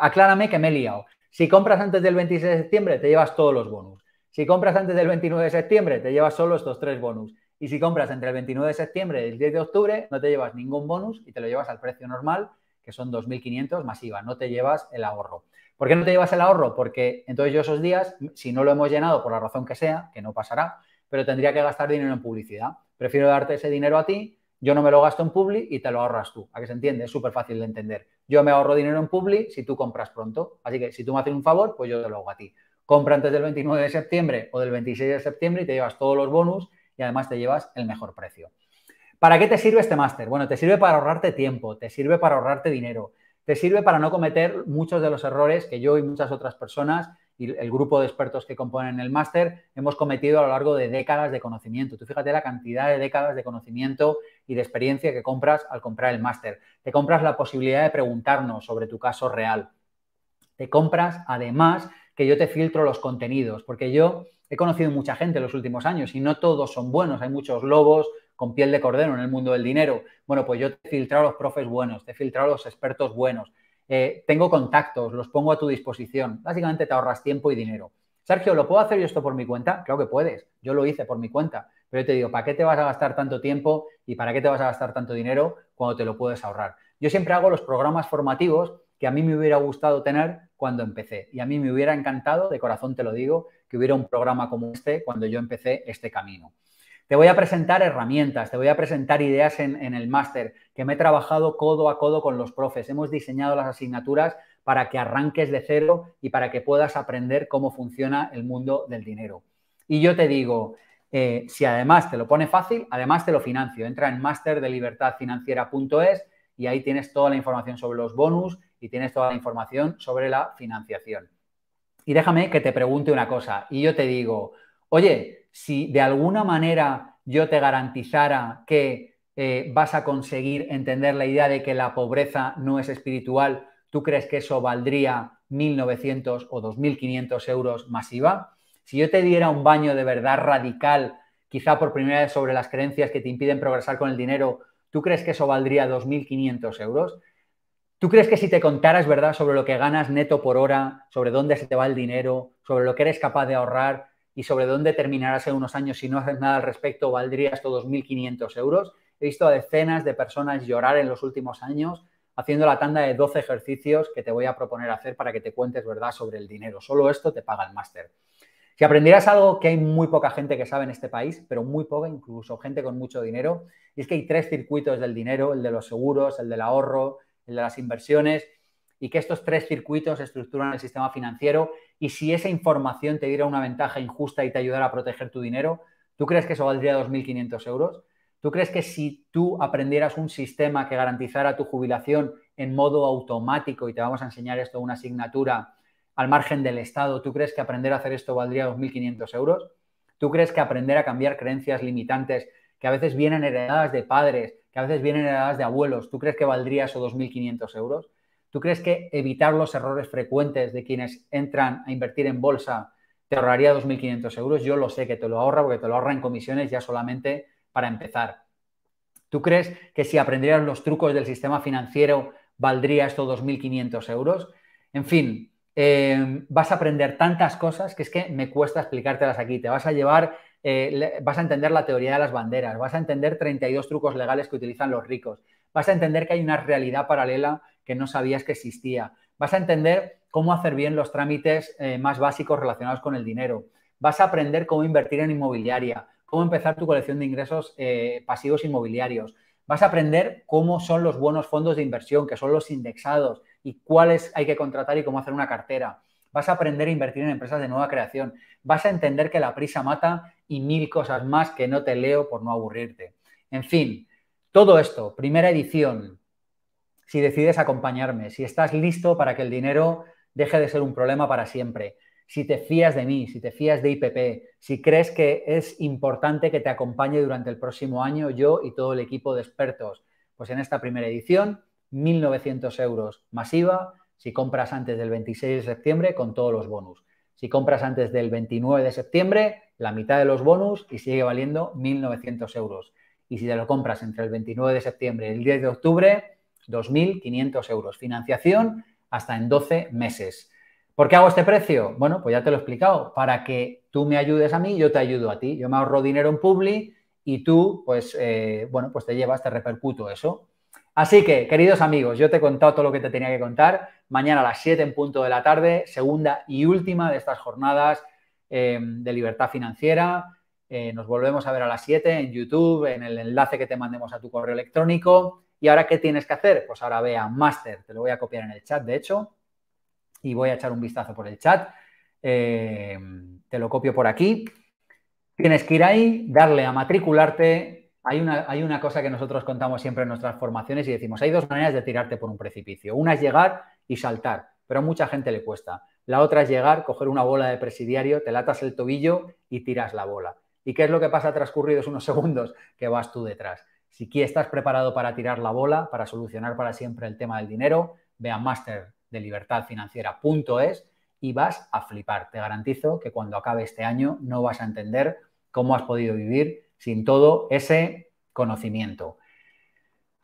aclárame que me he liado. Si compras antes del 26 de septiembre, te llevas todos los bonus. Si compras antes del 29 de septiembre, te llevas solo estos tres bonus. Y si compras entre el 29 de septiembre y el 10 de octubre, no te llevas ningún bonus y te lo llevas al precio normal, que son 2.500 IVA. No te llevas el ahorro. ¿Por qué no te llevas el ahorro? Porque entonces yo esos días, si no lo hemos llenado por la razón que sea, que no pasará, pero tendría que gastar dinero en publicidad. Prefiero darte ese dinero a ti, yo no me lo gasto en Publi y te lo ahorras tú. ¿A que se entiende? Es súper fácil de entender. Yo me ahorro dinero en Publi si tú compras pronto. Así que si tú me haces un favor, pues yo te lo hago a ti. Compra antes del 29 de septiembre o del 26 de septiembre y te llevas todos los bonus y además te llevas el mejor precio. ¿Para qué te sirve este máster? Bueno, te sirve para ahorrarte tiempo, te sirve para ahorrarte dinero, te sirve para no cometer muchos de los errores que yo y muchas otras personas y el grupo de expertos que componen el máster hemos cometido a lo largo de décadas de conocimiento. Tú fíjate la cantidad de décadas de conocimiento y de experiencia que compras al comprar el máster. Te compras la posibilidad de preguntarnos sobre tu caso real. Te compras además que yo te filtro los contenidos, porque yo he conocido mucha gente en los últimos años y no todos son buenos. Hay muchos lobos con piel de cordero en el mundo del dinero. Bueno, pues yo te he filtrado los profes buenos, te he filtrado los expertos buenos, eh, tengo contactos, los pongo a tu disposición. Básicamente te ahorras tiempo y dinero. Sergio, ¿lo puedo hacer yo esto por mi cuenta? Claro que puedes, yo lo hice por mi cuenta, pero yo te digo, ¿para qué te vas a gastar tanto tiempo y para qué te vas a gastar tanto dinero cuando te lo puedes ahorrar? Yo siempre hago los programas formativos que a mí me hubiera gustado tener cuando empecé y a mí me hubiera encantado, de corazón te lo digo, que hubiera un programa como este cuando yo empecé este camino. Te voy a presentar herramientas, te voy a presentar ideas en, el máster, que me he trabajado codo a codo con los profes. Hemos diseñado las asignaturas para que arranques de cero y para que puedas aprender cómo funciona el mundo del dinero. Y yo te digo, eh, si además te lo pone fácil, además te lo financio. Entra en masterDelibertadfinanciera.es y ahí tienes toda la información sobre los bonus y tienes toda la información sobre la financiación. Y déjame que te pregunte una cosa y yo te digo, oye, si de alguna manera yo te garantizara que eh, vas a conseguir entender la idea de que la pobreza no es espiritual, ¿tú crees que eso valdría 1.900 o 2.500 euros masiva? Si yo te diera un baño de verdad radical, quizá por primera vez sobre las creencias que te impiden progresar con el dinero, ¿tú crees que eso valdría 2.500 euros? ¿Tú crees que si te contaras verdad sobre lo que ganas neto por hora, sobre dónde se te va el dinero, sobre lo que eres capaz de ahorrar, y sobre dónde terminarás en unos años si no haces nada al respecto, valdría estos 2.500 euros. He visto a decenas de personas llorar en los últimos años haciendo la tanda de 12 ejercicios que te voy a proponer hacer para que te cuentes verdad sobre el dinero. Solo esto te paga el máster. Si aprendieras algo que hay muy poca gente que sabe en este país, pero muy poca, incluso gente con mucho dinero, y es que hay tres circuitos del dinero, el de los seguros, el del ahorro, el de las inversiones, y que estos tres circuitos estructuran el sistema financiero y si esa información te diera una ventaja injusta y te ayudara a proteger tu dinero, ¿tú crees que eso valdría 2.500 euros? ¿Tú crees que si tú aprendieras un sistema que garantizara tu jubilación en modo automático, y te vamos a enseñar esto una asignatura al margen del Estado, ¿tú crees que aprender a hacer esto valdría 2.500 euros? ¿Tú crees que aprender a cambiar creencias limitantes que a veces vienen heredadas de padres, que a veces vienen heredadas de abuelos, ¿tú crees que valdría eso 2.500 euros? ¿Tú crees que evitar los errores frecuentes de quienes entran a invertir en bolsa te ahorraría 2.500 euros? Yo lo sé que te lo ahorra porque te lo ahorra en comisiones ya solamente para empezar. ¿Tú crees que si aprendieras los trucos del sistema financiero valdría esto 2.500 euros? En fin, em, vas a aprender tantas cosas que es que me cuesta explicártelas aquí. Te vas a llevar, eh, vas a entender la teoría de las banderas, vas a entender 32 trucos legales que utilizan los ricos, vas a entender que hay una realidad paralela que no sabías que existía. Vas a entender cómo hacer bien los trámites eh, más básicos relacionados con el dinero. Vas a aprender cómo invertir en inmobiliaria, cómo empezar tu colección de ingresos eh, pasivos inmobiliarios. Vas a aprender cómo son los buenos fondos de inversión, que son los indexados, y cuáles hay que contratar y cómo hacer una cartera. Vas a aprender a invertir en empresas de nueva creación. Vas a entender que la prisa mata y mil cosas más que no te leo por no aburrirte. En fin, todo esto, primera edición, si decides acompañarme, si estás listo para que el dinero deje de ser un problema para siempre, si te fías de mí, si te fías de IPP, si crees que es importante que te acompañe durante el próximo año yo y todo el equipo de expertos. Pues en esta primera edición, 1.900 euros masiva, si compras antes del 26 de septiembre con todos los bonus. Si compras antes del 29 de septiembre, la mitad de los bonus y sigue valiendo 1.900 euros. Y si te lo compras entre el 29 de septiembre y el 10 de octubre, 2.500 euros. Financiación hasta en 12 meses. ¿Por qué hago este precio? Bueno, pues ya te lo he explicado. Para que tú me ayudes a mí, yo te ayudo a ti. Yo me ahorro dinero en Publi y tú, pues, eh, bueno, pues te llevas, te repercuto eso. Así que, queridos amigos, yo te he contado todo lo que te tenía que contar. Mañana a las 7 en punto de la tarde, segunda y última de estas jornadas eh, de libertad financiera. Eh, nos volvemos a ver a las 7 en YouTube, en el enlace que te mandemos a tu correo electrónico. ¿Y ahora qué tienes que hacer? Pues ahora ve a Master, te lo voy a copiar en el chat, de hecho, y voy a echar un vistazo por el chat. Eh, te lo copio por aquí. Tienes que ir ahí, darle a matricularte. Hay una, hay una cosa que nosotros contamos siempre en nuestras formaciones y decimos, hay dos maneras de tirarte por un precipicio. Una es llegar y saltar, pero a mucha gente le cuesta. La otra es llegar, coger una bola de presidiario, te latas el tobillo y tiras la bola. ¿Y qué es lo que pasa transcurridos unos (laughs) segundos que vas tú detrás? Si estás preparado para tirar la bola, para solucionar para siempre el tema del dinero, ve a masterdelibertadfinanciera.es y vas a flipar. Te garantizo que cuando acabe este año no vas a entender cómo has podido vivir sin todo ese conocimiento.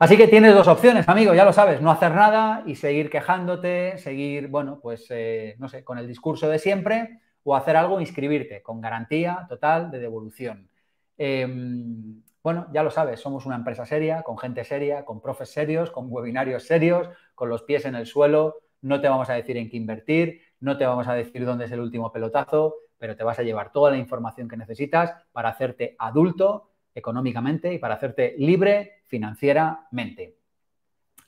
Así que tienes dos opciones, amigo, ya lo sabes, no hacer nada y seguir quejándote, seguir, bueno, pues, eh, no sé, con el discurso de siempre o hacer algo, e inscribirte con garantía total de devolución. Em, bueno, ya lo sabes, somos una empresa seria, con gente seria, con profes serios, con webinarios serios, con los pies en el suelo, no te vamos a decir en qué invertir, no te vamos a decir dónde es el último pelotazo, pero te vas a llevar toda la información que necesitas para hacerte adulto económicamente y para hacerte libre financieramente.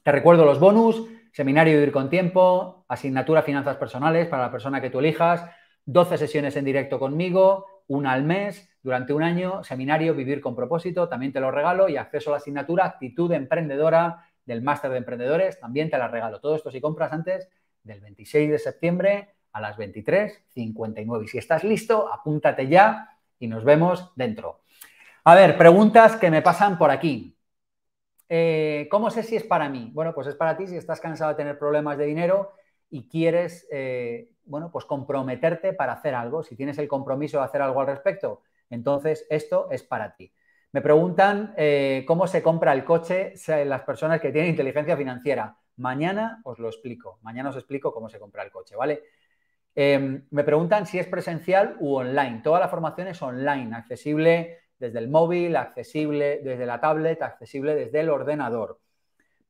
Te recuerdo los bonus, seminario Vivir con Tiempo, asignatura Finanzas Personales para la persona que tú elijas, 12 sesiones en directo conmigo, una al mes, durante un año, seminario Vivir con propósito, también te lo regalo, y acceso a la asignatura Actitud Emprendedora del Máster de Emprendedores, también te la regalo. Todo esto si compras antes del 26 de septiembre a las 23.59. Y si estás listo, apúntate ya y nos vemos dentro. A ver, preguntas que me pasan por aquí. Eh, ¿Cómo sé si es para mí? Bueno, pues es para ti si estás cansado de tener problemas de dinero y quieres, eh, bueno, pues comprometerte para hacer algo. Si tienes el compromiso de hacer algo al respecto, entonces, esto es para ti. Me preguntan eh, cómo se compra el coche las personas que tienen inteligencia financiera. Mañana os lo explico. Mañana os explico cómo se compra el coche, ¿vale? Em, me preguntan si es presencial u online. Toda la formación es online, accesible desde el móvil, accesible desde la tablet, accesible desde el ordenador.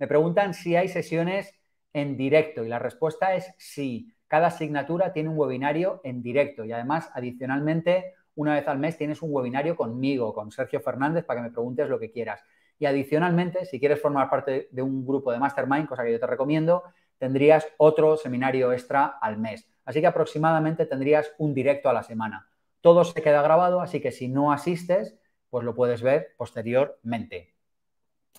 Me preguntan si hay sesiones en directo y la respuesta es sí. Cada asignatura tiene un webinario en directo y además adicionalmente una vez al mes tienes un webinario conmigo, con Sergio Fernández, para que me preguntes lo que quieras. Y adicionalmente, si quieres formar parte de un grupo de mastermind, cosa que yo te recomiendo, tendrías otro seminario extra al mes. Así que aproximadamente tendrías un directo a la semana. Todo se queda grabado, así que si no asistes, pues lo puedes ver posteriormente.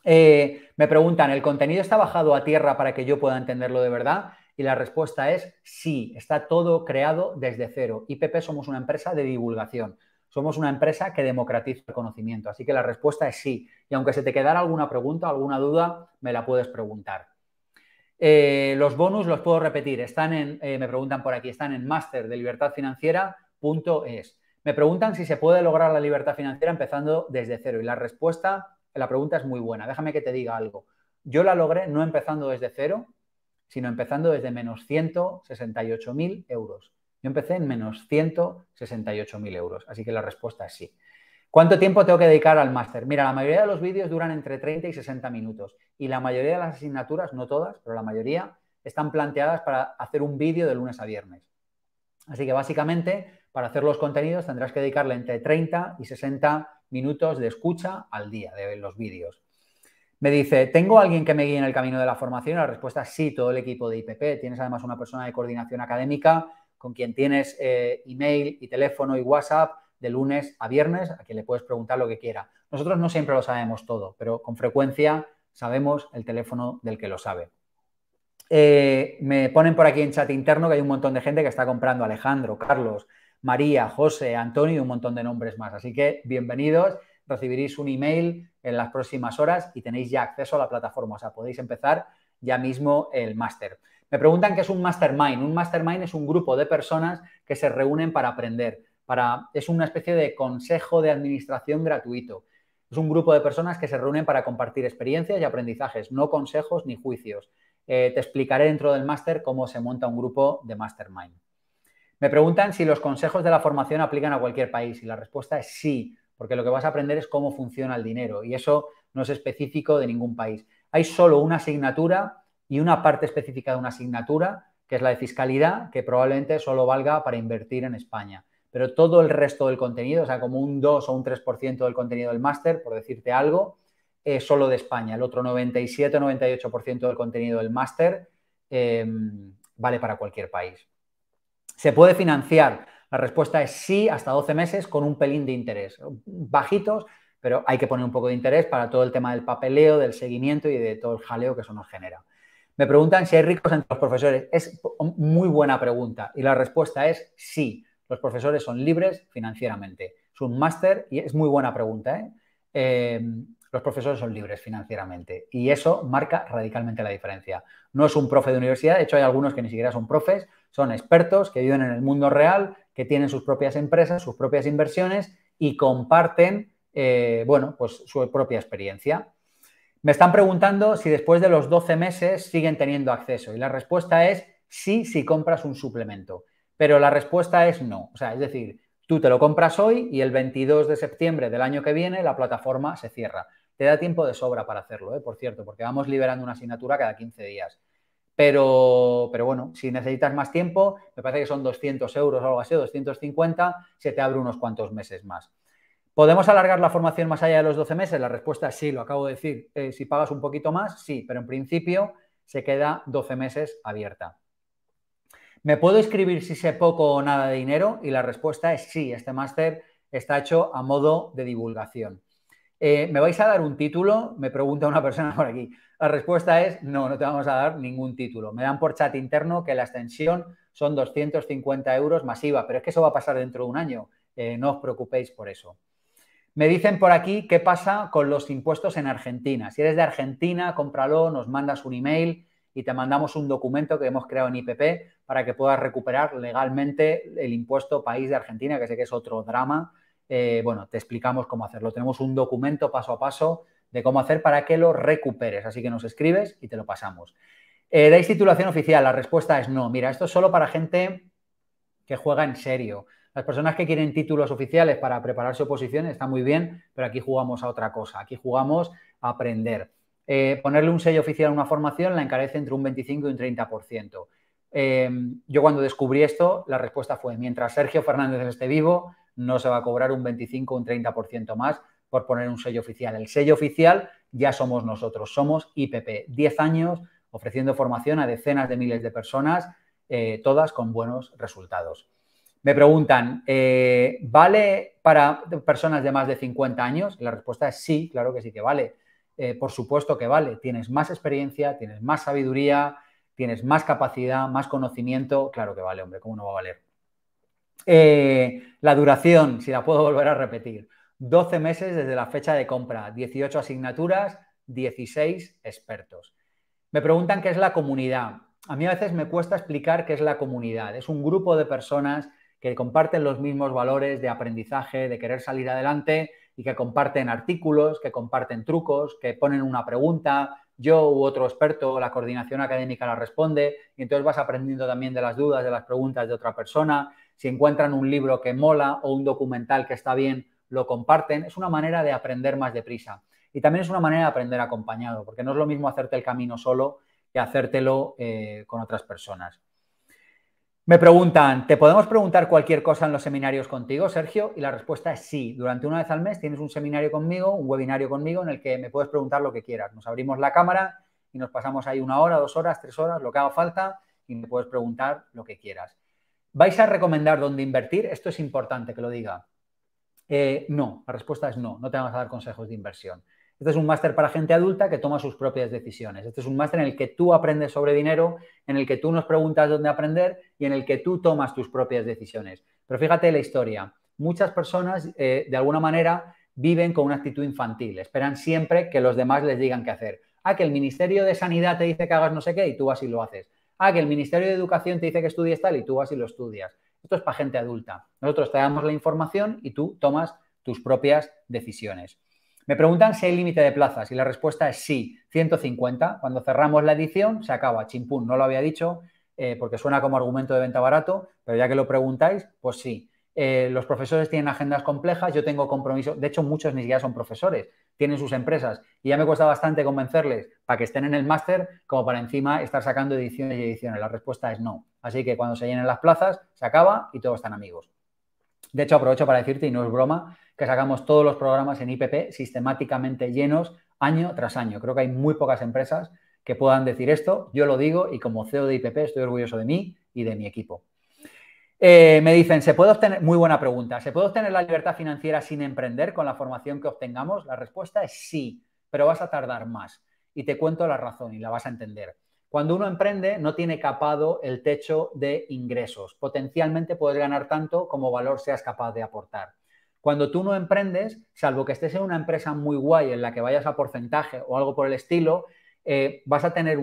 Eh, me preguntan, ¿el contenido está bajado a tierra para que yo pueda entenderlo de verdad? Y la respuesta es sí, está todo creado desde cero. IPP somos una empresa de divulgación, somos una empresa que democratiza el conocimiento. Así que la respuesta es sí. Y aunque se te quedara alguna pregunta, alguna duda, me la puedes preguntar. Eh, los bonus los puedo repetir. Están en, eh, me preguntan por aquí, están en de masterdelibertadfinanciera.es. Me preguntan si se puede lograr la libertad financiera empezando desde cero. Y la respuesta, la pregunta es muy buena. Déjame que te diga algo. Yo la logré no empezando desde cero, sino empezando desde menos 168.000 euros. Yo empecé en menos 168.000 euros, así que la respuesta es sí. ¿Cuánto tiempo tengo que dedicar al máster? Mira, la mayoría de los vídeos duran entre 30 y 60 minutos y la mayoría de las asignaturas, no todas, pero la mayoría, están planteadas para hacer un vídeo de lunes a viernes. Así que básicamente, para hacer los contenidos tendrás que dedicarle entre 30 y 60 minutos de escucha al día de los vídeos. Me dice, ¿tengo alguien que me guíe en el camino de la formación? La respuesta es sí, todo el equipo de IPP. Tienes además una persona de coordinación académica con quien tienes eh, email y teléfono y WhatsApp de lunes a viernes, a quien le puedes preguntar lo que quiera. Nosotros no siempre lo sabemos todo, pero con frecuencia sabemos el teléfono del que lo sabe. Eh, me ponen por aquí en chat interno que hay un montón de gente que está comprando, Alejandro, Carlos, María, José, Antonio y un montón de nombres más. Así que bienvenidos recibiréis un email en las próximas horas y tenéis ya acceso a la plataforma. O sea, podéis empezar ya mismo el máster. Me preguntan qué es un mastermind. Un mastermind es un grupo de personas que se reúnen para aprender. Para, es una especie de consejo de administración gratuito. Es un grupo de personas que se reúnen para compartir experiencias y aprendizajes, no consejos ni juicios. Eh, te explicaré dentro del máster cómo se monta un grupo de mastermind. Me preguntan si los consejos de la formación aplican a cualquier país y la respuesta es sí porque lo que vas a aprender es cómo funciona el dinero y eso no es específico de ningún país. Hay solo una asignatura y una parte específica de una asignatura, que es la de fiscalidad, que probablemente solo valga para invertir en España. Pero todo el resto del contenido, o sea, como un 2 o un 3% del contenido del máster, por decirte algo, es solo de España. El otro 97 o 98% del contenido del máster eh, vale para cualquier país. Se puede financiar la respuesta es sí hasta 12 meses con un pelín de interés. Bajitos, pero hay que poner un poco de interés para todo el tema del papeleo, del seguimiento y de todo el jaleo que eso nos genera. Me preguntan si hay ricos entre los profesores. Es muy buena pregunta y la respuesta es sí. Los profesores son libres financieramente. Es un máster y es muy buena pregunta. ¿eh? Em, los profesores son libres financieramente y eso marca radicalmente la diferencia. No es un profe de universidad, de hecho hay algunos que ni siquiera son profes, son expertos que viven en el mundo real, que tienen sus propias empresas, sus propias inversiones y comparten, eh, bueno, pues su propia experiencia. Me están preguntando si después de los 12 meses siguen teniendo acceso y la respuesta es sí si compras un suplemento, pero la respuesta es no. O sea, es decir, tú te lo compras hoy y el 22 de septiembre del año que viene la plataforma se cierra. Te da tiempo de sobra para hacerlo, ¿eh? por cierto, porque vamos liberando una asignatura cada 15 días. Pero, bueno, si necesitas más tiempo, me parece que son 200 euros o algo así, 250, se te abre unos cuantos meses más. ¿Podemos alargar la formación más allá de los 12 meses? La respuesta es sí, lo acabo de decir. Eh, si pagas un poquito más, sí, pero en principio se queda 12 meses abierta. ¿Me puedo escribir si sé poco o nada de dinero? Y la respuesta es sí, este máster está hecho a modo de divulgación. Eh, ¿Me vais a dar un título? Me pregunta una persona por aquí. La respuesta es no, no te vamos a dar ningún título. Me dan por chat interno que la extensión son 250 euros masiva, pero es que eso va a pasar dentro de un año. Eh, no os preocupéis por eso. Me dicen por aquí qué pasa con los impuestos en Argentina. Si eres de Argentina, cómpralo, nos mandas un email y te mandamos un documento que hemos creado en IPP para que puedas recuperar legalmente el impuesto país de Argentina, que sé que es otro drama eh, bueno, te explicamos cómo hacerlo. Tenemos un documento paso a paso de cómo hacer para que lo recuperes. Así que nos escribes y te lo pasamos. Eh, ¿Dais titulación oficial? La respuesta es no. Mira, esto es solo para gente que juega en serio. Las personas que quieren títulos oficiales para prepararse oposiciones está muy bien, pero aquí jugamos a otra cosa. Aquí jugamos a aprender. Eh, ponerle un sello oficial a una formación la encarece entre un 25 y un 30%. Eh, yo cuando descubrí esto, la respuesta fue, mientras Sergio Fernández esté vivo, no se va a cobrar un 25 o un 30% más por poner un sello oficial. El sello oficial ya somos nosotros, somos IPP. 10 años ofreciendo formación a decenas de miles de personas, eh, todas con buenos resultados. Me preguntan, eh, ¿vale para personas de más de 50 años? La respuesta es sí, claro que sí que vale. Eh, por supuesto que vale. Tienes más experiencia, tienes más sabiduría, tienes más capacidad, más conocimiento. Claro que vale, hombre, ¿cómo no va a valer? Eh, la duración, si la puedo volver a repetir, 12 meses desde la fecha de compra, 18 asignaturas, 16 expertos. Me preguntan qué es la comunidad. A mí a veces me cuesta explicar qué es la comunidad. Es un grupo de personas que comparten los mismos valores de aprendizaje, de querer salir adelante y que comparten artículos, que comparten trucos, que ponen una pregunta, yo u otro experto, la coordinación académica la responde y entonces vas aprendiendo también de las dudas, de las preguntas de otra persona si encuentran un libro que mola o un documental que está bien, lo comparten. Es una manera de aprender más deprisa. Y también es una manera de aprender acompañado, porque no es lo mismo hacerte el camino solo que hacértelo eh, con otras personas. Me preguntan, ¿te podemos preguntar cualquier cosa en los seminarios contigo, Sergio? Y la respuesta es sí. Durante una vez al mes tienes un seminario conmigo, un webinario conmigo en el que me puedes preguntar lo que quieras. Nos abrimos la cámara y nos pasamos ahí una hora, dos horas, tres horas, lo que haga falta y me puedes preguntar lo que quieras. ¿Vais a recomendar dónde invertir? Esto es importante que lo diga. Eh, no, la respuesta es no, no te vamos a dar consejos de inversión. Este es un máster para gente adulta que toma sus propias decisiones. Este es un máster en el que tú aprendes sobre dinero, en el que tú nos preguntas dónde aprender y en el que tú tomas tus propias decisiones. Pero fíjate la historia. Muchas personas, eh, de alguna manera, viven con una actitud infantil. Esperan siempre que los demás les digan qué hacer. Ah, que el Ministerio de Sanidad te dice que hagas no sé qué y tú así lo haces. Ah, que el Ministerio de Educación te dice que estudies tal y tú vas y lo estudias. Esto es para gente adulta. Nosotros te damos la información y tú tomas tus propias decisiones. Me preguntan si hay límite de plazas y la respuesta es sí, 150. Cuando cerramos la edición se acaba, chimpún, no lo había dicho eh, porque suena como argumento de venta barato, pero ya que lo preguntáis, pues sí. Eh, los profesores tienen agendas complejas, yo tengo compromisos, de hecho muchos ni siquiera son profesores, tienen sus empresas y ya me cuesta bastante convencerles para que estén en el máster como para encima estar sacando ediciones y ediciones. La respuesta es no. Así que cuando se llenen las plazas, se acaba y todos están amigos. De hecho, aprovecho para decirte, y no es broma, que sacamos todos los programas en IPP sistemáticamente llenos año tras año. Creo que hay muy pocas empresas que puedan decir esto. Yo lo digo y como CEO de IPP estoy orgulloso de mí y de mi equipo. Eh, me dicen, ¿se puede obtener, muy buena pregunta, ¿se puede obtener la libertad financiera sin emprender con la formación que obtengamos? La respuesta es sí, pero vas a tardar más. Y te cuento la razón y la vas a entender. Cuando uno emprende, no tiene capado el techo de ingresos. Potencialmente puedes ganar tanto como valor seas capaz de aportar. Cuando tú no emprendes, salvo que estés en una empresa muy guay en la que vayas a porcentaje o algo por el estilo, eh, vas a tener,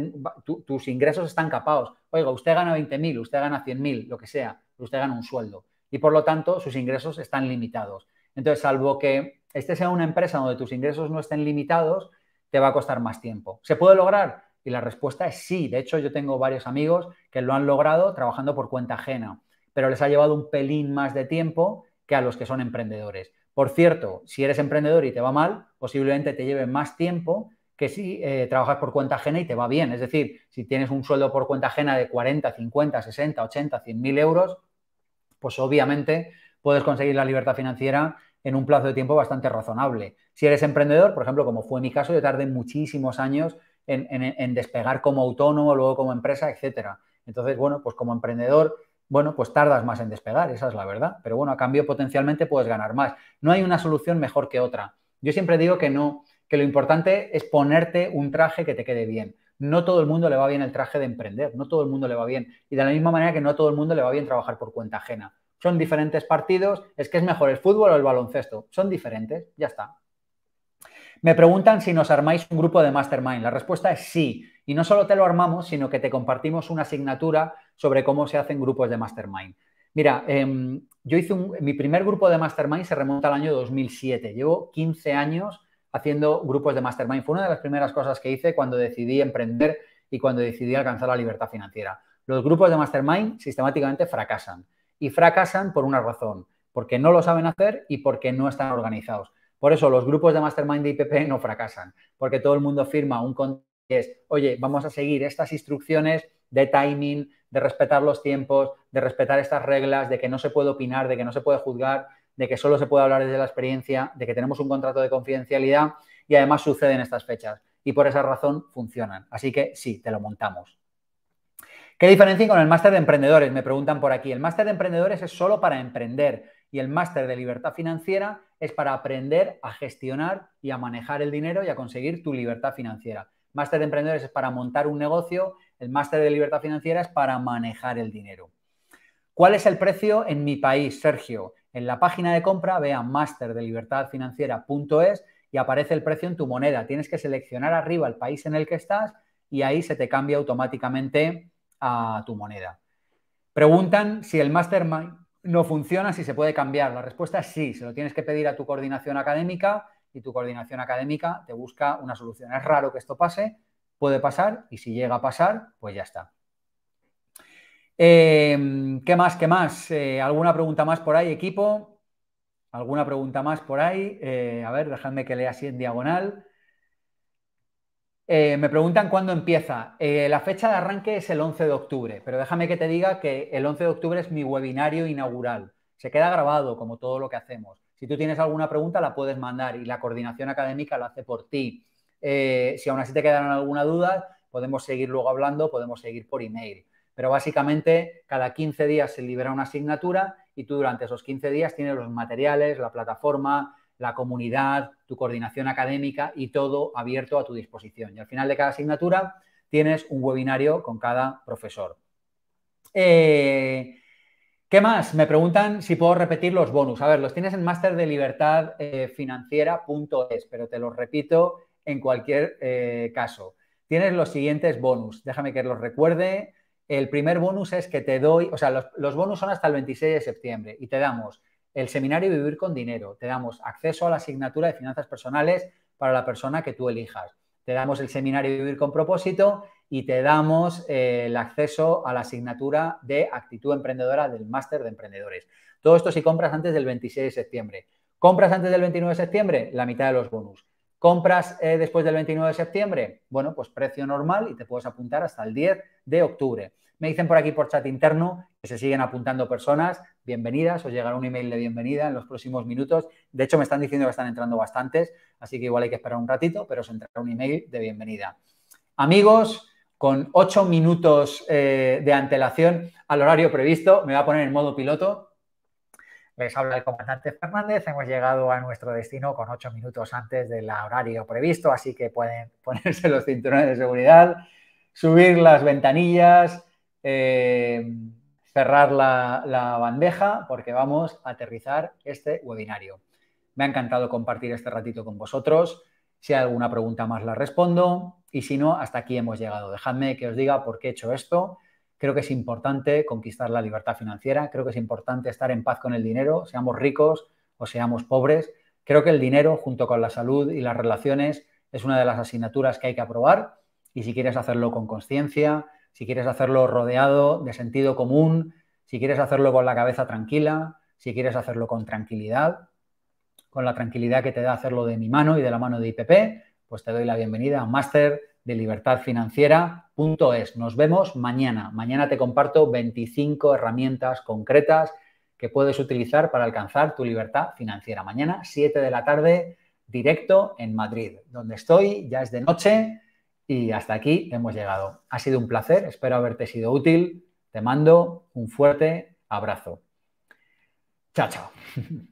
tus ingresos están capados. Oiga, usted gana 20.000, usted gana 100.000, lo que sea usted gana un sueldo y por lo tanto sus ingresos están limitados. Entonces, salvo que este sea una empresa donde tus ingresos no estén limitados, te va a costar más tiempo. ¿Se puede lograr? Y la respuesta es sí. De hecho, yo tengo varios amigos que lo han logrado trabajando por cuenta ajena, pero les ha llevado un pelín más de tiempo que a los que son emprendedores. Por cierto, si eres emprendedor y te va mal, posiblemente te lleve más tiempo que si eh, trabajas por cuenta ajena y te va bien. Es decir, si tienes un sueldo por cuenta ajena de 40, 50, 60, 80, 100 mil euros, pues obviamente puedes conseguir la libertad financiera en un plazo de tiempo bastante razonable. Si eres emprendedor, por ejemplo, como fue mi caso, yo tardé muchísimos años en, despegar como autónomo, luego como empresa, etcétera. Entonces, bueno, pues como emprendedor, bueno, pues tardas más en despegar, esa es la verdad. Pero bueno, a cambio potencialmente puedes ganar más. No hay una solución mejor que otra. Yo siempre digo que no, que lo importante es ponerte un traje que te quede bien no todo el mundo le va bien el traje de emprender, no todo el mundo le va bien. Y de la misma manera que no a todo el mundo le va bien trabajar por cuenta ajena. Son diferentes partidos, es que es mejor el fútbol o el baloncesto, son diferentes, ya está. Me preguntan si nos armáis un grupo de mastermind. La respuesta es sí. Y no solo te lo armamos, sino que te compartimos una asignatura sobre cómo se hacen grupos de mastermind. Mira, em, yo hice mi primer grupo de mastermind se remonta al año 2007. Llevo 15 años haciendo grupos de mastermind. Fue una de las primeras cosas que hice cuando decidí emprender y cuando decidí alcanzar la libertad financiera. Los grupos de mastermind sistemáticamente fracasan. Y fracasan por una razón, porque no lo saben hacer y porque no están organizados. Por eso los grupos de mastermind de IPP no fracasan, porque todo el mundo firma un contrato que es, oye, vamos a seguir estas instrucciones de timing, de respetar los tiempos, de respetar estas reglas, de que no se puede opinar, de que no se puede juzgar, de que solo se puede hablar desde la experiencia, de que tenemos un contrato de confidencialidad y además suceden estas fechas. Y por esa razón funcionan. Así que sí, te lo montamos. ¿Qué diferencia con el máster de emprendedores? Me preguntan por aquí. El máster de emprendedores es solo para emprender y el máster de libertad financiera es para aprender a gestionar y a manejar el dinero y a conseguir tu libertad financiera. Máster de emprendedores es para montar un negocio, el máster de libertad financiera es para manejar el dinero. ¿Cuál es el precio en mi país, Sergio? en la página de compra, vean masterdelibertadfinanciera.es y aparece el precio en tu moneda. Tienes que seleccionar arriba el país en el que estás y ahí se te cambia automáticamente a tu moneda. Preguntan si el mastermind no funciona, si se puede cambiar. La respuesta es sí, se lo tienes que pedir a tu coordinación académica y tu coordinación académica te busca una solución. Es raro que esto pase, puede pasar y si llega a pasar, pues ya está. Em, ¿Qué más? ¿Qué más? Eh, ¿Alguna pregunta más por ahí, equipo? ¿Alguna pregunta más por ahí? Eh, a ver, déjame que lea así en diagonal. Eh, me preguntan cuándo empieza. la fecha de arranque es el 11 de octubre, pero déjame que te diga que el 11 de octubre es mi webinario inaugural. Se queda grabado como todo lo que hacemos. Si tú tienes alguna pregunta, la puedes mandar y la coordinación académica la hace por ti. si aún así te quedan alguna duda, podemos seguir luego hablando, podemos seguir por email. Pero básicamente cada 15 días se libera una asignatura y tú durante esos 15 días tienes los materiales, la plataforma, la comunidad, tu coordinación académica y todo abierto a tu disposición. Y al final de cada asignatura tienes un webinario con cada profesor. Eh, ¿Qué más? Me preguntan si puedo repetir los bonus. A ver, los tienes en masterdelibertadfinanciera.es, eh, pero te los repito en cualquier eh, caso. Tienes los siguientes bonus. Déjame que los recuerde. El primer bonus es que te doy, o sea, los, bonos bonus son hasta el 26 de septiembre y te damos el seminario Vivir con Dinero, te damos acceso a la asignatura de finanzas personales para la persona que tú elijas, te damos el seminario Vivir con Propósito y te damos eh, el acceso a la asignatura de actitud emprendedora del máster de emprendedores. Todo esto si compras antes del 26 de septiembre. ¿Compras antes del 29 de septiembre? La mitad de los bonus. ¿Compras eh, después del 29 de septiembre? Bueno, pues precio normal y te puedes apuntar hasta el 10 de octubre. Me dicen por aquí por chat interno que se siguen apuntando personas. Bienvenidas, os llegará un email de bienvenida en los próximos minutos. De hecho, me están diciendo que están entrando bastantes, así que igual hay que esperar un ratito, pero os entrará un email de bienvenida. Amigos, con 8 minutos eh, de antelación al horario previsto, me voy a poner en modo piloto les habla el comandante Fernández. Hemos llegado a nuestro destino con ocho minutos antes del horario previsto, así que pueden (laughs) ponerse los cinturones de seguridad, subir las ventanillas, eh, cerrar la, la bandeja, porque vamos a aterrizar este webinario. Me ha encantado compartir este ratito con vosotros. Si hay alguna pregunta más, la respondo. Y si no, hasta aquí hemos llegado. Dejadme que os diga por qué he hecho esto Creo que es importante conquistar la libertad financiera, creo que es importante estar en paz con el dinero, seamos ricos o seamos pobres. Creo que el dinero, junto con la salud y las relaciones, es una de las asignaturas que hay que aprobar y si quieres hacerlo con conciencia, si quieres hacerlo rodeado de sentido común, si quieres hacerlo con la cabeza tranquila, si quieres hacerlo con tranquilidad, con la tranquilidad que te da hacerlo de mi mano y de la mano de IPP, pues te doy la bienvenida a Master punto es Nos vemos mañana. Mañana te comparto 25 herramientas concretas que puedes utilizar para alcanzar tu libertad financiera. Mañana, 7 de la tarde, directo en Madrid, donde estoy, ya es de noche y hasta aquí hemos llegado. Ha sido un placer, espero haberte sido útil. Te mando un fuerte abrazo. Chao, chao. (laughs)